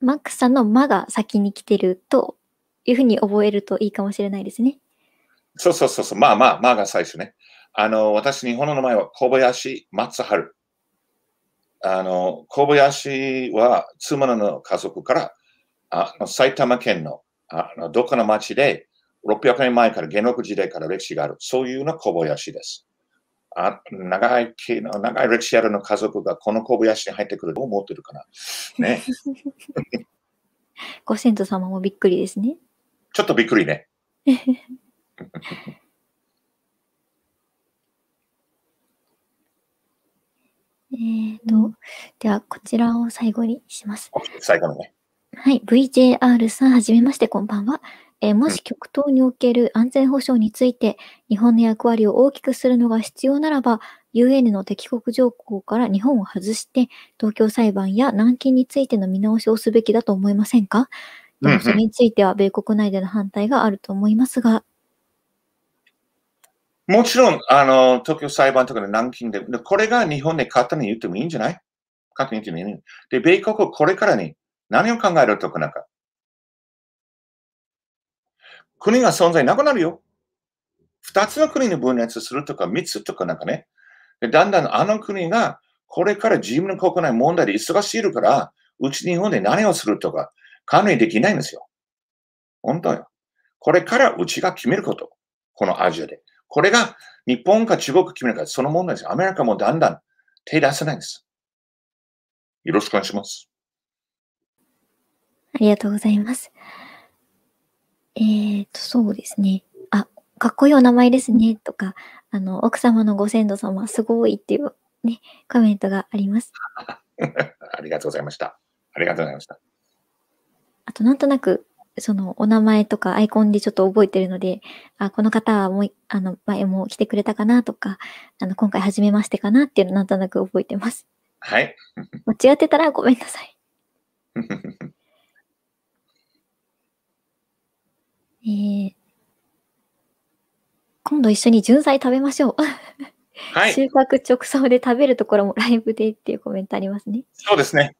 マックさんの「間」が先に来てるというふうに覚えるといいかもしれないですね。そうそうそうそう、まあまあ、まが最初ね。あの、私、日本の名前は小林松春。あの、小林は妻の家族から、あの埼玉県のあのどこの町で600年前から元禄時代から歴史がある、そういうの小林です。あ長い長い歴史あるの家族がこの小林に入ってくると思ってるかな。ね。ご先祖様もびっくりですね。ちょっとびっくりね。えーと、では、こちらを最後にします。最後のね。はい、VJR さん、はじめまして、こんばんは。えー、もし極東における安全保障について、日本の役割を大きくするのが必要ならば、UN の敵国条項から日本を外して、東京裁判や軟禁についての見直しをすべきだと思いませんかでもそれについては米国内での反対があると思いますが、もちろん、あの、東京裁判とかで南京で、これが日本で勝手に言ってもいいんじゃない勝手に言ってもいい。で、米国はこれからに何を考えるとかなんか。国が存在なくなるよ。二つの国に分裂するとか、三つとかなんかね。で、だんだんあの国が、これから自分の国内問題で忙しいから、うち日本で何をするとか、管理できないんですよ。本当よ。これからうちが決めること。このアジアで。これが日本か中国決めるかそのものです。アメリカもだんだん手出せないんです。よろしくお願いします。ありがとうございます。えーと、そうですね。あ、かっこいいお名前ですね。とか、あの、奥様のご先祖様、すごいっていうね、コメントがあります。ありがとうございました。ありがとうございました。あと、なんとなく、そのお名前とかアイコンでちょっと覚えてるので、あ、この方はもう、あの、前も来てくれたかなとか、あの、今回初めましてかなっていうのなんとなく覚えてます。はい。間違ってたらごめんなさい。えー、今度一緒に純菜食べましょう。はい、収穫直送で食べるところもライブでっていうコメントありますね。そうですね。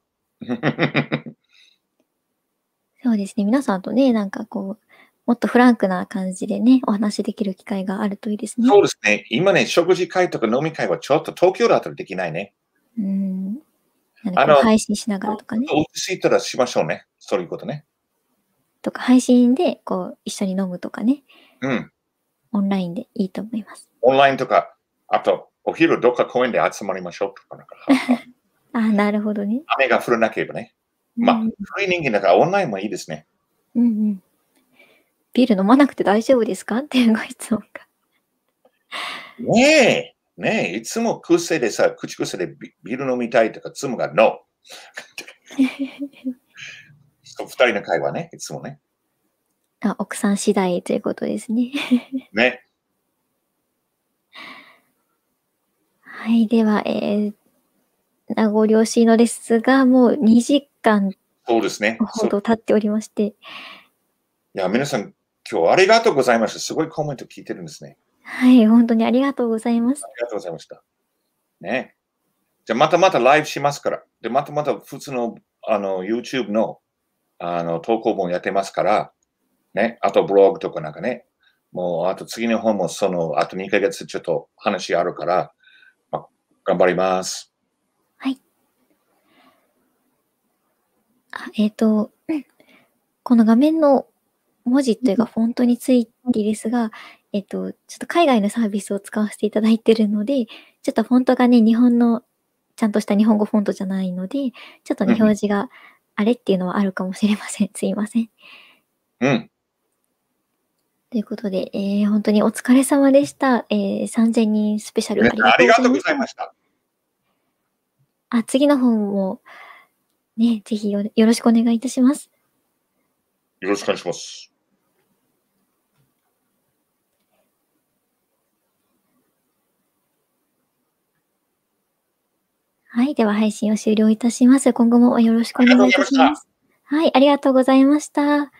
そうですね。皆さんとね、なんかこう、もっとフランクな感じでね、お話できる機会があるといいですね。そうですね。今ね、食事会とか飲み会はちょっと東京だとできないね。うん。あの、配信しながらとかね。落ち着いたらしましょうね。そういうことね。とか、配信でこう、一緒に飲むとかね。うん。オンラインでいいと思います。オンラインとか、あと、お昼どっか公園で集まりましょうとかなんか。あ、なるほどね。雨が降らなければね。まあ、古い人間だからオンラインもいいですね。うんうん、ビール飲まなくて大丈夫ですかっていうご質問が。ねえ、ねえ、いつも癖でさ、口癖でビール飲みたいとか、妻がノー。二人の会話ね、いつもね。あ奥さん次第ということですね。ね。はい、では、えー、名残惜しいのですが、もう2時間そうですね。ほど経っておりまして。いや、皆さん、今日ありがとうございました。すごいコメント聞いてるんですね。はい、本当にありがとうございます。ありがとうございました。ね。じゃあ、またまたライブしますから。で、またまた普通のあの YouTube のあの投稿本やってますから、ね。あと、ブログとかなんかね。もう、あと次の本もその、あと2ヶ月ちょっと話あるから、ま頑張ります。あえっ、ー、と、この画面の文字というかフォントについてですが、えっ、ー、と、ちょっと海外のサービスを使わせていただいてるので、ちょっとフォントがね、日本のちゃんとした日本語フォントじゃないので、ちょっとね、表示があれっていうのはあるかもしれません。すいません。うん。ということで、えー、本当にお疲れ様でした。えー、3000人スペシャルありがとうございました。あ、次の本もね、ぜひよよろしくお願いいたします。よろしくお願いします。はい。では、配信を終了いたします。今後もよろしくお願いいたします。はい。ありがとうございました。